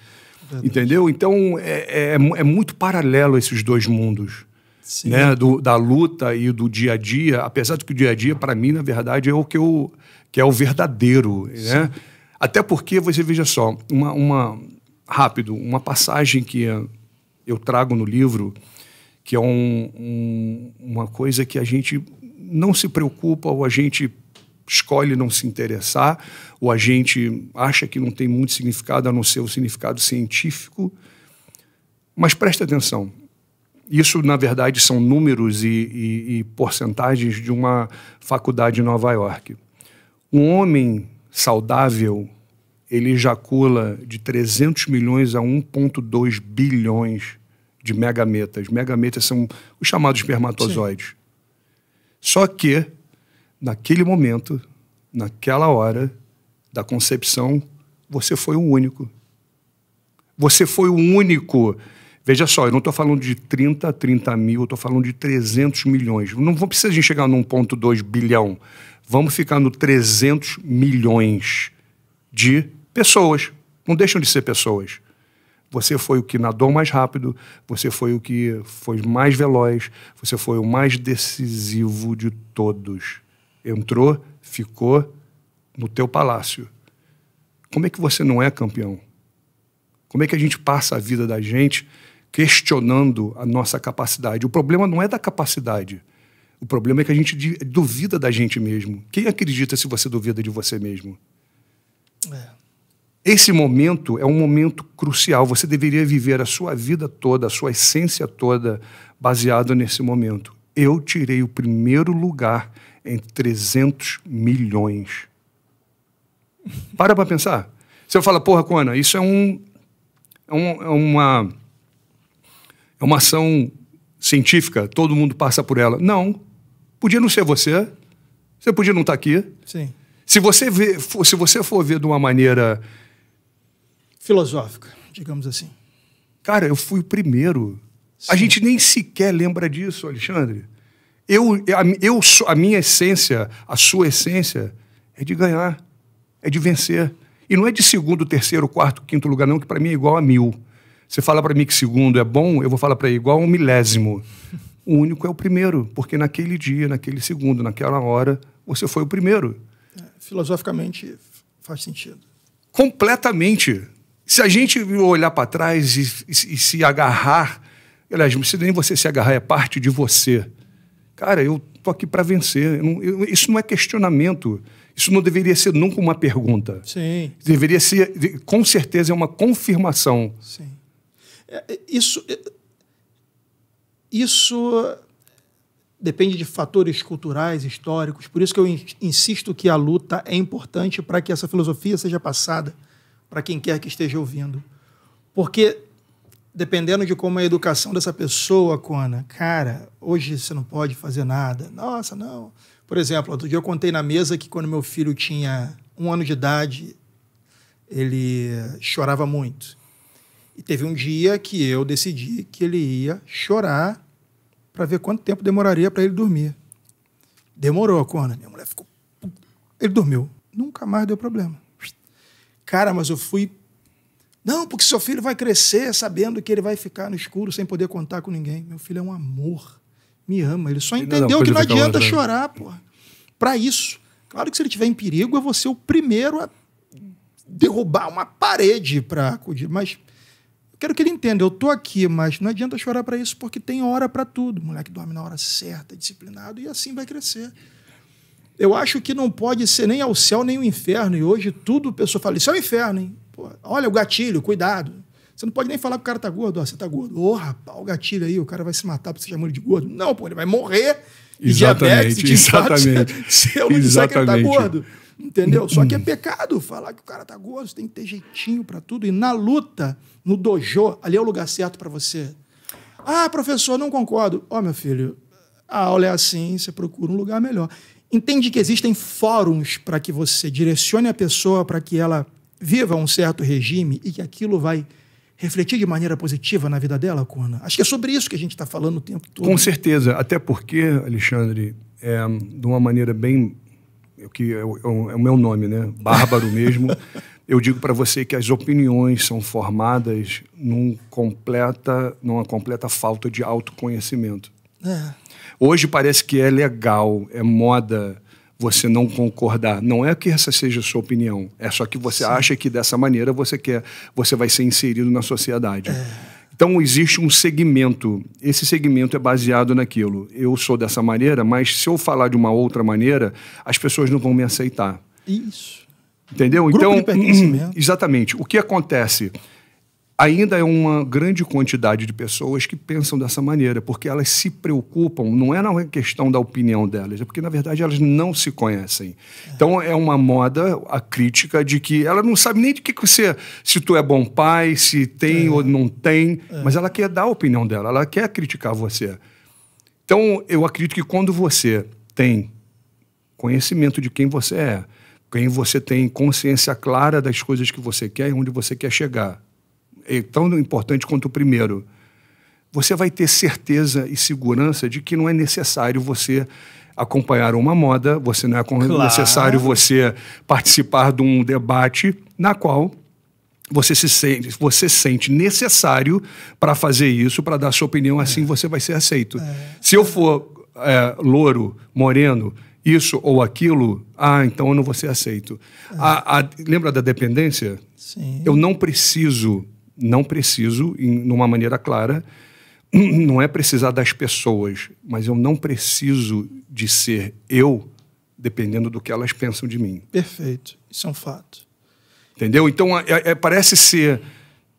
É. Entendeu? Então é, é, é, é, muito paralelo esses dois mundos. Sim. Né? Do, da luta e do dia a dia, apesar de que o dia a dia, para mim, na verdade, é o que, eu, que é o verdadeiro. Né? Sim. Né? Até porque, você veja só, uma, uma rápido, uma passagem que eu trago no livro, que é um, um, uma coisa que a gente não se preocupa ou a gente escolhe não se interessar, ou a gente acha que não tem muito significado a não ser o significado científico. Mas presta atenção. Isso, na verdade, são números e, e, e porcentagens de uma faculdade em Nova York. Um homem saudável ele ejacula de 300 milhões a 1,2 bilhões de megametas. Megametas são os chamados espermatozoides. Sim. Só que, naquele momento, naquela hora da concepção, você foi o único. Você foi o único. Veja só, eu não estou falando de 30, 30 mil, eu estou falando de 300 milhões. Não precisa chegar no 1,2 bilhão. Vamos ficar no 300 milhões de pessoas. Não deixam de ser pessoas. Você foi o que nadou mais rápido, você foi o que foi mais veloz, você foi o mais decisivo de todos. Entrou, ficou no teu palácio. Como é que você não é campeão? Como é que a gente passa a vida da gente questionando a nossa capacidade? O problema não é da capacidade. O problema é que a gente duvida da gente mesmo. Quem acredita se você duvida de você mesmo? É. Esse momento é um momento crucial. Você deveria viver a sua vida toda, a sua essência toda, baseado nesse momento. Eu tirei o primeiro lugar entre 300 milhões. Para para pensar. Você fala, porra, Cona, isso é um, é, um, é uma é uma ação científica, todo mundo passa por ela. Não. Podia não ser você. Você podia não estar tá aqui. Sim. Se você, vê, se você for ver de uma maneira filosófica, digamos assim. Cara, eu fui o primeiro. Sim. A gente nem sequer lembra disso, Alexandre. Eu, eu, a minha essência, a sua essência, é de ganhar, é de vencer. E não é de segundo, terceiro, quarto, quinto lugar, não, que para mim é igual a mil. Você fala para mim que segundo é bom, eu vou falar para ele igual a um milésimo. O único é o primeiro, porque naquele dia, naquele segundo, naquela hora, você foi o primeiro. É, filosoficamente faz sentido. Completamente. Se a gente olhar para trás e, e, e, se agarrar, aliás, não precisa nem você se agarrar, é parte de você. Cara, eu tô aqui para vencer. Eu não, eu, isso não é questionamento. Isso não deveria ser nunca uma pergunta. Sim. Deveria ser, com certeza, é uma confirmação. Sim. É, é, isso, é, isso depende de fatores culturais, históricos. Por isso que eu insisto que a luta é importante para que essa filosofia seja passada para quem quer que esteja ouvindo. Porque, dependendo de como é a educação dessa pessoa, Cona, cara, hoje você não pode fazer nada. Nossa, não. Por exemplo, outro dia eu contei na mesa que quando meu filho tinha um ano de idade, ele chorava muito. E teve um dia que eu decidi que ele ia chorar para ver quanto tempo demoraria para ele dormir. Demorou, Cona. Minha mulher ficou. Ele dormiu. Nunca mais deu problema. Cara, mas eu fui. Não, porque seu filho vai crescer sabendo que ele vai ficar no escuro sem poder contar com ninguém. Meu filho é um amor. Me ama. Ele só é entendeu não, não, que não adianta chorar, pô. porra. Pra isso. Claro que se ele estiver em perigo, eu vou ser o primeiro a derrubar uma parede para acudir. Mas quero que ele entenda, eu tô aqui, mas não adianta chorar para isso, porque tem hora para tudo. O moleque dorme na hora certa, disciplinado, e assim vai crescer eu acho que não pode ser nem ao céu nem o inferno. E hoje tudo a pessoa fala, isso é o inferno, hein? Pô, olha o gatilho, cuidado. Você não pode nem falar que o cara tá gordo. Ó, você tá gordo. Ô, oh, rapaz, o gatilho aí, o cara vai se matar porque você chamou ele de gordo. Não, pô, ele vai morrer. Exatamente, diabetes, exatamente. Infarto, se eu não disser que ele tá gordo. Entendeu? Só que é hum. pecado falar que o cara tá gordo, você tem que ter jeitinho para tudo. E na luta, no dojo, ali é o lugar certo para você. Ah, professor, não concordo. Ó, oh, meu filho, a aula é assim, você procura um lugar melhor entende que existem fóruns para que você direcione a pessoa para que ela viva um certo regime e que aquilo vai refletir de maneira positiva na vida dela, Cona? Acho que é sobre isso que a gente está falando o tempo todo. Com certeza, até porque, Alexandre, é, de uma maneira bem. É o que é, é, é, o meu nome, né? Bárbaro mesmo. eu digo para você que as opiniões são formadas num completa, numa completa falta de autoconhecimento. É. Hoje parece que é legal, é moda você não concordar. Não é que essa seja a sua opinião, é só que você Sim. acha que dessa maneira você quer, você vai ser inserido na sociedade. É. Então existe um segmento. Esse segmento é baseado naquilo. Eu sou dessa maneira, mas se eu falar de uma outra maneira, as pessoas não vão me aceitar. Isso. Entendeu? Grupo então, exatamente. O que acontece? ainda é uma grande quantidade de pessoas que pensam dessa maneira, porque elas se preocupam, não é na questão da opinião delas, é porque, na verdade, elas não se conhecem. Então, é uma moda a crítica de que ela não sabe nem de que, que você, se tu é bom pai, se tem é. ou não tem, é. mas ela quer dar a opinião dela, ela quer criticar você. Então, eu acredito que quando você tem conhecimento de quem você é, quem você tem consciência clara das coisas que você quer e onde você quer chegar, é tão importante quanto o primeiro, você vai ter certeza e segurança de que não é necessário você acompanhar uma moda, você não é claro. necessário você participar de um debate na qual você se sente, você sente necessário para fazer isso, para dar sua opinião, assim é. você vai ser aceito. É. Se eu for é, louro, moreno, isso ou aquilo, ah, então eu não vou ser aceito. É. A, a, lembra da dependência? Sim. Eu não preciso não preciso, em uma maneira clara, não é precisar das pessoas, mas eu não preciso de ser eu dependendo do que elas pensam de mim. Perfeito, isso é um fato. Entendeu? Então é, é, parece ser,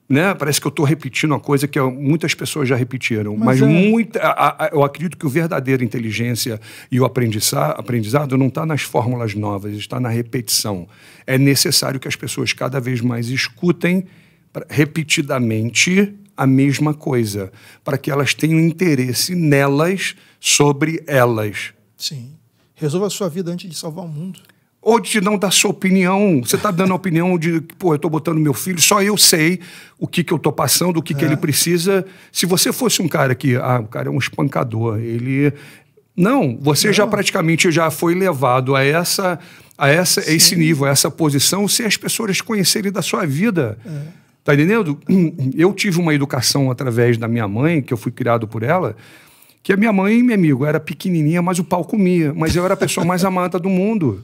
né? Parece que eu estou repetindo uma coisa que muitas pessoas já repetiram, mas, mas é... muita, a, a, eu acredito que o verdadeiro inteligência e o aprendizado não está nas fórmulas novas, está na repetição. É necessário que as pessoas cada vez mais escutem repetidamente a mesma coisa, para que elas tenham interesse nelas sobre elas. Sim. Resolva a sua vida antes de salvar o mundo. Ou de não dar sua opinião. Você está dando a opinião de, pô, eu estou botando meu filho, só eu sei o que, que eu estou passando, o que, é. que ele precisa. Se você fosse um cara que, ah, o cara é um espancador, ele. Não, você não. já praticamente já foi levado a essa a essa, esse nível, a essa posição, se as pessoas conhecerem da sua vida. É. Tá entendendo? Eu tive uma educação através da minha mãe, que eu fui criado por ela, que a minha mãe, meu amigo, era pequenininha, mas o pau comia. Mas eu era a pessoa mais amada do mundo.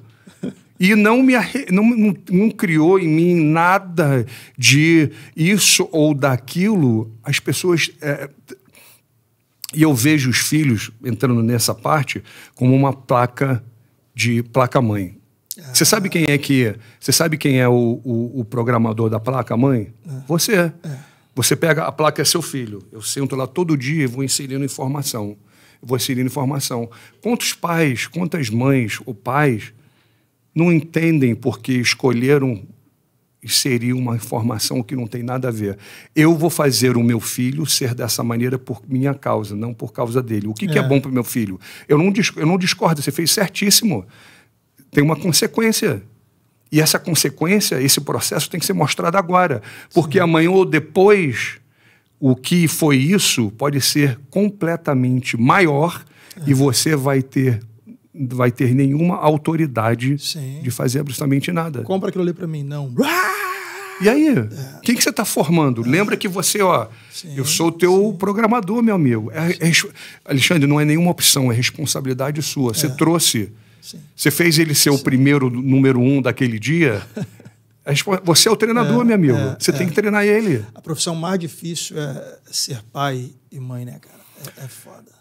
E não me não, não, não, criou em mim nada de isso ou daquilo. As pessoas. É, e eu vejo os filhos entrando nessa parte como uma placa de placa-mãe. Você sabe quem é que. É? Você sabe quem é o, o, o programador da placa, mãe? É. Você. É. Você pega a placa, é seu filho. Eu sento lá todo dia e vou inserindo informação. vou inserindo informação. Quantos pais, quantas mães ou pais não entendem porque escolheram inserir uma informação que não tem nada a ver. Eu vou fazer o meu filho ser dessa maneira por minha causa, não por causa dele. O que é, que é, é. bom para o meu filho? Eu não, eu não discordo, você fez certíssimo tem uma consequência. E essa consequência, esse processo tem que ser mostrado agora, porque Sim. amanhã ou depois o que foi isso pode ser completamente maior é. e você vai ter vai ter nenhuma autoridade Sim. de fazer absolutamente nada. Compra aquilo ali para mim, não. E aí? É. Quem que você está formando? É. Lembra que você, ó, Sim. eu sou o teu Sim. programador, meu amigo. É, é, Alexandre, não é nenhuma opção, é responsabilidade sua. Você é. trouxe você fez ele ser Sim. o primeiro número um daquele dia. Você é o treinador, é, meu amigo. É, você é. tem que treinar ele. A profissão mais difícil é ser pai e mãe, né, cara? É, é foda.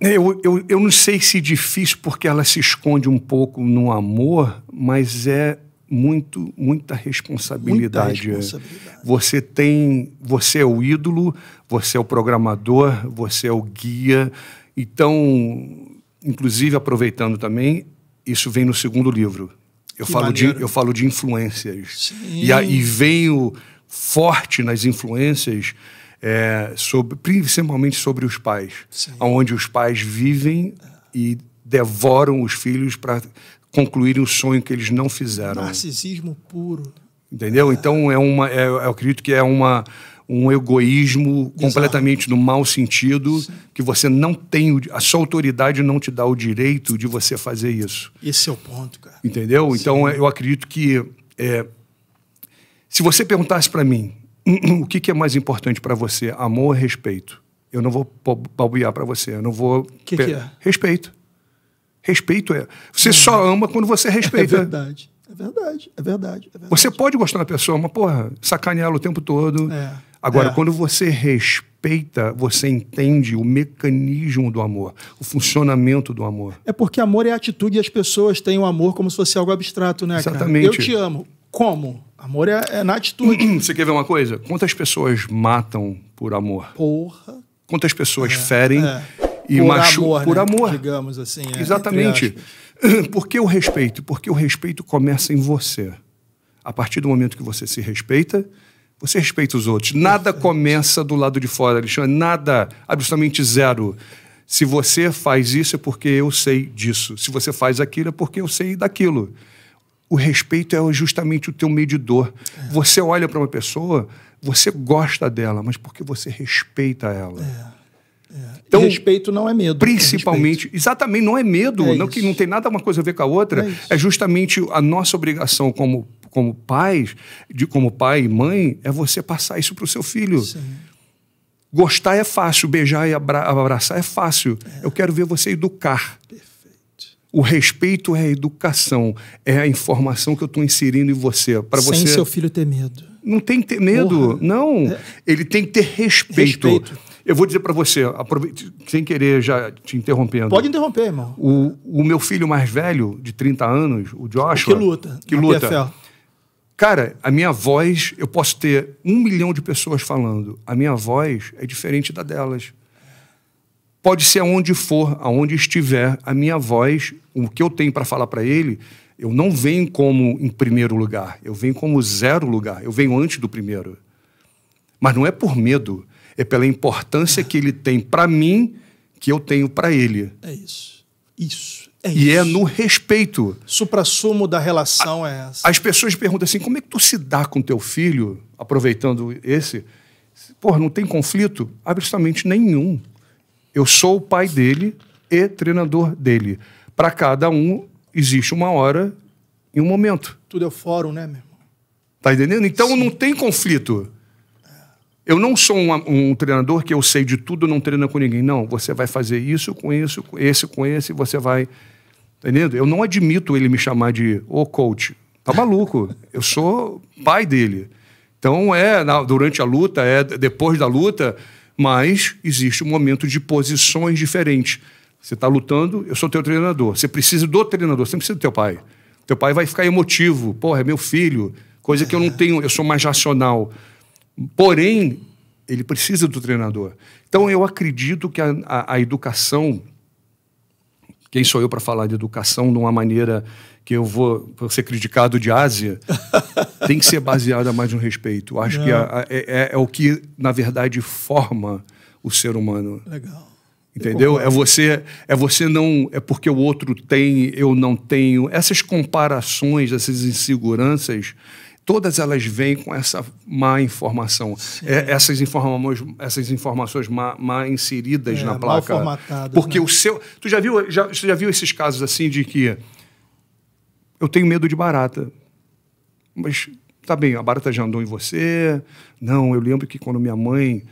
Eu, eu, eu não sei se difícil porque ela se esconde um pouco no amor, mas é muito muita responsabilidade. muita responsabilidade. Você tem, você é o ídolo, você é o programador, você é o guia. Então inclusive aproveitando também, isso vem no segundo livro. Eu, falo de, eu falo de influências. Sim. E, a, e venho forte nas influências, é, sobre, principalmente sobre os pais, Sim. onde os pais vivem e devoram os filhos para concluírem o sonho que eles não fizeram. Narcisismo puro. Entendeu? É. Então é uma, é, eu acredito que é uma um egoísmo Exato. completamente no mau sentido, Sim. que você não tem, a sua autoridade não te dá o direito de você fazer isso. Esse é o ponto, cara. Entendeu? Sim. Então eu acredito que é, se você perguntasse para mim hum, hum, o que, que, é mais importante para você, amor ou respeito, eu não vou balbuiar para você, eu não vou. O que, que é? Respeito. Respeito é. Você hum. só ama quando você respeita. É verdade. É verdade, é verdade, é Você pode gostar da pessoa, mas, porra, sacaneá-la o tempo todo. É, Agora, é. quando você respeita, você entende o mecanismo do amor, o funcionamento do amor. É porque amor é atitude e as pessoas têm o amor como se fosse algo abstrato, né, Exatamente. Cara? Eu te amo. Como? Amor é, é na atitude. Você quer ver uma coisa? Quantas pessoas matam por amor? Porra. Quantas pessoas é, ferem? É. e machuca por né, amor. Digamos assim. É, Exatamente. Por que o respeito? Porque o respeito começa em você. A partir do momento que você se respeita, você respeita os outros. Nada começa do lado de fora, Alexandre. Nada, absolutamente zero. Se você faz isso é porque eu sei disso. Se você faz aquilo é porque eu sei daquilo. O respeito é justamente o teu medidor. É. Você olha para uma pessoa, você gosta dela, mas porque você respeita ela. É. Então, respeito não é medo. Principalmente, é exatamente, não é medo, é não, que não tem nada uma coisa a ver com a outra. É, é justamente a nossa obrigação como, como pais, de, como pai e mãe, é você passar isso para o seu filho. Sim. Gostar é fácil, beijar e abra abraçar é fácil. É. Eu quero ver você educar. Perfeito. O respeito é a educação, é a informação que eu estou inserindo em você. para você. Sem seu filho ter medo. Não tem que ter medo, não. É. Ele tem que ter respeito. respeito eu vou dizer para você, sem querer já te interrompendo. Pode interromper, irmão. O, o, meu filho mais velho, de 30 anos, o Joshua. que luta. Que luta. PFL. Cara, a minha voz, eu posso ter um milhão de pessoas falando. A minha voz é diferente da delas. Pode ser aonde for, aonde estiver, a minha voz, o que eu tenho para falar para ele, eu não venho como em primeiro lugar. Eu venho como zero lugar. Eu venho antes do primeiro. Mas não é por medo é pela importância que ele tem para mim que eu tenho para ele. É isso. Isso. É e é isso. é no respeito. Supra-sumo da relação a, é essa. As pessoas perguntam assim: como é que tu se dá com teu filho, aproveitando esse? Pô, não tem conflito? Absolutamente nenhum. Eu sou o pai dele e treinador dele. Para cada um existe uma hora e um momento. Tudo é o fórum, né, meu irmão? Tá entendendo? Então Sim. não tem conflito. Eu não sou um, um, treinador que eu sei de tudo, não treino com ninguém. Não, você vai fazer isso com isso, com esse com esse, você vai. Tá entendendo? Eu não admito ele me chamar de ô oh, coach. Tá maluco. eu sou pai dele. Então é na, durante a luta, é depois da luta, mas existe um momento de posições diferentes. Você está lutando, eu sou teu treinador. Você precisa do treinador, você não precisa do teu pai. Teu pai vai ficar emotivo. Porra, é meu filho. Coisa que eu não tenho, eu sou mais racional. Porém, ele precisa do treinador. Então, eu acredito que a, a, a educação. Quem sou eu para falar de educação de uma maneira que eu vou, vou ser criticado de Ásia? tem que ser baseada mais no respeito. Acho Não. que a, é, é, é o que, na verdade, forma o ser humano. Legal. Entendeu? É você, é você não, é porque o outro tem, eu não tenho. Essas comparações, essas inseguranças, todas elas vêm com essa má informação. É, essas, informações, essas informações má, má inseridas é, na placa. Mal porque né? o seu. Tu já viu, já, já viu esses casos assim de que eu tenho medo de barata. Mas tá bem, a barata já andou em você. Não, eu lembro que quando minha mãe.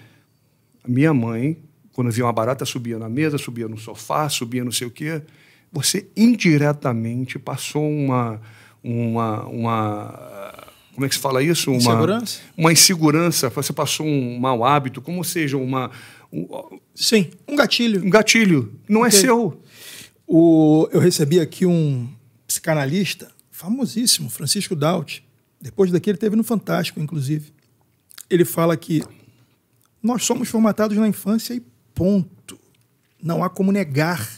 Minha mãe, quando via uma barata, subia na mesa, subia no sofá, subia não sei o quê. Você indiretamente passou uma, uma, uma como é que se fala isso? Uma insegurança. Uma insegurança, você passou um mau hábito, como seja uma. Um, Sim, um gatilho. Um gatilho, não okay. é seu. O, eu recebi aqui um psicanalista famosíssimo, Francisco Daut. Depois daqui ele teve no Fantástico, inclusive. Ele fala que nós somos formatados na infância e ponto. Não há como negar.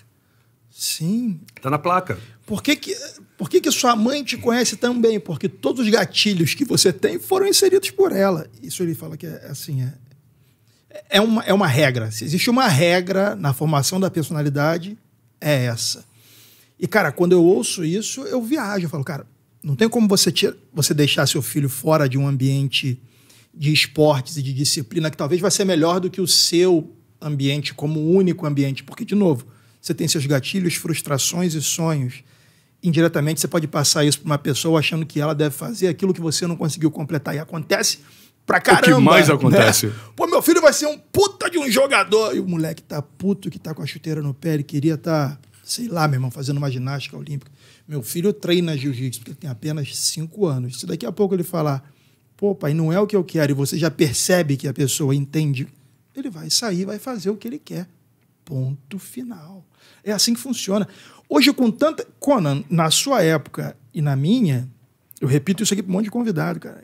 Sim. Está na placa. Por que, que, por que, que sua mãe te conhece tão bem? Porque todos os gatilhos que você tem foram inseridos por ela. Isso ele fala que é assim, é, é, uma, é uma regra. Se existe uma regra na formação da personalidade, é essa. E, cara, quando eu ouço isso, eu viajo. Eu falo, cara, não tem como você, tira, você deixar seu filho fora de um ambiente de esportes e de disciplina que talvez vai ser melhor do que o seu ambiente como único ambiente. Porque, de novo, você tem seus gatilhos, frustrações e sonhos. Indiretamente, você pode passar isso para uma pessoa achando que ela deve fazer aquilo que você não conseguiu completar. E acontece pra caramba. É o que mais né? acontece? Né? Pô, meu filho vai ser um puta de um jogador. E o moleque tá puto que tá com a chuteira no pé, ele queria tá, sei lá, meu irmão, fazendo uma ginástica olímpica. Meu filho treina jiu-jitsu porque ele tem apenas cinco anos. Se daqui a pouco ele falar, pô, pai, não é o que eu quero, e você já percebe que a pessoa entende, ele vai sair, vai fazer o que ele quer. Ponto final. É assim que funciona. Hoje, com tanta. Conan, na sua época e na minha, eu repito isso aqui para um monte de convidado, cara.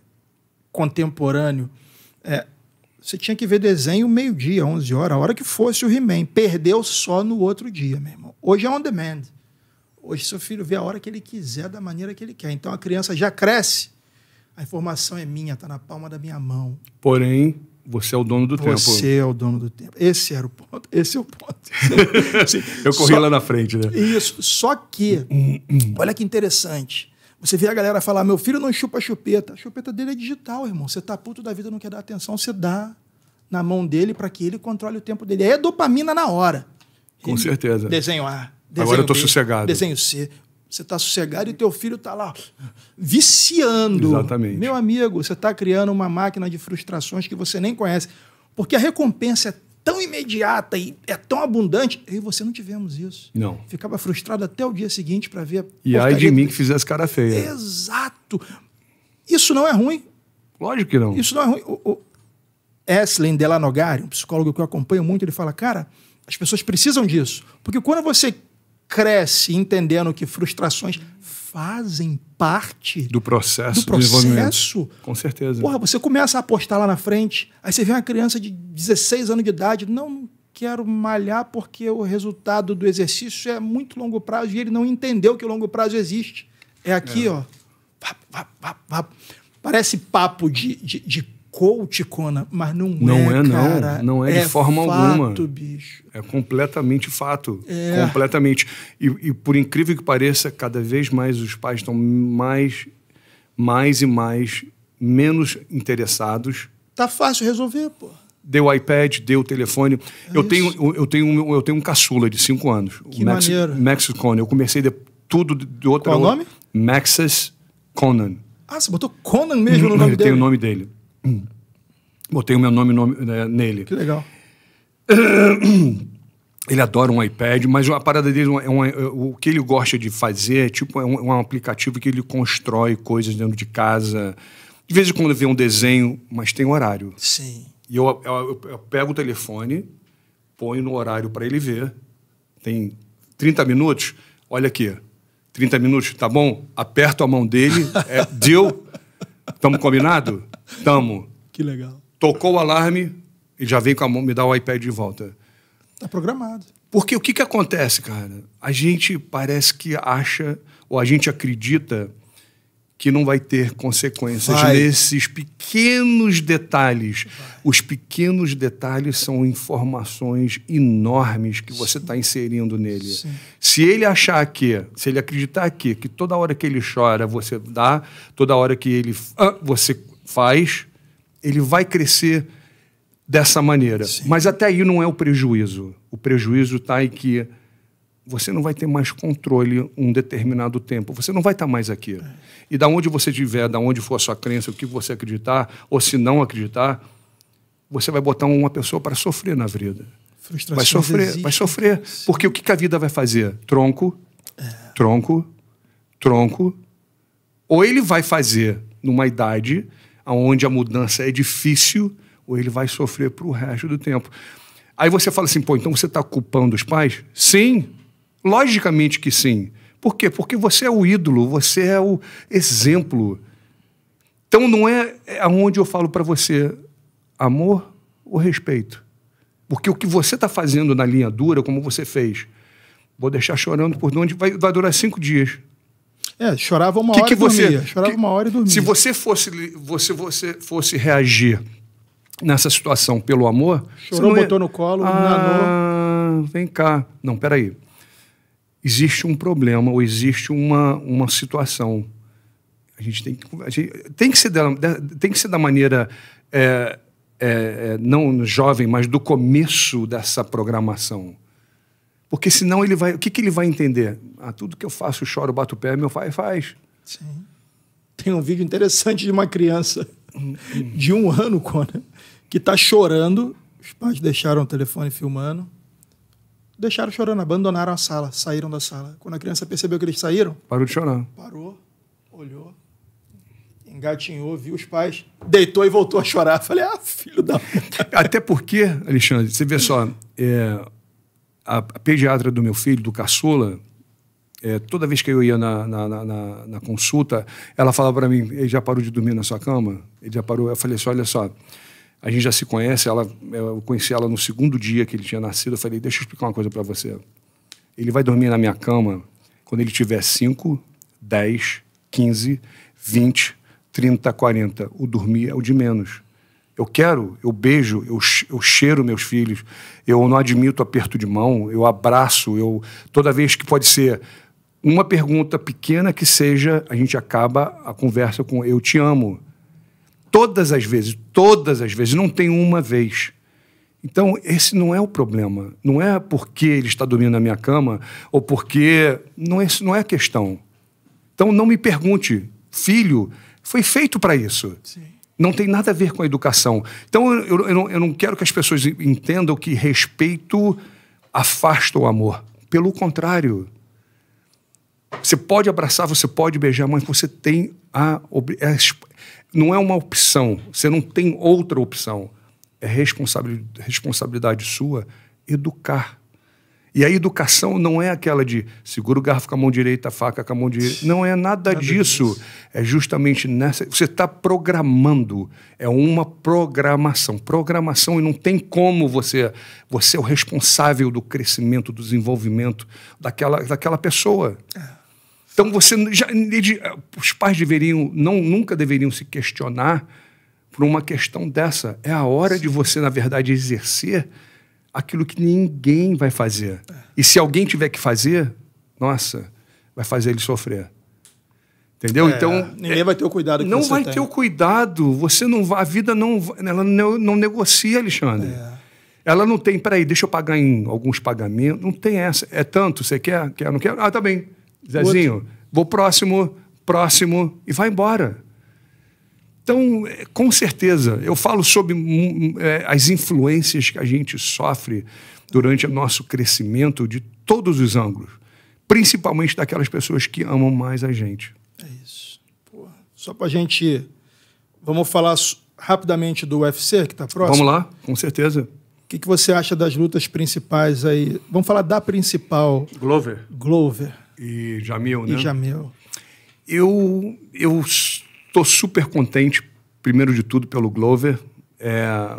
Contemporâneo. É, você tinha que ver desenho meio-dia, 11 horas, a hora que fosse o He-Man. Perdeu só no outro dia, meu irmão. Hoje é on demand. Hoje seu filho vê a hora que ele quiser, da maneira que ele quer. Então a criança já cresce. A informação é minha, está na palma da minha mão. Porém. Você é o dono do você tempo. Você é o dono do tempo. Esse era o ponto. Esse é o ponto. Eu corri só, lá na frente, né? Isso. Só que, olha que interessante. Você vê a galera falar: meu filho não chupa chupeta. A chupeta dele é digital, irmão. Você tá puto da vida, não quer dar atenção, você dá na mão dele para que ele controle o tempo dele. Aí é dopamina na hora. Com ele certeza. Desenho A. Desenho Agora eu tô B, sossegado. Desenho C. Você está sossegado e teu filho está lá viciando. Exatamente. Meu amigo, você está criando uma máquina de frustrações que você nem conhece. Porque a recompensa é tão imediata e é tão abundante. Eu e você não tivemos isso. Não. Ficava frustrado até o dia seguinte para ver. e aí de mim que fizesse cara feia. Exato. Isso não é ruim. Lógico que não. Isso não é ruim. O, o Eslen Delanogari, um psicólogo que eu acompanho muito, ele fala: cara, as pessoas precisam disso. Porque quando você cresce entendendo que frustrações fazem parte do processo. Do processo. Com certeza. Porra, você começa a apostar lá na frente, aí você vê uma criança de 16 anos de idade, não, quero malhar porque o resultado do exercício é muito longo prazo e ele não entendeu que o longo prazo existe. É aqui, é. ó. Parece papo de, de, de coach, Conan, mas não, não é, é cara. Não, não é, é de é forma fato, alguma. Bicho. É completamente fato. É. Completamente. E, e por incrível que pareça, cada vez mais os pais estão mais, mais e mais menos interessados. Tá fácil resolver, pô. Deu iPad, deu telefone. É eu, tenho, eu, tenho, eu tenho um caçula de 5 anos. Que o Max, maneiro. Max Conan. Eu comecei de, tudo de outra... Qual o nome? Maxis Conan. Ah, você botou Conan mesmo uhum. no nome dele? Tem o nome dele. Hum. Botei o meu nome, nome né, nele. Que legal. Ele adora um iPad, mas a parada dele é, é, é o que ele gosta de fazer é tipo é um, é um, aplicativo que ele constrói coisas dentro de casa. De vez em quando vê um desenho, mas tem horário. Sim. E eu, eu, eu, eu pego o telefone, ponho no horário para ele ver. Tem 30 minutos, olha aqui. 30 minutos, tá bom? Aperto a mão dele, é, deu, estamos combinado? Tamo. Que legal. Tocou o alarme, ele já vem com a mão, me dá o iPad de volta. Tá programado. Porque o que, que acontece, cara? A gente parece que acha, ou a gente acredita que não vai ter consequências vai. nesses pequenos detalhes. Vai. Os pequenos detalhes são informações enormes que você está inserindo nele. Sim. Se ele achar que, se ele acreditar que, que toda hora que ele chora você dá, toda hora que ele ah, você faz, ele vai crescer dessa maneira. Sim. Mas até aí não é o prejuízo. O prejuízo está em que você não vai ter mais controle um determinado tempo. Você não vai estar tá mais aqui. É. E da onde você estiver, da onde for a sua crença, o que você acreditar, ou se não acreditar, você vai botar uma pessoa para sofrer na vida. Vai sofrer, vai sofrer. Sim. Porque o que, que, a vida vai fazer? Tronco, é. tronco, tronco. Ou ele vai fazer numa idade onde a mudança é difícil, ou ele vai sofrer para o resto do tempo. Aí você fala assim, pô, então você está culpando os pais? Sim, logicamente que sim. Por quê? Porque você é o ídolo, você é o exemplo. Então não é, é aonde eu falo para você amor ou respeito. Porque o que você está fazendo na linha dura, como você fez, vou deixar chorando por onde vai, vai durar cinco dias. É, chorava uma que hora que e você, dormia. Chorava que, uma hora e dormia. Se você fosse, você, você fosse reagir nessa situação pelo amor... Chorou, não botou no colo, ah, vem cá. Não, peraí. Existe um problema ou existe uma, uma situação. A gente tem que, a gente, tem que, ser, da, tem que ser da maneira... É, é, é, não jovem, mas do começo dessa programação. Porque senão ele vai. O que, que ele vai entender? Ah, tudo que eu faço, choro, bato o pé, meu pai faz. Sim. Tem um vídeo interessante de uma criança de um ano, Conan, que está chorando. Os pais deixaram o telefone filmando. Deixaram chorando, abandonaram a sala, saíram da sala. Quando a criança percebeu que eles saíram. Parou de chorar. Parou, olhou, engatinhou, viu os pais, deitou e voltou a chorar. Falei, ah, filho da. Até porque, Alexandre, você vê só. É a, pediatra do meu filho, do caçula, é, toda vez que eu ia na, na, na, na consulta, ela falava para mim: ele já parou de dormir na sua cama? Ele já parou. Eu falei assim: olha só, a gente já se conhece. Ela, é, eu conheci ela no segundo dia que ele tinha nascido. Eu falei: deixa eu explicar uma coisa para você. Ele vai dormir na minha cama quando ele tiver 5, 10, 15, 20, 30, 40. O dormir é o de menos. Eu quero, eu beijo, eu, eu cheiro meus filhos, eu não admito aperto de mão, eu abraço, eu toda vez que pode ser uma pergunta pequena que seja, a gente acaba a conversa com eu te amo. Todas as vezes, todas as vezes, não tem uma vez. Então, esse não é o problema. Não é porque ele está dormindo na minha cama ou porque. Não, esse é, não é a questão. Então, não me pergunte, filho, foi feito para isso. Sim. Não tem nada a ver com a educação. Então, eu, eu, não, eu não quero que as pessoas entendam que respeito afasta o amor. Pelo contrário. Você pode abraçar, você pode beijar, mas você tem a. É, não é uma opção. Você não tem outra opção. É responsabilidade sua educar e a educação não é aquela de segura o garfo com a mão direita, a faca com a mão direita. Não é nada, nada disso. disso. É justamente nessa. Você está programando. É uma programação. Programação e não tem como você. Você é o responsável do crescimento, do desenvolvimento daquela, daquela pessoa. É. Então você já, os pais deveriam não nunca deveriam se questionar por uma questão dessa. É a hora Sim. de você, na verdade, exercer aquilo que ninguém vai fazer. E se alguém tiver que fazer, nossa, vai fazer ele sofrer. Entendeu? É, então. Ninguém é, vai ter o cuidado que Não vai tem. ter o cuidado. Você não A vida não. Ela não, não negocia, Alexandre. É. Ela não tem, peraí, deixa eu pagar em alguns pagamentos. Não tem essa. É tanto, você quer? Quer, não quer? Ah, tá bem. Zezinho, Outro. vou próximo, próximo, e vai embora. Então, é, com certeza, eu falo sobre é, as influências que a gente sofre durante o nosso crescimento de todos os ângulos, principalmente daquelas pessoas que amam mais a gente. É isso. Porra. Só para a gente. Vamos falar rapidamente do UFC, que está próximo? Vamos lá, com certeza. O que, que você acha das lutas principais aí? Vamos falar da principal. Glover. Glover. E Jamil, né? E Jamil. Eu, eu Estou super contente, primeiro de tudo, pelo Glover. É...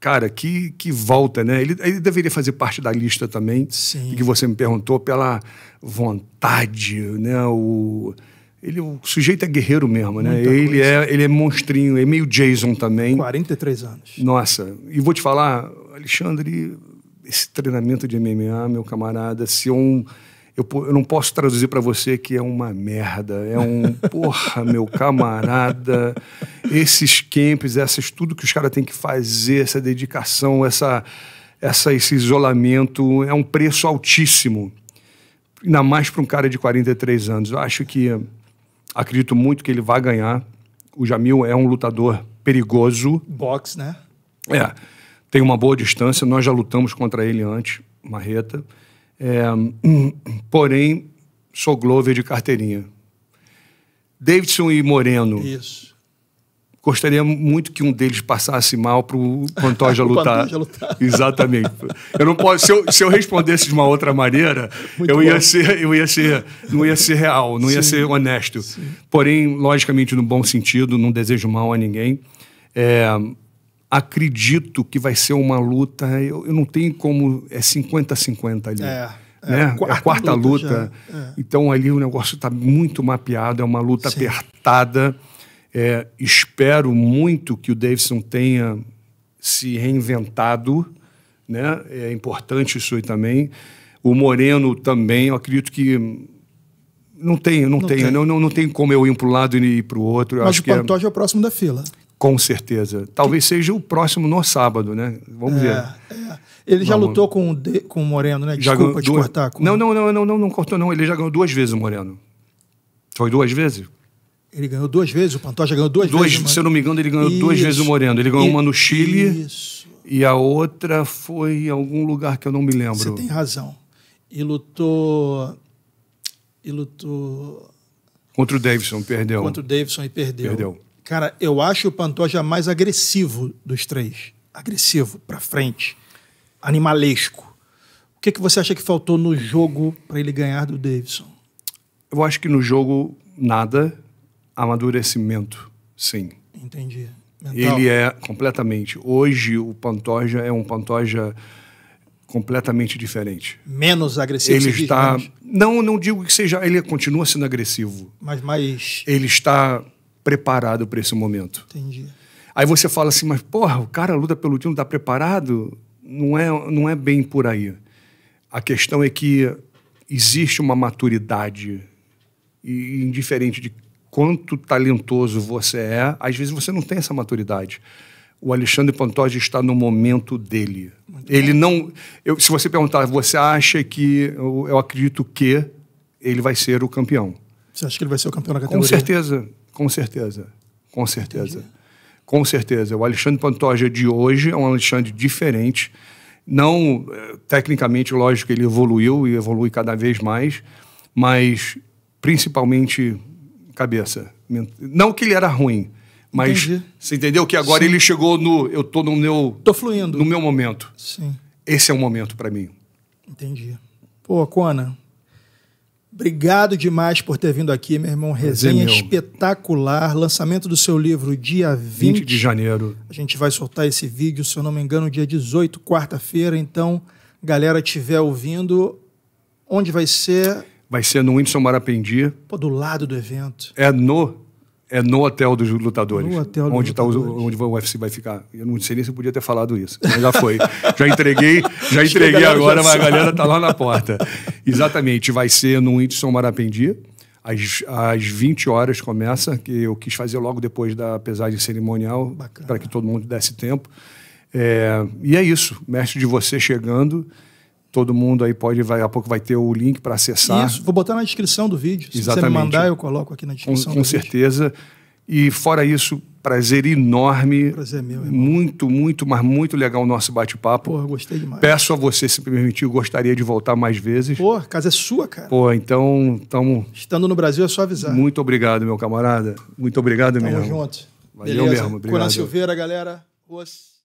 Cara, que, que volta, né? Ele, ele deveria fazer parte da lista também, Sim. que você me perguntou, pela vontade, né? O, ele, o é sujeito é guerreiro mesmo, né? ele é, ele é monstrinho, é meio Jason também. 43 anos. Nossa, e vou te falar, Alexandre, esse treinamento de MMA, meu camarada, se eu eu, eu não posso traduzir para você que é uma merda, é um porra, meu camarada. Esses camps, esse tudo que os caras têm que fazer, essa dedicação, essa, essa esse isolamento, é um preço altíssimo. Ainda mais para um cara de 43 anos. Eu acho que acredito muito que ele vai ganhar. O Jamil é um lutador perigoso. Box, né? É. Tem uma boa distância. Nós já lutamos contra ele antes, Marreta. É, porém, sou Glover de carteirinha. Davidson e Moreno. Isso. Gostaria muito que um deles passasse mal para o Pantoja lutar. lutar. Exatamente. Eu não posso. Se eu, se eu respondesse de uma outra maneira, eu ia ser, eu ia ser, não ia ser real, não Sim. ia ser honesto. Sim. Porém, logicamente, no bom sentido, não desejo mal a ninguém. É, acredito que vai ser uma luta. Eu, eu não tenho como. É 50-50 ali. É, é. Né? É a quarta, é a quarta luta. luta. É. Então ali o negócio está muito mapeado, é uma luta Sim. apertada. É, espero muito que o Davidson tenha se reinventado, né? É importante isso aí também. O Moreno também, eu acredito que não tenho, não, não tenho, tem. não, não, não tem como eu ir para um lado e ir para o outro. Eu Mas acho o é Pantoja é... é o próximo da fila. Com certeza. Talvez que... seja o próximo no sábado, né? Vamos é, ver. É. Ele já Vamos. lutou com, de, com o Moreno, né? Desculpa ganhou, te duas... cortar. Com... Não, não, não, não, não, não cortou, não. Ele já ganhou duas vezes o Moreno. Foi duas vezes? Ele ganhou duas vezes, o Pantoja ganhou duas, duas vezes. Se eu não me engano, ele ganhou Isso. duas vezes o Moreno. Ele ganhou uma no Chile Isso. e a outra foi em algum lugar que eu não me lembro. Você tem razão. E lutou. E lutou. Contra o Davidson, perdeu. Contra o Davidson e perdeu. Perdeu. Cara, eu acho o Pantoja mais agressivo dos três. Agressivo, para frente, animalesco. O que, que você acha que faltou no jogo para ele ganhar do Davidson? Eu acho que no jogo, nada. Amadurecimento, sim. Entendi. Mental. Ele é completamente. Hoje, o Pantoja é um Pantoja completamente diferente. Menos agressivo. Ele está. Não, não digo que seja. Ele continua sendo agressivo. Mas mais. Ele está preparado para esse momento. Entendi. Aí você fala assim, mas porra, o cara luta pelo título, não está preparado? Não é, não é bem por aí. A questão é que existe uma maturidade, e indiferente de quanto talentoso você é, às vezes você não tem essa maturidade. O Alexandre Pantoja está no momento dele. Muito ele bem. não. Eu, se você perguntar, você acha que. Eu, eu acredito que ele vai ser o campeão. Você acha que ele vai ser o campeão da categoria? Com certeza. Com certeza. Com certeza. Entendi. Com certeza. O Alexandre Pantoja de hoje é um Alexandre diferente. Não, eh, tecnicamente, lógico, ele evoluiu e evolui cada vez mais, mas principalmente cabeça. Não que ele era ruim, mas Entendi. você entendeu que agora Sim. ele chegou no. Eu tô no meu. Tô fluindo. No meu momento. Sim. Esse é o momento para mim. Entendi. Pô, Cona, Obrigado demais por ter vindo aqui, meu irmão. Resenha Prazer, espetacular. Lançamento do seu livro dia 20. 20 de janeiro. A gente vai soltar esse vídeo, se eu não me engano, dia 18, quarta-feira. Então, galera estiver ouvindo, onde vai ser? Vai ser no Whindersson Marapendi. Pô, do lado do evento. É no é no hotel dos lutadores. No hotel onde, dos tá lutadores. O, onde o UFC vai ficar. Eu não sei nem se eu podia ter falado isso. Mas já foi. já entreguei, já entreguei agora, já mas a galera tá lá na porta. Exatamente. Vai ser no Whitson Marapendi. Às, às 20 horas começa, que eu quis fazer logo depois da pesagem cerimonial, para que todo mundo desse tempo. É, e é isso. Mestre de você chegando todo mundo aí pode, vai, a pouco vai ter o link para acessar. Isso, vou botar na descrição do vídeo. Se você me mandar, eu coloco aqui na descrição. Com, com certeza. Vídeo. E fora isso, prazer enorme. Prazer meu, irmão. Muito, muito, mas muito legal o nosso bate-papo. Porra, gostei demais. Peço a você, se permitir, gostaria de voltar mais vezes. Pô, casa é sua, cara. Pô, então, estamos. Estando no Brasil é só avisar. Muito obrigado, meu camarada. Muito obrigado tamo mesmo. Tamo junto. Valeu Beleza. mesmo. Obrigado. Conan Silveira, galera. Os...